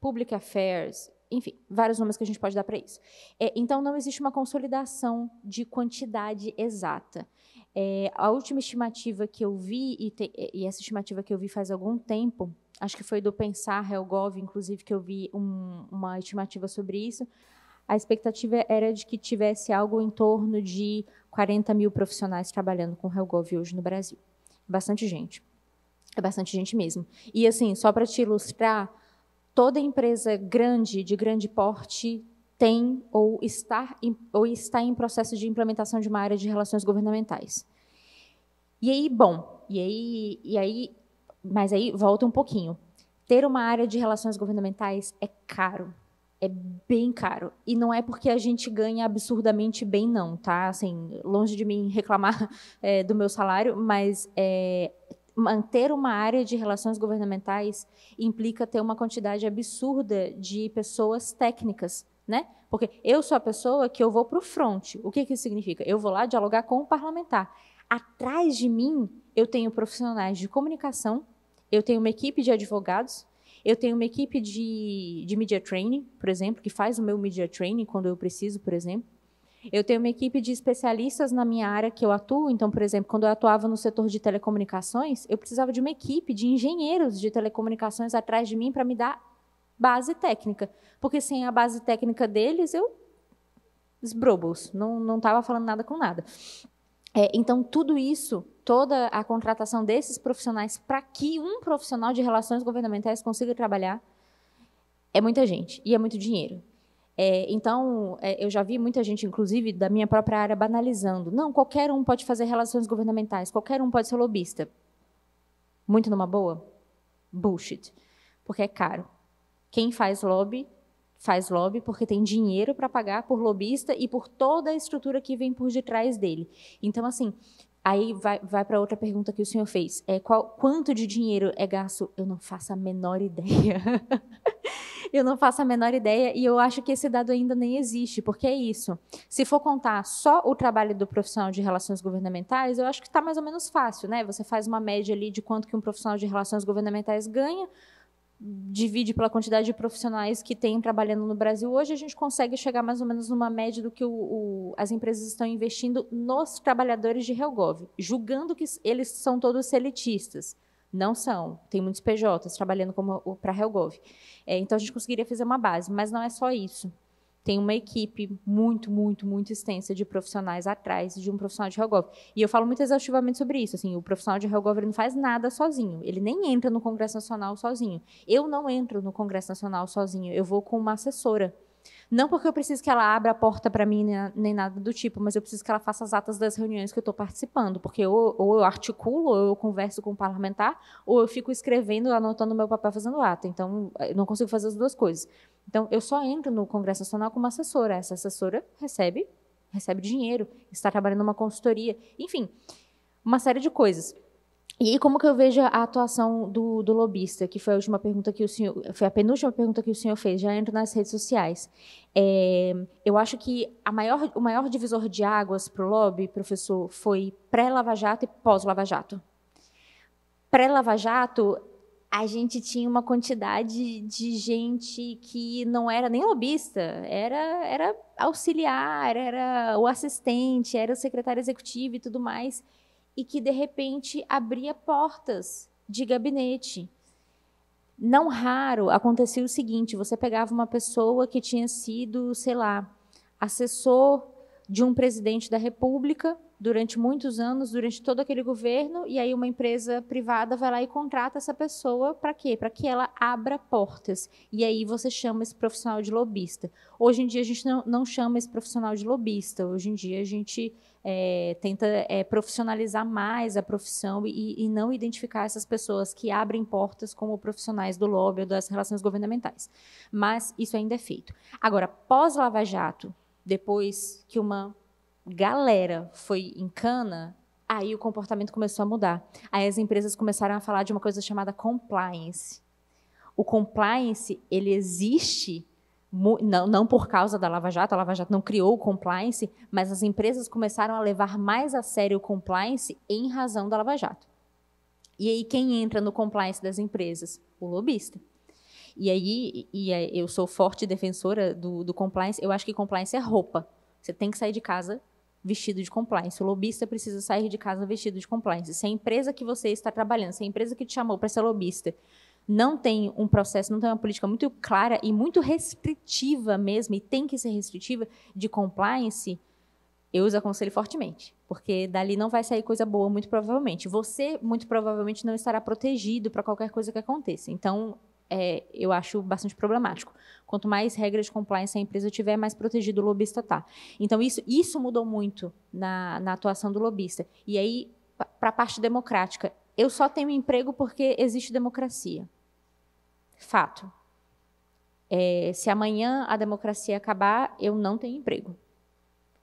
public affairs, enfim, vários nomes que a gente pode dar para isso. É, então, não existe uma consolidação de quantidade exata. É, a última estimativa que eu vi, e, te, e, essa estimativa que eu vi faz algum tempo, acho que foi do Pensar Helgov, inclusive, que eu vi um, uma estimativa sobre isso. A expectativa era de que tivesse algo em torno de 40 mil profissionais trabalhando com Helgov hoje no Brasil. Bastante gente. É bastante gente mesmo. E, assim, só para te ilustrar Toda empresa grande, de grande porte, tem ou está, em, ou está em processo de implementação de uma área de relações governamentais. E aí, bom, e aí, e aí, mas aí volta um pouquinho. Ter uma área de relações governamentais é caro. É bem caro. E não é porque a gente ganha absurdamente bem, não, tá? Assim, longe de mim reclamar é, do meu salário, mas é, manter uma área de relações governamentais implica ter uma quantidade absurda de pessoas técnicas, né? Porque eu sou a pessoa que eu vou para o front. O que, que isso significa? Eu vou lá dialogar com o parlamentar. Atrás de mim, eu tenho profissionais de comunicação, eu tenho uma equipe de advogados, eu tenho uma equipe de, de media training, por exemplo, que faz o meu media training quando eu preciso, por exemplo. Eu tenho uma equipe de especialistas na minha área que eu atuo. Então, por exemplo, quando eu atuava no setor de telecomunicações, eu precisava de uma equipe de engenheiros de telecomunicações atrás de mim para me dar base técnica. Porque sem a base técnica deles, eu esbrobos, não estava falando nada com nada. É, então, tudo isso, toda a contratação desses profissionais para que um profissional de relações governamentais consiga trabalhar, é muita gente e é muito dinheiro. É, então, é, eu já vi muita gente, inclusive da minha própria área, banalizando. Não, qualquer um pode fazer relações governamentais, qualquer um pode ser lobista. Muito numa boa? Bullshit. Porque é caro. Quem faz lobby, faz lobby porque tem dinheiro para pagar por lobista e por toda a estrutura que vem por detrás dele. Então, assim, Aí vai, vai para outra pergunta que o senhor fez. É, qual, quanto de dinheiro é gasto? Eu não faço a menor ideia eu não faço a menor ideia e eu acho que esse dado ainda nem existe, porque é isso. Se for contar só o trabalho do profissional de relações governamentais, eu acho que está mais ou menos fácil, né? Você faz uma média ali de quanto que um profissional de relações governamentais ganha, divide pela quantidade de profissionais que tem trabalhando no Brasil hoje, a gente consegue chegar mais ou menos numa média do que o, o, as empresas estão investindo nos trabalhadores de Helgov, julgando que eles são todos seletistas. Não são. Tem muitos PJs trabalhando para a Helgov. É, então, a gente conseguiria fazer uma base, mas não é só isso. Tem uma equipe muito, muito, muito extensa de profissionais atrás de um profissional de Helgov. E eu falo muito exaustivamente sobre isso. Assim, o profissional de Helgov não faz nada sozinho. Ele nem entra no Congresso Nacional sozinho. Eu não entro no Congresso Nacional sozinho. Eu vou com uma assessora não porque eu preciso que ela abra a porta para mim né, nem nada do tipo, mas eu preciso que ela faça as atas das reuniões que eu estou participando, porque ou, ou eu articulo, ou eu converso com o parlamentar, ou eu fico escrevendo, anotando meu papel, fazendo ata. Então, eh, eu não consigo fazer as duas coisas. Então, eu só entro no Congresso Nacional como assessora. Essa assessora recebe recebe dinheiro, está trabalhando numa consultoria, enfim, uma série de coisas. E como que eu vejo a atuação do, do lobista, que foi a última pergunta que o senhor, foi a penúltima pergunta que o senhor fez, já entro nas redes sociais. É, eu acho que maior, o maior divisor de águas para o lobby, professor, foi pré-Lava Jato e pós-Lava Jato. Pré-Lava Jato, a gente tinha uma quantidade de gente que não era nem lobista, era, era auxiliar, era o assistente, era o secretário executivo e tudo mais e que de repente abria portas de gabinete. Não raro acontecia o seguinte: você pegava uma pessoa que tinha sido, sei lá, assessor de um presidente da República durante muitos anos, durante todo aquele governo, e aí uma empresa privada vai lá e contrata essa pessoa para quê? Para que ela abra portas. E aí você chama esse profissional de lobista. Hoje em dia a gente não, não chama esse profissional de lobista, hoje em dia a gente é, tenta é, profissionalizar mais a profissão e, e, não identificar essas pessoas que abrem portas como profissionais do lobby ou das relações governamentais. Mas isso ainda é feito. Agora, pós-Lava Jato, depois que uma galera foi em cana, aí o comportamento começou a mudar. Aí as empresas começaram a falar de uma coisa chamada compliance. O compliance, ele existe não, não, por causa da Lava Jato, a Lava Jato não criou o compliance, mas as empresas começaram a levar mais a sério o compliance em razão da Lava Jato. E aí quem entra no compliance das empresas? O lobista. E aí, e aí eu sou forte defensora do, do compliance, eu acho que compliance é roupa. Você tem que sair de casa vestido de compliance. O lobista precisa sair de casa vestido de compliance. Se a empresa que você está trabalhando, se a empresa que te chamou para ser lobista não tem um processo, não tem uma política muito clara e muito restritiva mesmo, e tem que ser restritiva, de compliance, eu os aconselho fortemente. Porque dali não vai sair coisa boa, muito provavelmente. Você, muito provavelmente, não estará protegido para qualquer coisa que aconteça. Então, é, eu acho bastante problemático. Quanto mais regras de compliance a empresa tiver, mais protegido o lobista está. Então, isso, isso mudou muito na, na atuação do lobista. E aí, para a parte democrática, eu só tenho emprego porque existe democracia. Fato. É, se amanhã a democracia acabar, eu não tenho emprego.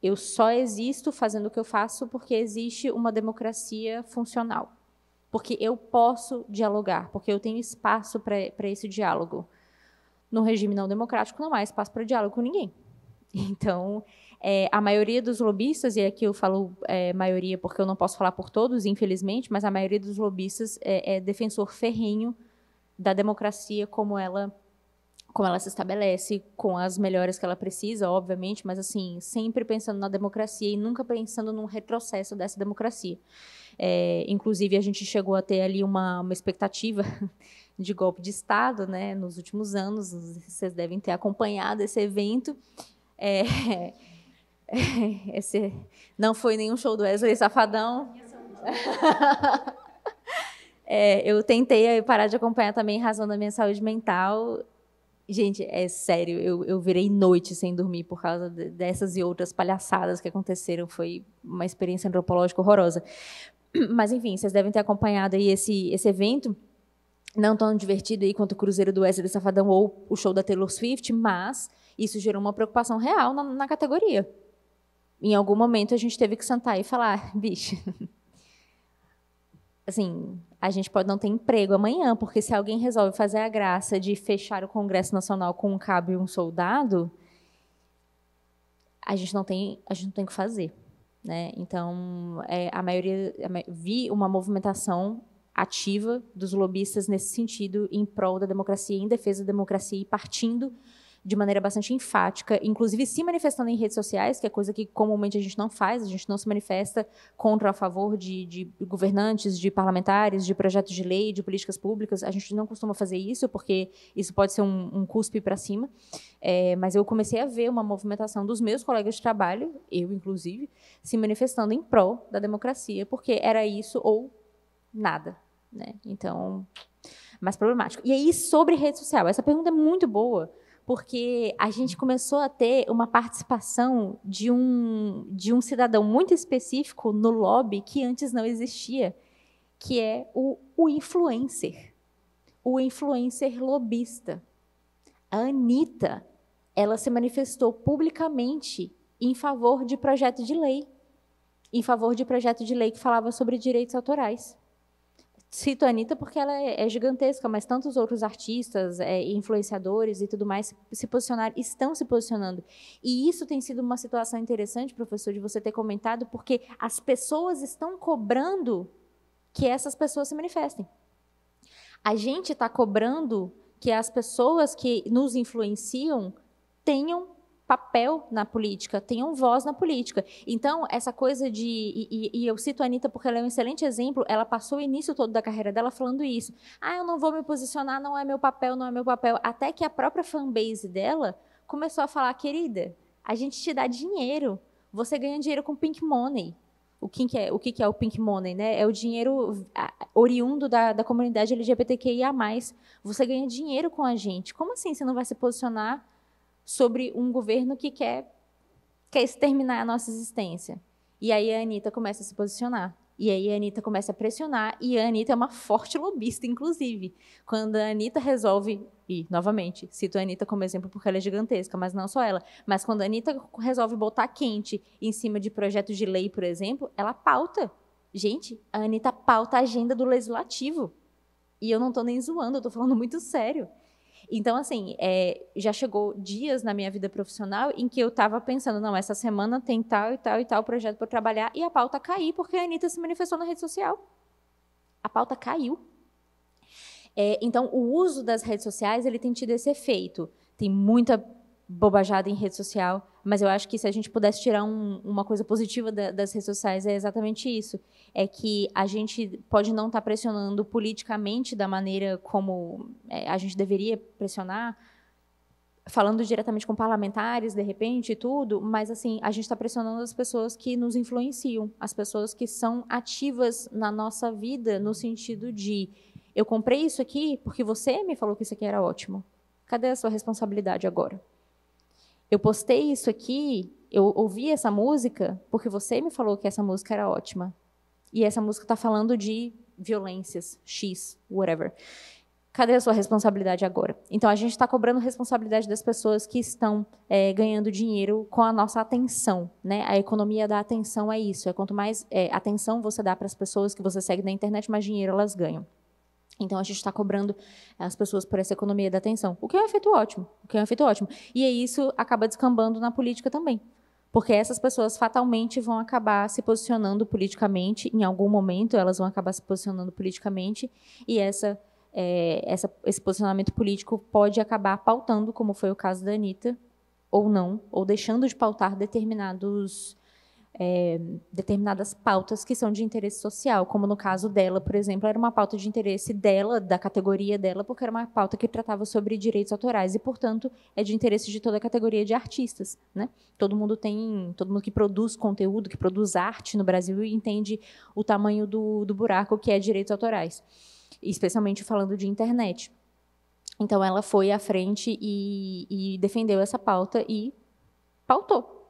Eu só existo fazendo o que eu faço porque existe uma democracia funcional. Porque eu posso dialogar, porque eu tenho espaço para esse diálogo. No regime não democrático não há espaço para diálogo com ninguém. Então, é, a maioria dos lobistas, e aqui eu falo é, maioria porque eu não posso falar por todos, infelizmente, mas a maioria dos lobistas é, é defensor ferrenho da democracia como ela como ela se estabelece, com as melhores que ela precisa, obviamente, mas assim, sempre pensando na democracia e nunca pensando num retrocesso dessa democracia. É, inclusive, a gente chegou a ter ali uma, uma expectativa de golpe de Estado, né? Nos últimos anos, vocês devem ter acompanhado esse evento. É, esse não foi nenhum show do Wesley Safadão. é, eu tentei parar de acompanhar também em razão da minha saúde mental. Gente, é sério, eu, eu virei noite sem dormir por causa dessas e outras palhaçadas que aconteceram. Foi uma experiência antropológica horrorosa. Mas, enfim, vocês devem ter acompanhado aí esse, esse evento não tão divertido aí quanto o Cruzeiro do Wesley Safadão ou o show da Taylor Swift, mas isso gerou uma preocupação real na, na categoria. Em algum momento a gente teve que sentar e falar, bicho, assim, a gente pode não ter emprego amanhã, porque se alguém resolve fazer a graça de fechar o Congresso Nacional com um cabo e um soldado, a gente não tem, a gente não tem o que fazer. Né? Então, é, a maioria. A, vi uma movimentação ativa dos lobistas nesse sentido, em prol da democracia, em defesa da democracia e partindo de maneira bastante enfática, inclusive se manifestando em redes sociais, que é coisa que comumente a gente não faz, a gente não se manifesta contra ou a favor de, de, governantes, de parlamentares, de projetos de lei, de políticas públicas. A gente não costuma fazer isso, porque isso pode ser um, um cuspe para cima. É, mas eu comecei a ver uma movimentação dos meus colegas de trabalho, eu inclusive, se manifestando em prol da democracia, porque era isso ou nada, né? Então, mais problemático. E aí, sobre rede social, essa pergunta é muito boa, porque a gente começou a ter uma participação de um, de um cidadão muito específico no lobby que antes não existia, que é o, o influencer, o influencer lobista. A Anitta, ela se manifestou publicamente em favor de projeto de lei, em favor de projeto de lei que falava sobre direitos autorais cito a Anitta porque ela é, é, gigantesca, mas tantos outros artistas, é, influenciadores e tudo mais se posicionaram, estão se posicionando. E isso tem sido uma situação interessante, professor, de você ter comentado, porque as pessoas estão cobrando que essas pessoas se manifestem. A gente está cobrando que as pessoas que nos influenciam tenham papel na política, tenham voz na política. Então, essa coisa de. E, e, eu cito a Anitta porque ela é um excelente exemplo, ela passou o início todo da carreira dela falando isso. Ah, eu não vou me posicionar, não é meu papel, não é meu papel. Até que a própria fanbase dela começou a falar: querida, a gente te dá dinheiro, você ganha dinheiro com pink money. O que, é, o que, que é o Pink Money, né? É o dinheiro oriundo da, da comunidade LGBTQIA. Você ganha dinheiro com a gente. Como assim você não vai se posicionar sobre um governo que quer, quer exterminar a nossa existência. E aí a Anitta começa a se posicionar. E aí a Anitta começa a pressionar, e a Anitta é uma forte lobista, inclusive. Quando a Anitta resolve, e novamente, cito a Anitta como exemplo porque ela é gigantesca, mas não só ela, mas quando a Anitta resolve botar quente em cima de projetos de lei, por exemplo, ela pauta. Gente, a Anitta pauta a agenda do legislativo. E eu não estou nem zoando, eu estou falando muito sério. Então, assim, é, já chegou dias na minha vida profissional em que eu estava pensando, não, essa semana tem tal e tal e tal projeto para trabalhar, e a pauta caiu porque a Anitta se manifestou na rede social. A pauta caiu. É, então, o uso das redes sociais ele tem tido esse efeito. Tem muita bobajada em rede social, mas eu acho que se a gente pudesse tirar um, uma coisa positiva da, das redes sociais é exatamente isso, é que a gente pode não estar tá pressionando politicamente da maneira como é, a gente deveria pressionar, falando diretamente com parlamentares de repente e tudo, mas assim a gente está pressionando as pessoas que nos influenciam, as pessoas que são ativas na nossa vida no sentido de eu comprei isso aqui porque você me falou que isso aqui era ótimo. Cadê a sua responsabilidade agora? eu postei isso aqui, eu ouvi essa música porque você me falou que essa música era ótima. E essa música está falando de violências, X, whatever. Cadê a sua responsabilidade agora? Então, a gente está cobrando responsabilidade das pessoas que estão é, ganhando dinheiro com a nossa atenção. Né? A economia da atenção é isso. É quanto mais é, atenção você dá para as pessoas que você segue na internet, mais dinheiro elas ganham. Então a gente está cobrando eh, as pessoas por essa economia da atenção, o que é um efeito ótimo, o que é um efeito ótimo. E isso acaba descambando na política também, porque essas pessoas fatalmente vão acabar se posicionando politicamente, em algum momento elas vão acabar se posicionando politicamente, e essa, é, essa esse posicionamento político pode acabar pautando, como foi o caso da Anitta, ou não, ou deixando de pautar determinados é, determinadas pautas que são de interesse social, como no caso dela, por exemplo, era uma pauta de interesse dela, da categoria dela, porque era uma pauta que tratava sobre direitos autorais e, portanto, é de interesse de toda a categoria de artistas, né? Todo mundo tem, todo mundo que produz conteúdo, que produz arte no Brasil entende o tamanho do, do buraco que é direitos autorais, especialmente falando de internet. Então, ela foi à frente e, e defendeu essa pauta e pautou,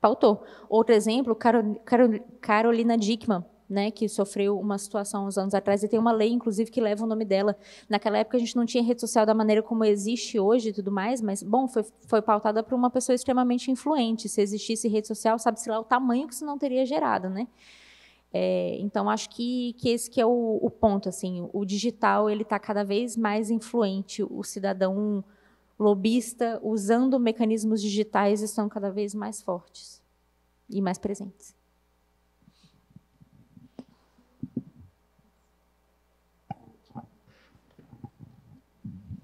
pautou. Outro exemplo, Carol, Carol, Carolina Dickman, né, que sofreu uma situação uns anos atrás, e tem uma lei, inclusive, que leva o nome dela. Naquela época a gente não tinha rede social da maneira como existe hoje e tudo mais, mas, bom, foi, foi pautada por uma pessoa extremamente influente. Se existisse rede social, sabe-se lá o tamanho que isso não teria gerado, né? É, então, acho que, que esse que é o, o ponto, assim, o digital, ele está cada vez mais influente, o cidadão lobista usando mecanismos digitais estão cada vez mais fortes e mais presentes.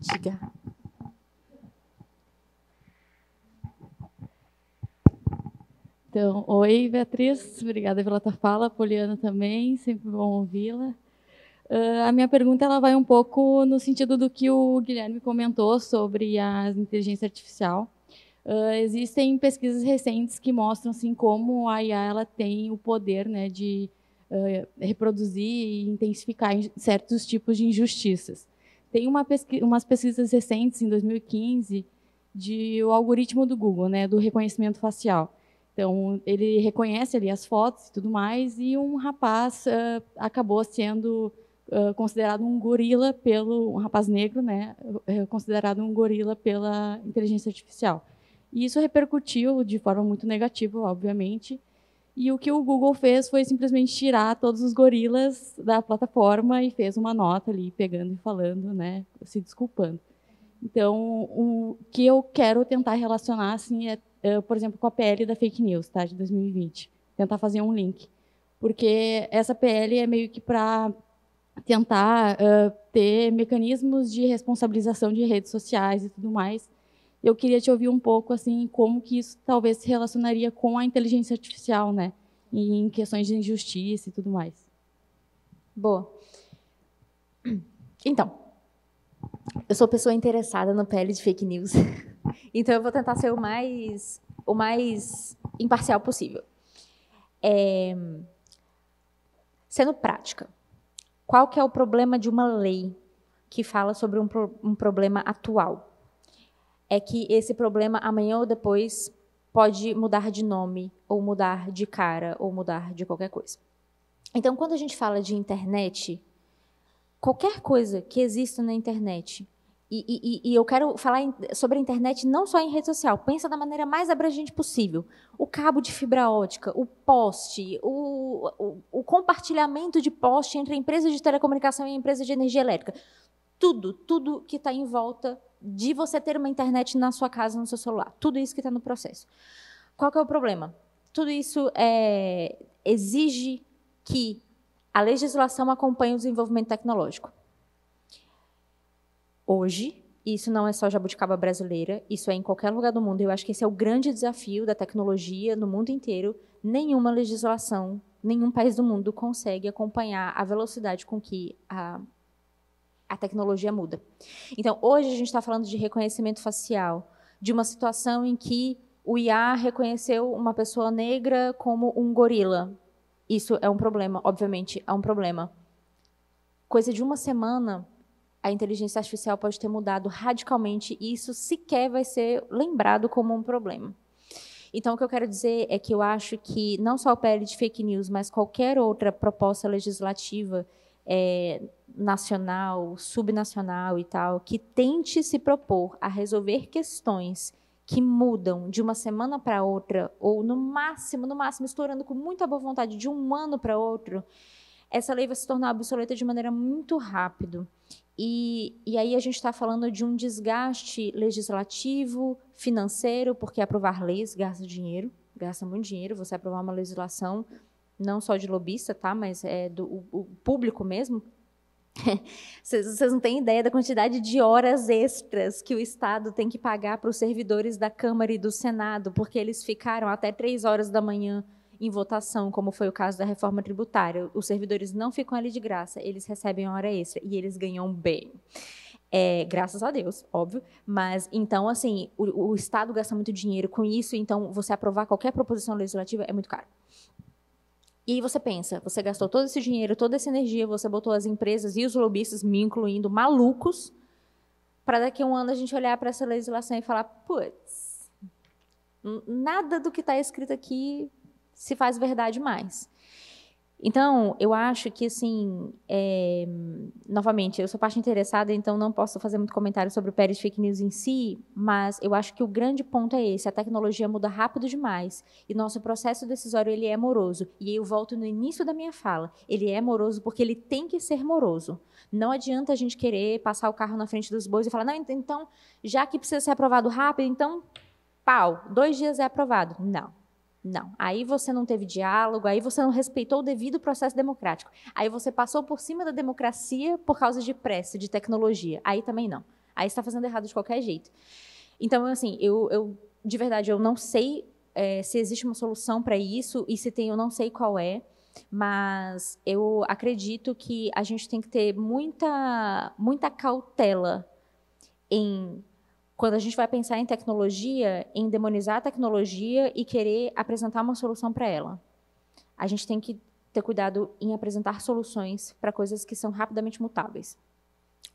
Diga. Então, oi, Beatriz, obrigada pela tua fala, Poliana também, sempre bom ouvi-la. Uh, a minha pergunta ela vai um pouco no sentido do que o Guilherme comentou sobre a inteligência artificial. Uh, existem pesquisas recentes que mostram assim como a IA ela tem o poder né, de uh, reproduzir e intensificar certos tipos de injustiças. Tem uma pesqui umas pesquisas recentes em 2015 de o algoritmo do Google, né, do reconhecimento facial. Então, ele reconhece ali as fotos e tudo mais, e um rapaz uh, acabou sendo considerado um gorila pelo um rapaz negro, né, é, considerado um gorila pela inteligência artificial. E isso repercutiu de forma muito negativa, obviamente. E o que o Google fez foi simplesmente tirar todos os gorilas da plataforma e fez uma nota ali, pegando e falando, né, se desculpando. Então, o que eu quero tentar relacionar, assim, é, por exemplo, com a PL da fake news, tá, de 2020. Tentar fazer um link. Porque essa PL é meio que para tentar uh, ter mecanismos de responsabilização de redes sociais e tudo mais. Eu queria te ouvir um pouco assim como que isso talvez se relacionaria com a inteligência artificial, né, em questões de injustiça e tudo mais. Boa. Então, eu sou pessoa interessada no pele de fake news, então eu vou tentar ser o mais o mais imparcial possível. É, sendo prática, qual que é o problema de uma lei que fala sobre um, pro, um problema atual? É que esse problema, amanhã ou depois, pode mudar de nome, ou mudar de cara, ou mudar de qualquer coisa. Então, quando a gente fala de internet, qualquer coisa que exista na internet e, e, e eu quero falar em, sobre a internet não só em rede social. Pensa da maneira mais abrangente possível. O cabo de fibra ótica, o poste, o, o, o compartilhamento de poste entre empresas de telecomunicação e empresas de energia elétrica. Tudo, tudo que está em volta de você ter uma internet na sua casa, no seu celular. Tudo isso que está no processo. Qual é o problema? Tudo isso é, exige que a legislação acompanhe o desenvolvimento tecnológico hoje. Isso não é só jabuticaba brasileira, isso é em qualquer lugar do mundo. Eu acho que esse é o grande desafio da tecnologia no mundo inteiro. Nenhuma legislação, nenhum país do mundo consegue acompanhar a velocidade com que a, a tecnologia muda. Então, hoje a gente está falando de reconhecimento facial, de uma situação em que o IA reconheceu uma pessoa negra como um gorila. Isso é um problema, obviamente, é um problema. Coisa de uma semana, a inteligência artificial pode ter mudado radicalmente e isso sequer vai ser lembrado como um problema. Então, o que eu quero dizer é que eu acho que não só o PL de fake news, mas qualquer outra proposta legislativa é, nacional, subnacional e tal, que tente se propor a resolver questões que mudam de uma semana para outra, ou no máximo, no máximo, estourando com muita boa vontade de um ano para outro, essa lei vai se tornar obsoleta de maneira muito rápida E, e aí a gente está falando de um desgaste legislativo, financeiro, porque aprovar leis gasta dinheiro, gasta muito dinheiro. Você aprovar uma legislação, não só de lobista, tá, mas é do o, o público mesmo, vocês não têm ideia da quantidade de horas extras que o Estado tem que pagar para os servidores da Câmara e do Senado, porque eles ficaram até três horas da manhã em votação, como foi o caso da reforma tributária. Os servidores não ficam ali de graça, eles recebem hora extra e eles ganham bem. É, graças a Deus, óbvio. Mas, então, assim, o, o Estado gasta muito dinheiro com isso, então você aprovar qualquer proposição legislativa é muito caro. E aí você pensa, você gastou todo esse dinheiro, toda essa energia, você botou as empresas e os lobistas, me incluindo, malucos, para daqui a um ano a gente olhar para essa legislação e falar, putz, nada do que está escrito aqui se faz verdade mais. Então, eu acho que, assim, é, novamente, eu sou parte interessada, então não posso fazer muito comentário sobre o Pérez Fake News em si, mas eu acho que o grande ponto é esse, a tecnologia muda rápido demais, e nosso processo decisório, ele é moroso, e eu volto no início da minha fala, ele é moroso porque ele tem que ser moroso, não adianta a gente querer passar o carro na frente dos bois e falar, não, então, já que precisa ser aprovado rápido, então, pau, dois dias é aprovado, não, não. Aí você não teve diálogo, aí você não respeitou o devido processo democrático. Aí você passou por cima da democracia por causa de pressa, de tecnologia. Aí também não. Aí está fazendo errado de qualquer jeito. Então, assim, eu, eu de verdade, eu não sei é, se existe uma solução para isso e se tem, eu não sei qual é. Mas eu acredito que a gente tem que ter muita, muita cautela em quando a gente vai pensar em tecnologia, em demonizar a tecnologia e querer apresentar uma solução para ela. A gente tem que ter cuidado em apresentar soluções para coisas que são rapidamente mutáveis.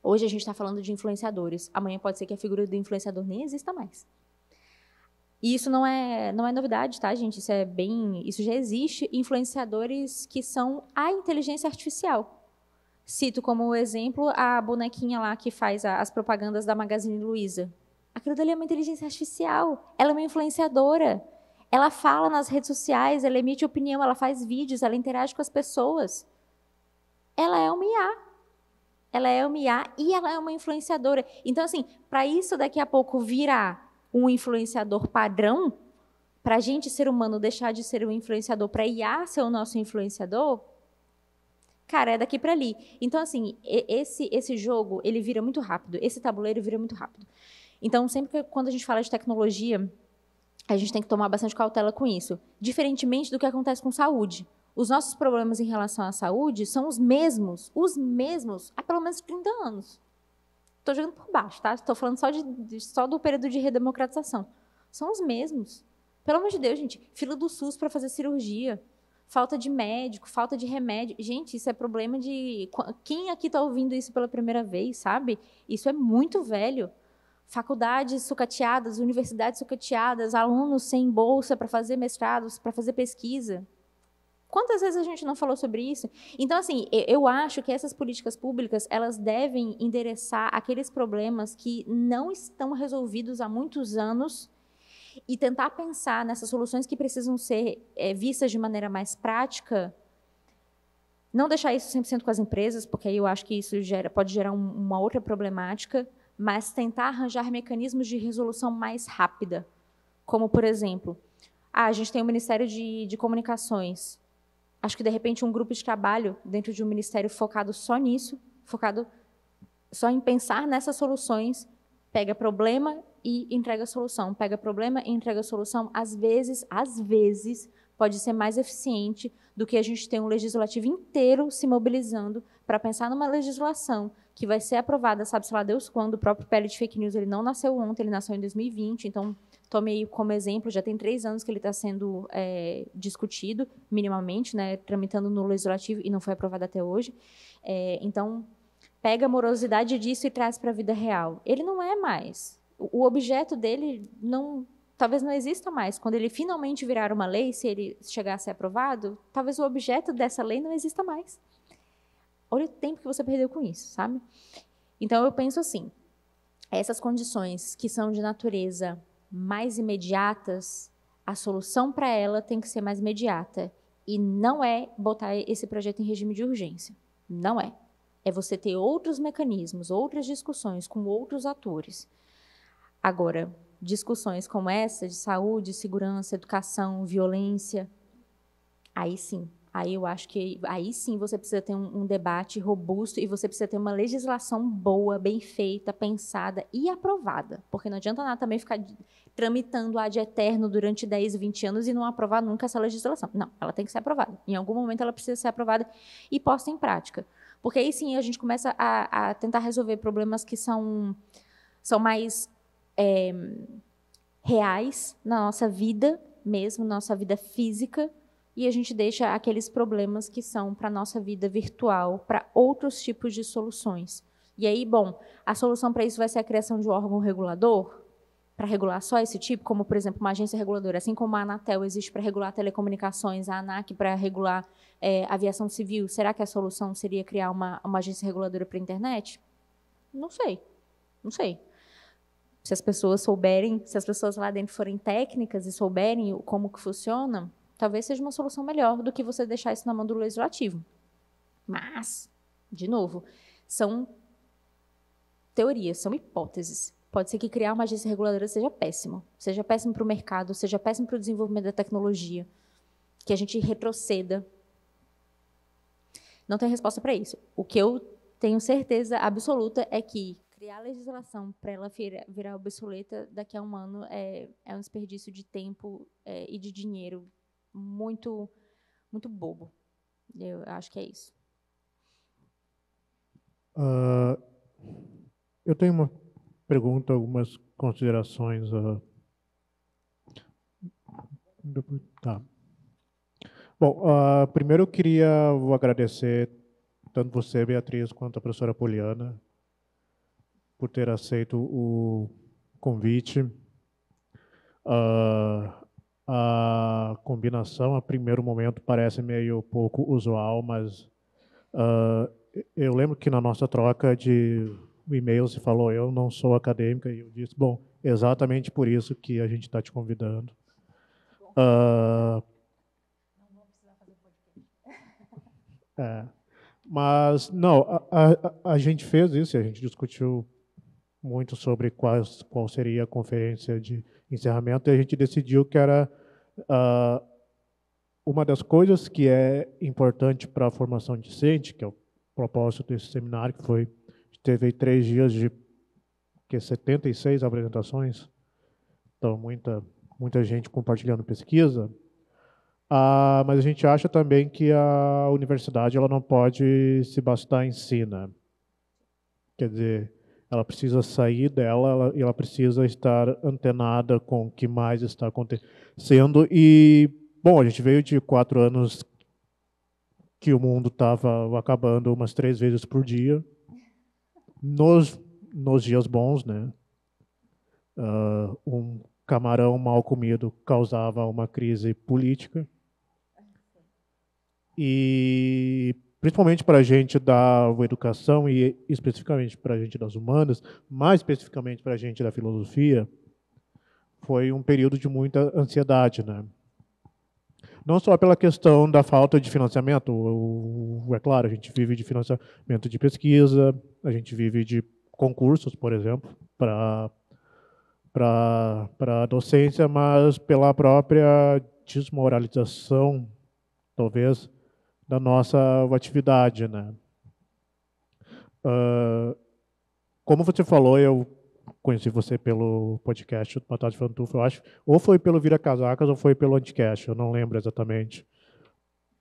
Hoje a gente está falando de influenciadores. Amanhã pode ser que a figura do influenciador nem exista mais. E isso não é, não é novidade, tá, gente? Isso é bem, isso já existe. Influenciadores que são a inteligência artificial. Cito como exemplo a bonequinha lá que faz as propagandas da Magazine Luiza, Aquilo dali é uma inteligência artificial, ela é uma influenciadora. Ela fala nas redes sociais, ela emite opinião, ela faz vídeos, ela interage com as pessoas. Ela é uma IA. Ela é uma IA e ela é uma influenciadora. Então, assim, para isso daqui a pouco virar um influenciador padrão, para a gente, ser humano, deixar de ser um influenciador para IA ser o nosso influenciador, cara, é daqui para ali. Então, assim, esse, esse jogo, ele vira muito rápido. Esse tabuleiro vira muito rápido. Então, sempre que quando a gente fala de tecnologia, a gente tem que tomar bastante cautela com isso. Diferentemente do que acontece com saúde. Os nossos problemas em relação à saúde são os mesmos, os mesmos há pelo menos 30 anos. Estou jogando por baixo, tá? Estou falando só, de, só do período de redemocratização. São os mesmos. Pelo amor de Deus, gente. Fila do SUS para fazer cirurgia. Falta de médico, falta de remédio. Gente, isso é problema de. Quem aqui está ouvindo isso pela primeira vez, sabe? Isso é muito velho faculdades sucateadas, universidades sucateadas, alunos sem bolsa para fazer mestrados, para fazer pesquisa. Quantas vezes a gente não falou sobre isso? Então, assim, eu acho que essas políticas públicas elas devem endereçar aqueles problemas que não estão resolvidos há muitos anos e tentar pensar nessas soluções que precisam ser é, vistas de maneira mais prática. Não deixar isso 100% com as empresas, porque aí eu acho que isso gera, pode gerar um, uma outra problemática mas tentar arranjar mecanismos de resolução mais rápida. Como, por exemplo, ah, a gente tem o um Ministério de, de Comunicações. Acho que, de repente, um grupo de trabalho dentro de um ministério focado só nisso, focado só em pensar nessas soluções, pega problema e entrega solução. Pega problema e entrega solução. Às vezes, às vezes, pode ser mais eficiente do que a gente ter um legislativo inteiro se mobilizando para pensar numa legislação que vai ser aprovada, sabe-se lá Deus quando, o próprio PL de fake news ele não nasceu ontem, ele nasceu em 2020, então tomei como exemplo, já tem três anos que ele está sendo é, discutido, minimamente, né, tramitando no legislativo e não foi aprovado até hoje. É, então, pega a morosidade disso e traz para a vida real. Ele não é mais. O objeto dele não talvez não exista mais. Quando ele finalmente virar uma lei, se ele chegar a ser aprovado, talvez o objeto dessa lei não exista mais. Olha o tempo que você perdeu com isso, sabe? Então eu penso assim: essas condições que são de natureza mais imediatas, a solução para ela tem que ser mais imediata. E não é botar esse projeto em regime de urgência. Não é. É você ter outros mecanismos, outras discussões com outros atores. Agora, discussões como essa de saúde, segurança, educação, violência, aí sim, Aí eu acho que aí sim você precisa ter um, um, debate robusto e você precisa ter uma legislação boa, bem feita, pensada e aprovada. Porque não adianta nada também ficar tramitando a de eterno durante 10, 20 anos e não aprovar nunca essa legislação. Não, ela tem que ser aprovada. Em algum momento ela precisa ser aprovada e posta em prática. Porque aí sim a gente começa a, a tentar resolver problemas que são, são mais é, reais na nossa vida mesmo, na nossa vida física e a gente deixa aqueles problemas que são para a nossa vida virtual, para outros tipos de soluções. E aí, bom, a solução para isso vai ser a criação de um órgão regulador, para regular só esse tipo, como, por exemplo, uma agência reguladora, assim como a Anatel existe para regular telecomunicações, a ANAC para regular é, aviação civil, será que a solução seria criar uma, uma agência reguladora para a internet? Não sei, não sei. Se as pessoas souberem, se as pessoas lá dentro forem técnicas e souberem como que funciona, talvez seja uma solução melhor do que você deixar isso na mão do legislativo. Mas, de novo, são teorias, são hipóteses. Pode ser que criar uma agência reguladora seja péssimo, seja péssimo para o mercado, seja péssimo para o desenvolvimento da tecnologia, que a gente retroceda. Não tem resposta para isso. O que eu tenho certeza absoluta é que criar legislação para ela virar, obsoleta daqui a um ano é, é um desperdício de tempo é, e de dinheiro muito, muito bobo. Eu acho que é isso. Uh, eu tenho uma pergunta, algumas considerações. Uh... Tá. Bom, uh, primeiro eu queria vou agradecer tanto você, Beatriz, quanto a professora Poliana, por ter aceito o convite. Uh, a combinação, a primeiro momento, parece meio pouco usual, mas uh, eu lembro que na nossa troca de e-mails você falou: eu não sou acadêmica, e eu disse: bom, exatamente por isso que a gente está te convidando. Uh, é, mas, não, a, a, a gente fez isso, a gente discutiu muito sobre quais, qual seria a conferência de encerramento e a gente decidiu que era Uh, uma das coisas que é importante para a formação discente, que é o propósito desse seminário, que foi teve três dias de que 76 apresentações, então muita muita gente compartilhando pesquisa. Ah, mas a gente acha também que a universidade ela não pode se bastar em si, né? Quer dizer, ela precisa sair dela ela, e ela precisa estar antenada com o que mais está acontecendo. E, bom, a gente veio de quatro anos que o mundo estava acabando umas três vezes por dia, nos, nos dias bons, né? Uh, um camarão mal comido causava uma crise política. E principalmente para a gente da educação e especificamente para a gente das humanas, mais especificamente para a gente da filosofia, foi um período de muita ansiedade, né? Não só pela questão da falta de financiamento, é claro, a gente vive de financiamento de pesquisa, a gente vive de concursos, por exemplo, para para a docência, mas pela própria desmoralização, talvez, da nossa atividade, né? Uh, como você falou, eu conheci você pelo podcast do Batata de Fantufa, eu acho, ou foi pelo Vira Casacas ou foi pelo Anticast, eu não lembro exatamente.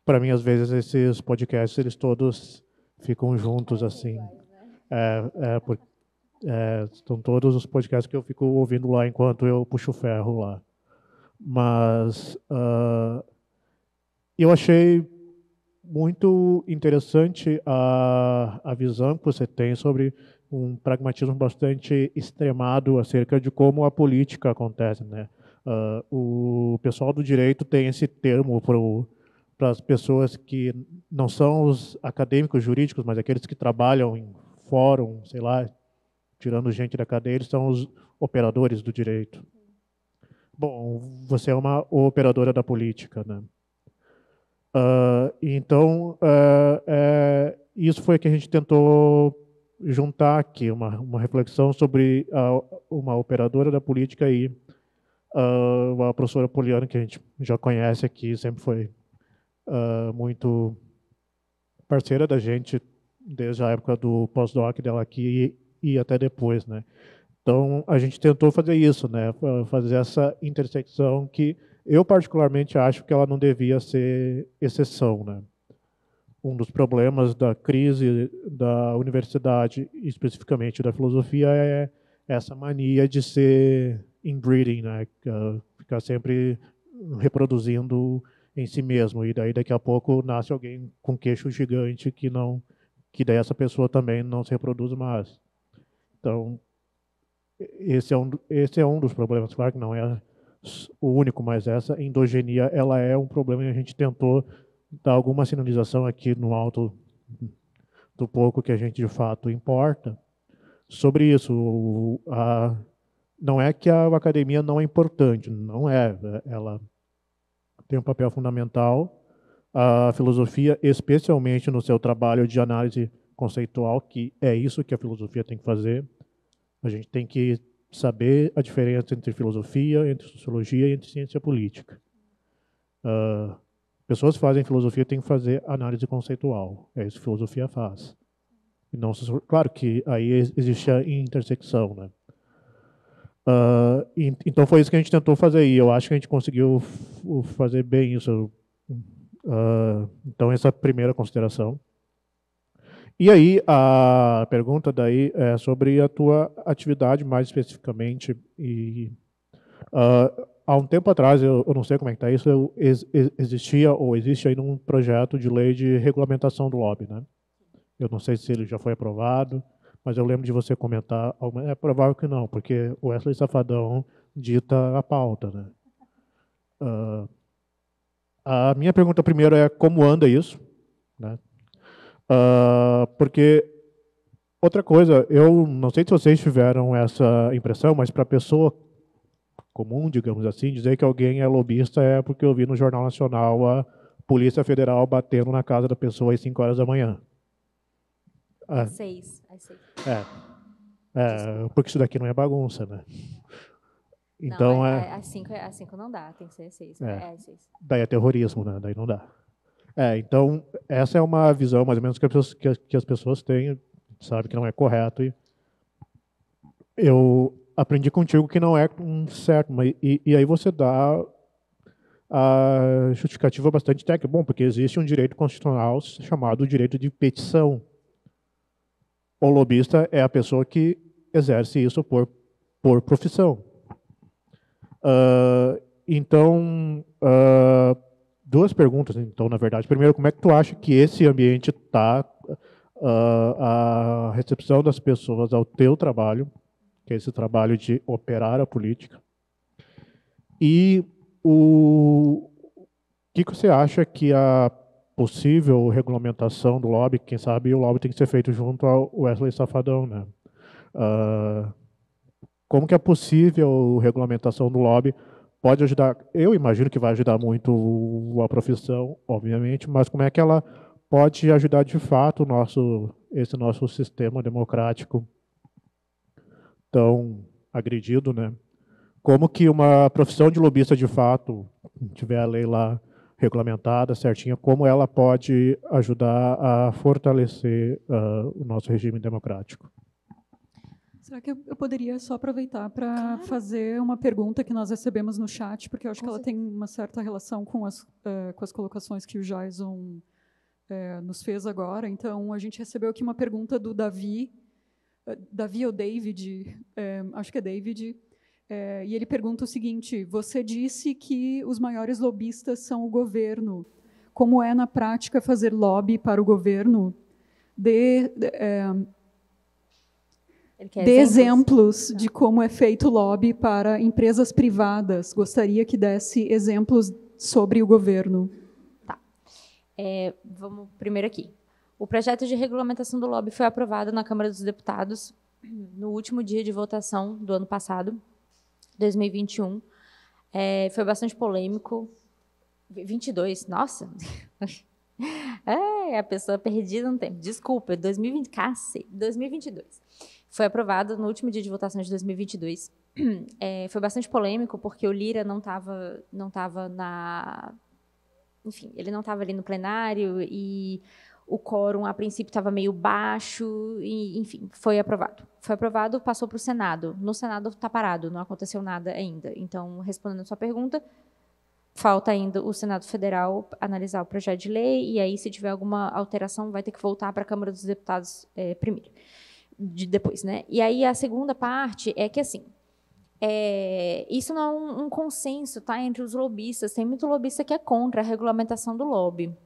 Para mim, às vezes, esses podcasts, eles todos ficam juntos, assim. É, é, por, é, estão todos os podcasts que eu fico ouvindo lá enquanto eu puxo ferro lá. Mas uh, eu achei muito interessante a, a visão que você tem sobre um pragmatismo bastante extremado acerca de como a política acontece, né? Uh, o pessoal do direito tem esse termo para as pessoas que não são os acadêmicos jurídicos, mas aqueles que trabalham em fórum, sei lá, tirando gente da cadeia, eles são os operadores do direito. Bom, você é uma operadora da política, né? Uh, então, uh, isso foi que a gente tentou juntar aqui, uma, uma reflexão sobre a, uma operadora da política e uh, a professora Poliana, que a gente já conhece aqui, sempre foi ah, muito parceira da gente desde a época do pós-doc dela aqui e, e até depois, né? Então, a gente tentou fazer isso, né? Fazer essa intersecção que eu, particularmente, acho que ela não devia ser exceção. Né? Um dos problemas da crise da universidade, especificamente da filosofia, é essa mania de ser inbreeding, né? ficar sempre reproduzindo em si mesmo. E daí, daqui a pouco, nasce alguém com queixo gigante que não que daí essa pessoa também não se reproduz mais. Então, esse é um, esse é um dos problemas. Claro que não é o único, mas essa endogenia ela é um problema e a gente tentou dar alguma sinalização aqui no alto do pouco que a gente de fato importa sobre isso. A, não é que a academia não é importante, não é. Ela tem um papel fundamental. A filosofia, especialmente no seu trabalho de análise conceitual, que é isso que a filosofia tem que fazer, a gente tem que saber a diferença entre filosofia, entre sociologia e entre ciência política. Uh, pessoas que fazem filosofia têm que fazer análise conceitual. É isso que filosofia faz. Não, claro que aí existe a intersecção, né? Uh, então foi isso que a gente tentou fazer e eu acho que a gente conseguiu fazer bem isso. Uh, então essa é a primeira consideração. E aí, a pergunta daí é sobre a tua atividade mais especificamente. E, uh, há um tempo atrás, eu, eu não sei como é que está isso, ex, existia ou existe ainda um projeto de lei de regulamentação do lobby. Né? Eu não sei se ele já foi aprovado, mas eu lembro de você comentar. É provável que não, porque o Wesley Safadão dita a pauta. Né? Uh, a minha pergunta primeiro é como anda isso? Né? Uh, porque outra coisa, eu não sei se vocês tiveram essa impressão, mas para a pessoa comum, digamos assim, dizer que alguém é lobista é porque eu vi no Jornal Nacional a Polícia Federal batendo na casa da pessoa às 5 horas da manhã. Ah. Seis, às É. é. Porque isso daqui não é bagunça, né? Então é, é é, não, é, Às cinco, não dá, tem que ser às seis. É. É seis. Daí é terrorismo, né? Daí não dá. É, então, essa é uma visão mais ou menos que as pessoas, que as, que as pessoas têm, sabe que não é correto. E eu aprendi contigo que não é um certo, mas, e, e aí você dá a justificativa bastante técnica. Bom, porque existe um direito constitucional chamado direito de petição. O lobista é a pessoa que exerce isso por, por profissão. Uh, então, uh, duas perguntas, né? então, na verdade. Primeiro, como é que tu acha que esse ambiente está, uh, ah, a recepção das pessoas ao teu trabalho, que é esse trabalho de operar a política, e o que, que você acha que a possível regulamentação do lobby, quem sabe o lobby tem que ser feito junto ao Wesley Safadão, né? Uh, como que é possível regulamentação do lobby pode ajudar, eu imagino que vai ajudar muito a profissão, obviamente, mas como é que ela pode ajudar de fato o nosso, esse nosso sistema democrático tão agredido, né? Como que uma profissão de lobista de fato tiver a lei lá regulamentada certinha, como ela pode ajudar a fortalecer uh, o nosso regime democrático? Será que eu poderia só aproveitar para claro. fazer uma pergunta que nós recebemos no chat, porque eu acho com que ela tem uma certa relação com as, eh, com as colocações que o Jason eh, nos fez agora. Então, a gente recebeu aqui uma pergunta do Davi, eh, Davi ou David, eh, acho que é David, e ele pergunta o seguinte: Você disse que os maiores lobistas são o governo. Como é na prática fazer lobby para o governo? De, de de exemplos de tá. como é feito lobby para empresas privadas. Gostaria que desse exemplos sobre o governo. Tá. É, vamos primeiro aqui. O projeto de regulamentação do lobby foi aprovado na Câmara dos Deputados no último dia de votação do ano passado, 2021. É, foi bastante polêmico. 22, nossa! É, a pessoa perdida um tempo. Desculpa, 2020, cacete, 2022 foi aprovado no último dia de votação de 2022. É, foi bastante polêmico, porque o Lira não estava não tava na. Enfim, ele não estava ali no plenário e o quórum, a princípio, estava meio baixo, e, enfim, foi aprovado. Foi aprovado, passou para o Senado. No Senado está parado, não aconteceu nada ainda. Então, respondendo a sua pergunta, falta ainda o Senado Federal analisar o projeto de lei, e aí, se tiver alguma alteração, vai ter que voltar para a Câmara dos Deputados é, primeiro de depois, né? E aí a segunda parte é que assim, é, isso não é um, um, consenso, tá? Entre os lobistas, tem muito lobista que é contra a regulamentação do lobby.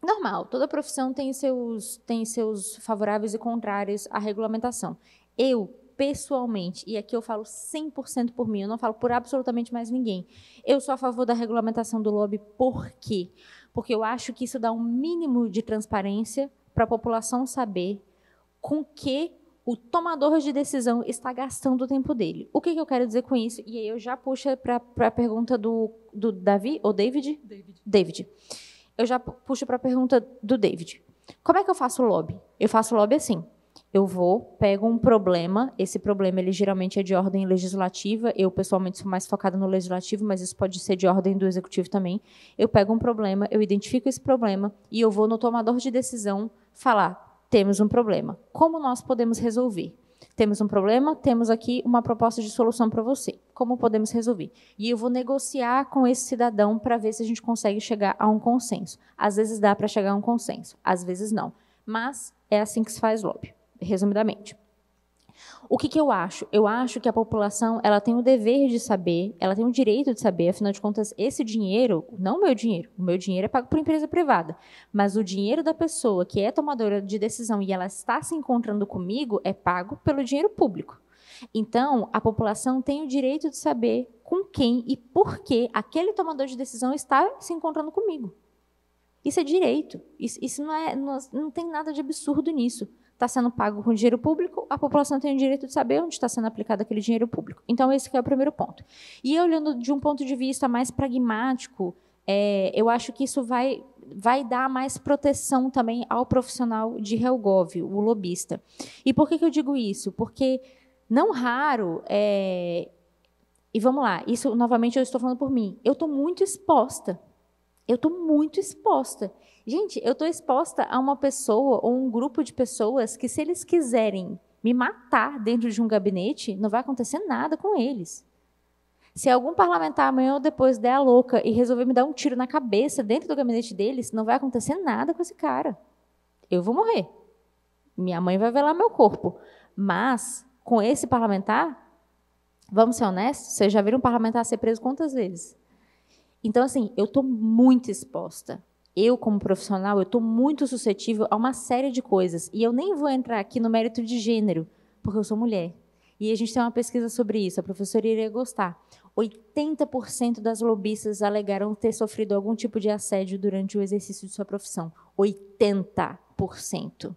Normal, toda profissão tem seus tem seus favoráveis e contrários à regulamentação. Eu pessoalmente, e aqui eu falo 100% por mim, eu não falo por absolutamente mais ninguém. Eu sou a favor da regulamentação do lobby por quê? Porque eu acho que isso dá um mínimo de transparência para a população saber com que o tomador de decisão está gastando o tempo dele. O que, que eu quero dizer com isso? E aí eu já puxo para a pergunta do, do Davi, ou David? David. David. Eu já puxo para a pergunta do David. Como é que eu faço lobby? Eu faço lobby assim. Eu vou, pego um problema, esse problema ele geralmente é de ordem legislativa, eu pessoalmente sou mais focada no legislativo, mas isso pode ser de ordem do executivo também. Eu pego um problema, eu identifico esse problema e eu vou no tomador de decisão falar: temos um problema. Como nós podemos resolver? Temos um problema, temos aqui uma proposta de solução para você. Como podemos resolver? E eu vou negociar com esse cidadão para ver se a gente consegue chegar a um consenso. Às vezes dá para chegar a um consenso, às vezes não. Mas é assim que se faz lobby, resumidamente. O que, que eu acho? Eu acho que a população ela tem o dever de saber, ela tem o direito de saber, afinal de contas, esse dinheiro, não o meu dinheiro, o meu dinheiro é pago por empresa privada, mas o dinheiro da pessoa que é tomadora de decisão e ela está se encontrando comigo é pago pelo dinheiro público. Então, a população tem o direito de saber com quem e por que aquele tomador de decisão está se encontrando comigo. Isso é direito. Isso, isso não, é, não, não tem nada de absurdo nisso está sendo pago com dinheiro público, a população tem o direito de saber onde está sendo aplicado aquele dinheiro público. Então, esse é o primeiro ponto. E olhando de um ponto de vista mais pragmático, é, eu acho que isso vai, vai dar mais proteção também ao profissional de Helgov, o lobista. E por que, que eu digo isso? Porque não raro. É, e vamos lá, isso novamente eu estou falando por mim. Eu estou muito exposta. Eu estou muito exposta. Gente, eu estou exposta a uma pessoa ou um grupo de pessoas que, se eles quiserem me matar dentro de um gabinete, não vai acontecer nada com eles. Se algum parlamentar amanhã ou depois der a louca e resolver me dar um tiro na cabeça dentro do gabinete deles, não vai acontecer nada com esse cara. Eu vou morrer. Minha mãe vai velar meu corpo. Mas, com esse parlamentar, vamos ser honestos, vocês já viram um parlamentar ser preso quantas vezes? Então, assim, eu estou muito exposta eu como profissional, eu estou muito suscetível a uma série de coisas. E eu nem vou entrar aqui no mérito de gênero, porque eu sou mulher. E a gente tem uma pesquisa sobre isso, a professora iria gostar. 80% das lobistas alegaram ter sofrido algum tipo de assédio durante o exercício de sua profissão. 80%.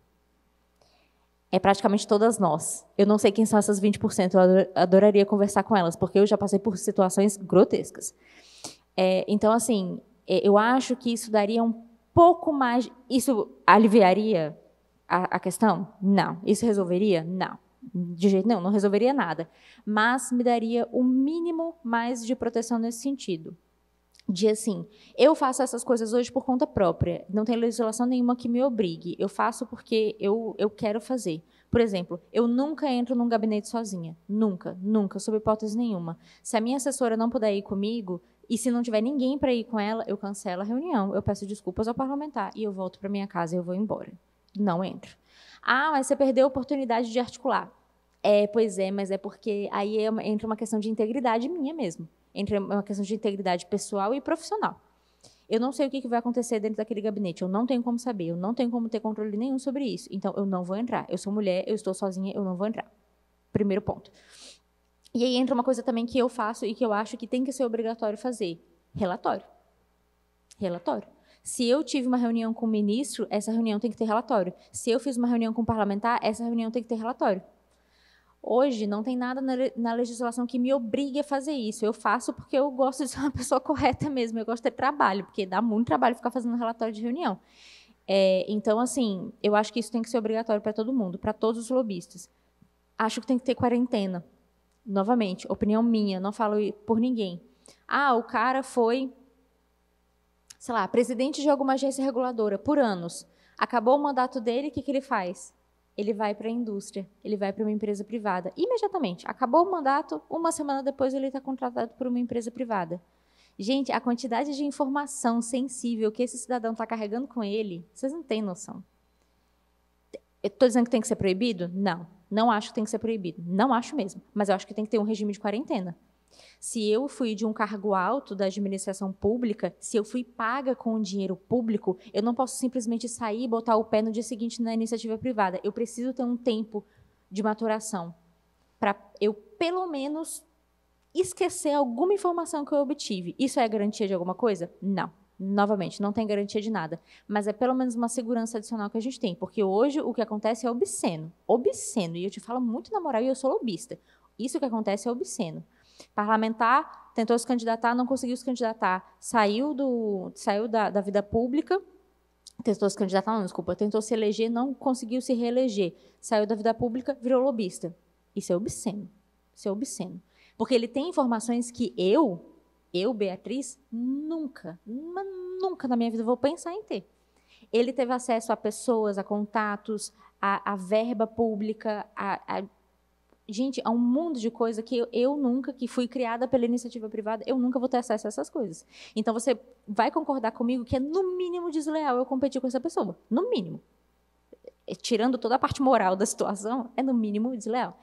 É praticamente todas nós. Eu não sei quem são essas 20%, eu adoraria conversar com elas, porque eu já passei por situações grotescas. É, então, assim, é, eu acho que isso daria um pouco mais. Isso aliviaria a, a questão? Não. Isso resolveria? Não. De jeito nenhum, não resolveria nada. Mas me daria o um mínimo mais de proteção nesse sentido de assim, eu faço essas coisas hoje por conta própria, não tem legislação nenhuma que me obrigue, eu faço porque eu, eu quero fazer. Por exemplo, eu nunca entro num gabinete sozinha, nunca, nunca, sob hipótese nenhuma. Se a minha assessora não puder ir comigo, e se não tiver ninguém para ir com ela, eu cancelo a reunião, eu peço desculpas ao parlamentar e eu volto para minha casa e eu vou embora. Não entro. Ah, mas você perdeu a oportunidade de articular. É, pois é, mas é porque aí é entra uma questão de integridade minha mesmo. Entra uma questão de integridade pessoal e profissional. Eu não sei o que vai acontecer dentro daquele gabinete, eu não tenho como saber, eu não tenho como ter controle nenhum sobre isso. Então, eu não vou entrar. Eu sou mulher, eu estou sozinha, eu não vou entrar. Primeiro ponto. E aí entra uma coisa também que eu faço e que eu acho que tem que ser obrigatório fazer: relatório. Relatório. Se eu tive uma reunião com o ministro, essa reunião tem que ter relatório. Se eu fiz uma reunião com o parlamentar, essa reunião tem que ter relatório. Hoje não tem nada na legislação que me obrigue a fazer isso. Eu faço porque eu gosto de ser uma pessoa correta mesmo. Eu gosto de ter trabalho, porque dá muito trabalho ficar fazendo relatório de reunião. É, então, assim, eu acho que isso tem que ser obrigatório para todo mundo, para todos os lobistas. Acho que tem que ter quarentena novamente, opinião minha, não falo por ninguém. Ah, o cara foi, sei lá, presidente de alguma agência reguladora por anos. Acabou o mandato dele, o que, que ele faz? Ele vai para a indústria, ele vai para uma empresa privada. Imediatamente. Acabou o mandato, uma semana depois ele está contratado por uma empresa privada. Gente, a quantidade de informação sensível que esse cidadão está carregando com ele, vocês não têm noção. Estou dizendo que tem que ser proibido? Não. Não acho que tem que ser proibido. Não acho mesmo. Mas eu acho que tem que ter um regime de quarentena. Se eu fui de um cargo alto da administração pública, se eu fui paga com dinheiro público, eu não posso simplesmente sair e botar o pé no dia seguinte na iniciativa privada. Eu preciso ter um tempo de maturação para eu, pelo menos, esquecer alguma informação que eu obtive. Isso é garantia de alguma coisa? Não. Novamente, não tem garantia de nada, mas é pelo menos uma segurança adicional que a gente tem, porque hoje o que acontece é obsceno, obsceno, e eu te falo muito na moral e eu sou lobista. Isso que acontece é obsceno. Parlamentar tentou se candidatar, não conseguiu se candidatar, saiu do saiu da, da vida pública, tentou se candidatar, não, desculpa, tentou se eleger, não conseguiu se reeleger, saiu da vida pública, virou lobista. Isso é obsceno. Isso é obsceno. Porque ele tem informações que eu, eu, Beatriz, nunca, nunca na minha vida vou pensar em ter. Ele teve acesso a pessoas, a contatos, a, a verba pública, a, a, gente, a um mundo de coisa que eu, eu, nunca, que fui criada pela iniciativa privada, eu nunca vou ter acesso a essas coisas. Então você vai concordar comigo que é no mínimo desleal eu competir com essa pessoa, no mínimo. É, tirando toda a parte moral da situação, é no mínimo desleal.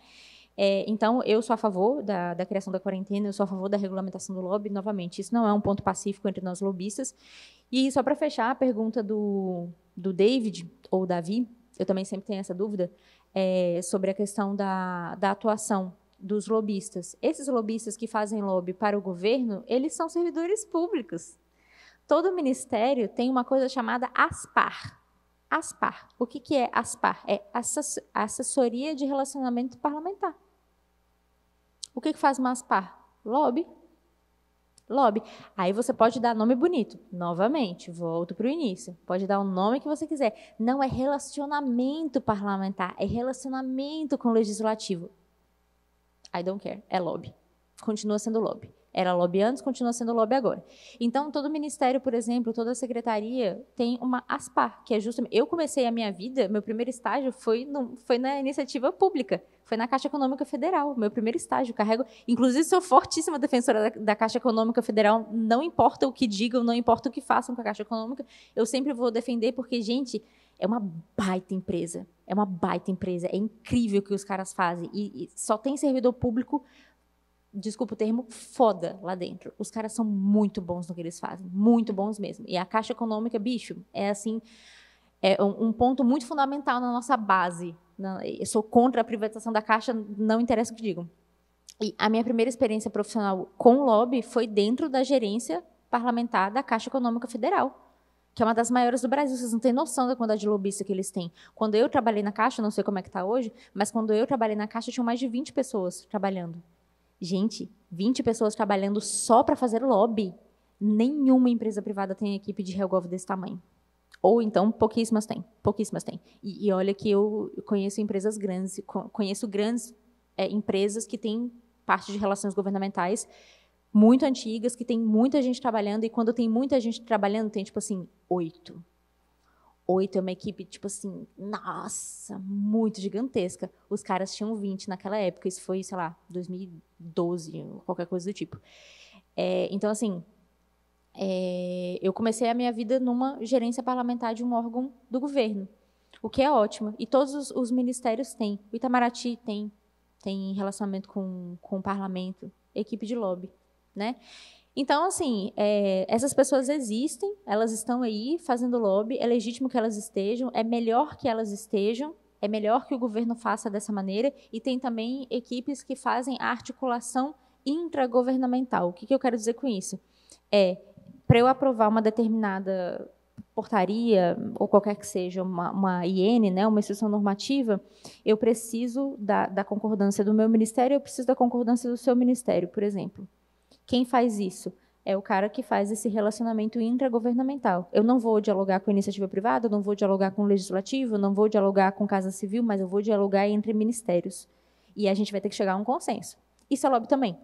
É, então, eu sou a favor da, da, criação da quarentena, eu sou a favor da regulamentação do lobby. Novamente, isso não é um ponto pacífico entre nós lobistas. E só para fechar a pergunta do, do David ou Davi, eu também sempre tenho essa dúvida é, sobre a questão da, da atuação dos lobistas. Esses lobistas que fazem lobby para o governo, eles são servidores públicos. Todo ministério tem uma coisa chamada ASPAR, ASPAR. O que, que é ASPAR? É Assessoria de Relacionamento Parlamentar. O que, que faz Maspar? Lobby. Lobby. Aí você pode dar nome bonito. Novamente, volto para o início. Pode dar o nome que você quiser. Não é relacionamento parlamentar, é relacionamento com o legislativo. I don't care. É lobby. Continua sendo lobby. Era lobby antes, continua sendo lobby agora. Então, todo ministério, por exemplo, toda secretaria tem uma ASPAR, que é justamente. Eu comecei a minha vida, meu primeiro estágio foi, no, foi na iniciativa pública, foi na Caixa Econômica Federal, meu primeiro estágio. Carrego, inclusive, sou fortíssima defensora da, da Caixa Econômica Federal. Não importa o que digam, não importa o que façam com a Caixa Econômica, eu sempre vou defender, porque, gente, é uma baita empresa. É uma baita empresa. É incrível o que os caras fazem. E, e só tem servidor público desculpa o termo, foda lá dentro. Os caras são muito bons no que eles fazem, muito bons mesmo. E a Caixa Econômica, bicho, é assim, é um, ponto muito fundamental na nossa base. Eu sou contra a privatização da Caixa, não interessa o que digam. E a minha primeira experiência profissional com lobby foi dentro da gerência parlamentar da Caixa Econômica Federal que é uma das maiores do Brasil. Vocês não têm noção da quantidade de lobista que eles têm. Quando eu trabalhei na Caixa, não sei como é que está hoje, mas quando eu trabalhei na Caixa, tinham mais de 20 pessoas trabalhando. Gente, 20 pessoas trabalhando só para fazer lobby. Nenhuma empresa privada tem equipe de Helgov desse tamanho. Ou então, pouquíssimas têm. Pouquíssimas têm. E, e olha que eu conheço empresas grandes, conheço grandes é, empresas que têm parte de relações governamentais muito antigas, que tem muita gente trabalhando, e quando tem muita gente trabalhando, tem tipo assim, oito. 8 é uma equipe, tipo assim, nossa, muito gigantesca. Os caras tinham 20 naquela época, isso foi, sei lá, 2012, qualquer coisa do tipo. É, então, assim, é, eu comecei a minha vida numa gerência parlamentar de um órgão do governo, o que é ótimo. E todos os, os ministérios têm. O Itamaraty tem, tem relacionamento com, com o parlamento, equipe de lobby, né? Então, assim, é, essas pessoas existem, elas estão aí fazendo lobby, é legítimo que elas estejam, é melhor que elas estejam, é melhor que o governo faça dessa maneira, e tem também equipes que fazem a articulação intragovernamental. O que, que eu quero dizer com isso? É, para eu aprovar uma determinada portaria, ou qualquer que seja, uma, uma IN, né, uma instrução normativa, eu preciso da, da concordância do meu ministério, eu preciso da concordância do seu ministério, por exemplo. Quem faz isso? É o cara que faz esse relacionamento intragovernamental. Eu não vou dialogar com a iniciativa privada, não vou dialogar com o legislativo, não vou dialogar com Casa Civil, mas eu vou dialogar entre ministérios. E a gente vai ter que chegar a um consenso. Isso é lobby também.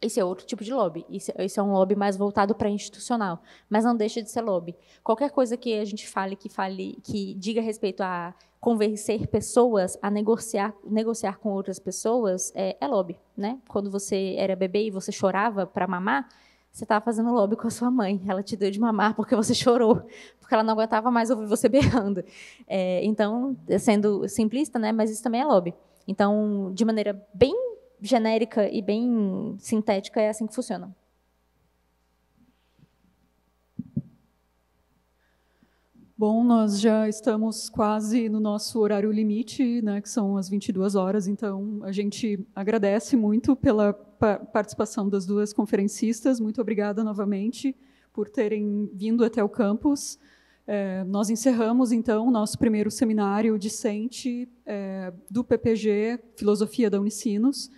Esse é outro tipo de lobby. Esse, esse é um lobby mais voltado para institucional, mas não deixa de ser lobby. Qualquer coisa que a gente fale que fale que diga respeito a convencer pessoas a negociar negociar com outras pessoas é, é lobby, né? Quando você era bebê e você chorava para mamar, você estava fazendo lobby com a sua mãe. Ela te deu de mamar porque você chorou, porque ela não aguentava mais ouvir você berrando. É, então, sendo simplista, né? Mas isso também é lobby. Então, de maneira bem genérica e bem sintética, é assim que funciona. Bom, nós já estamos quase no nosso horário limite, né, que são as 22 horas, então a gente agradece muito pela participação das duas conferencistas. Muito obrigada novamente por terem vindo até o campus. É, nós encerramos, então, o nosso primeiro seminário discente é, do PPG Filosofia da Unicinos.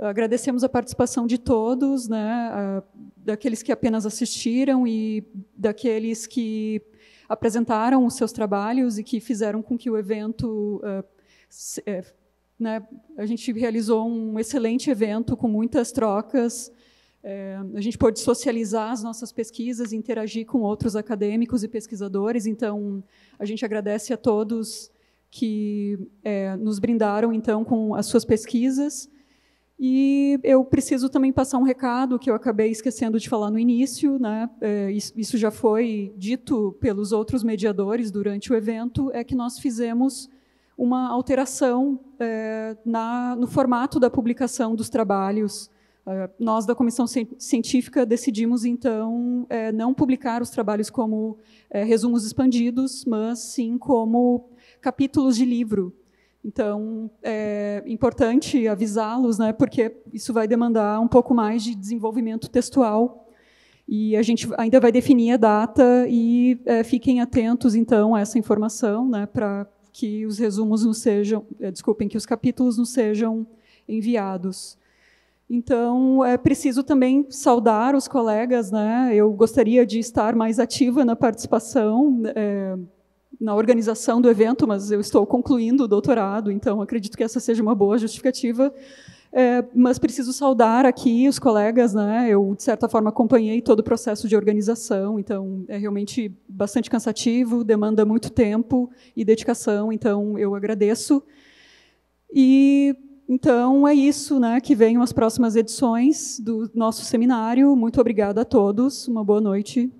Agradecemos a participação de todos, né, daqueles que apenas assistiram e daqueles que apresentaram os seus trabalhos e que fizeram com que o evento. Eh, eh, né, a gente realizou um excelente evento com muitas trocas. É, a gente pôde socializar as nossas pesquisas, interagir com outros acadêmicos e pesquisadores. Então, a gente agradece a todos que é, nos brindaram então com as suas pesquisas. E eu preciso também passar um recado que eu acabei esquecendo de falar no início, né? É, isso já foi dito pelos outros mediadores durante o evento, é que nós fizemos uma alteração é, na, no formato da publicação dos trabalhos. É, nós da comissão científica decidimos então é, não publicar os trabalhos como é, resumos expandidos, mas sim como capítulos de livro então, é importante avisá-los, né, porque isso vai demandar um pouco mais de desenvolvimento textual. E a gente ainda vai definir a data e é, fiquem atentos, então, a essa informação, né, para que os resumos não sejam, é, desculpem, que os capítulos não sejam enviados. Então, é preciso também saudar os colegas. Né? Eu gostaria de estar mais ativa na participação. É, na organização do evento, mas eu estou concluindo o doutorado, então acredito que essa seja uma boa justificativa. É, mas preciso saudar aqui os colegas, né? Eu de certa forma acompanhei todo o processo de organização, então é realmente bastante cansativo, demanda muito tempo e dedicação, então eu agradeço. E então é isso, né? Que venham as próximas edições do nosso seminário. Muito obrigada a todos. Uma boa noite.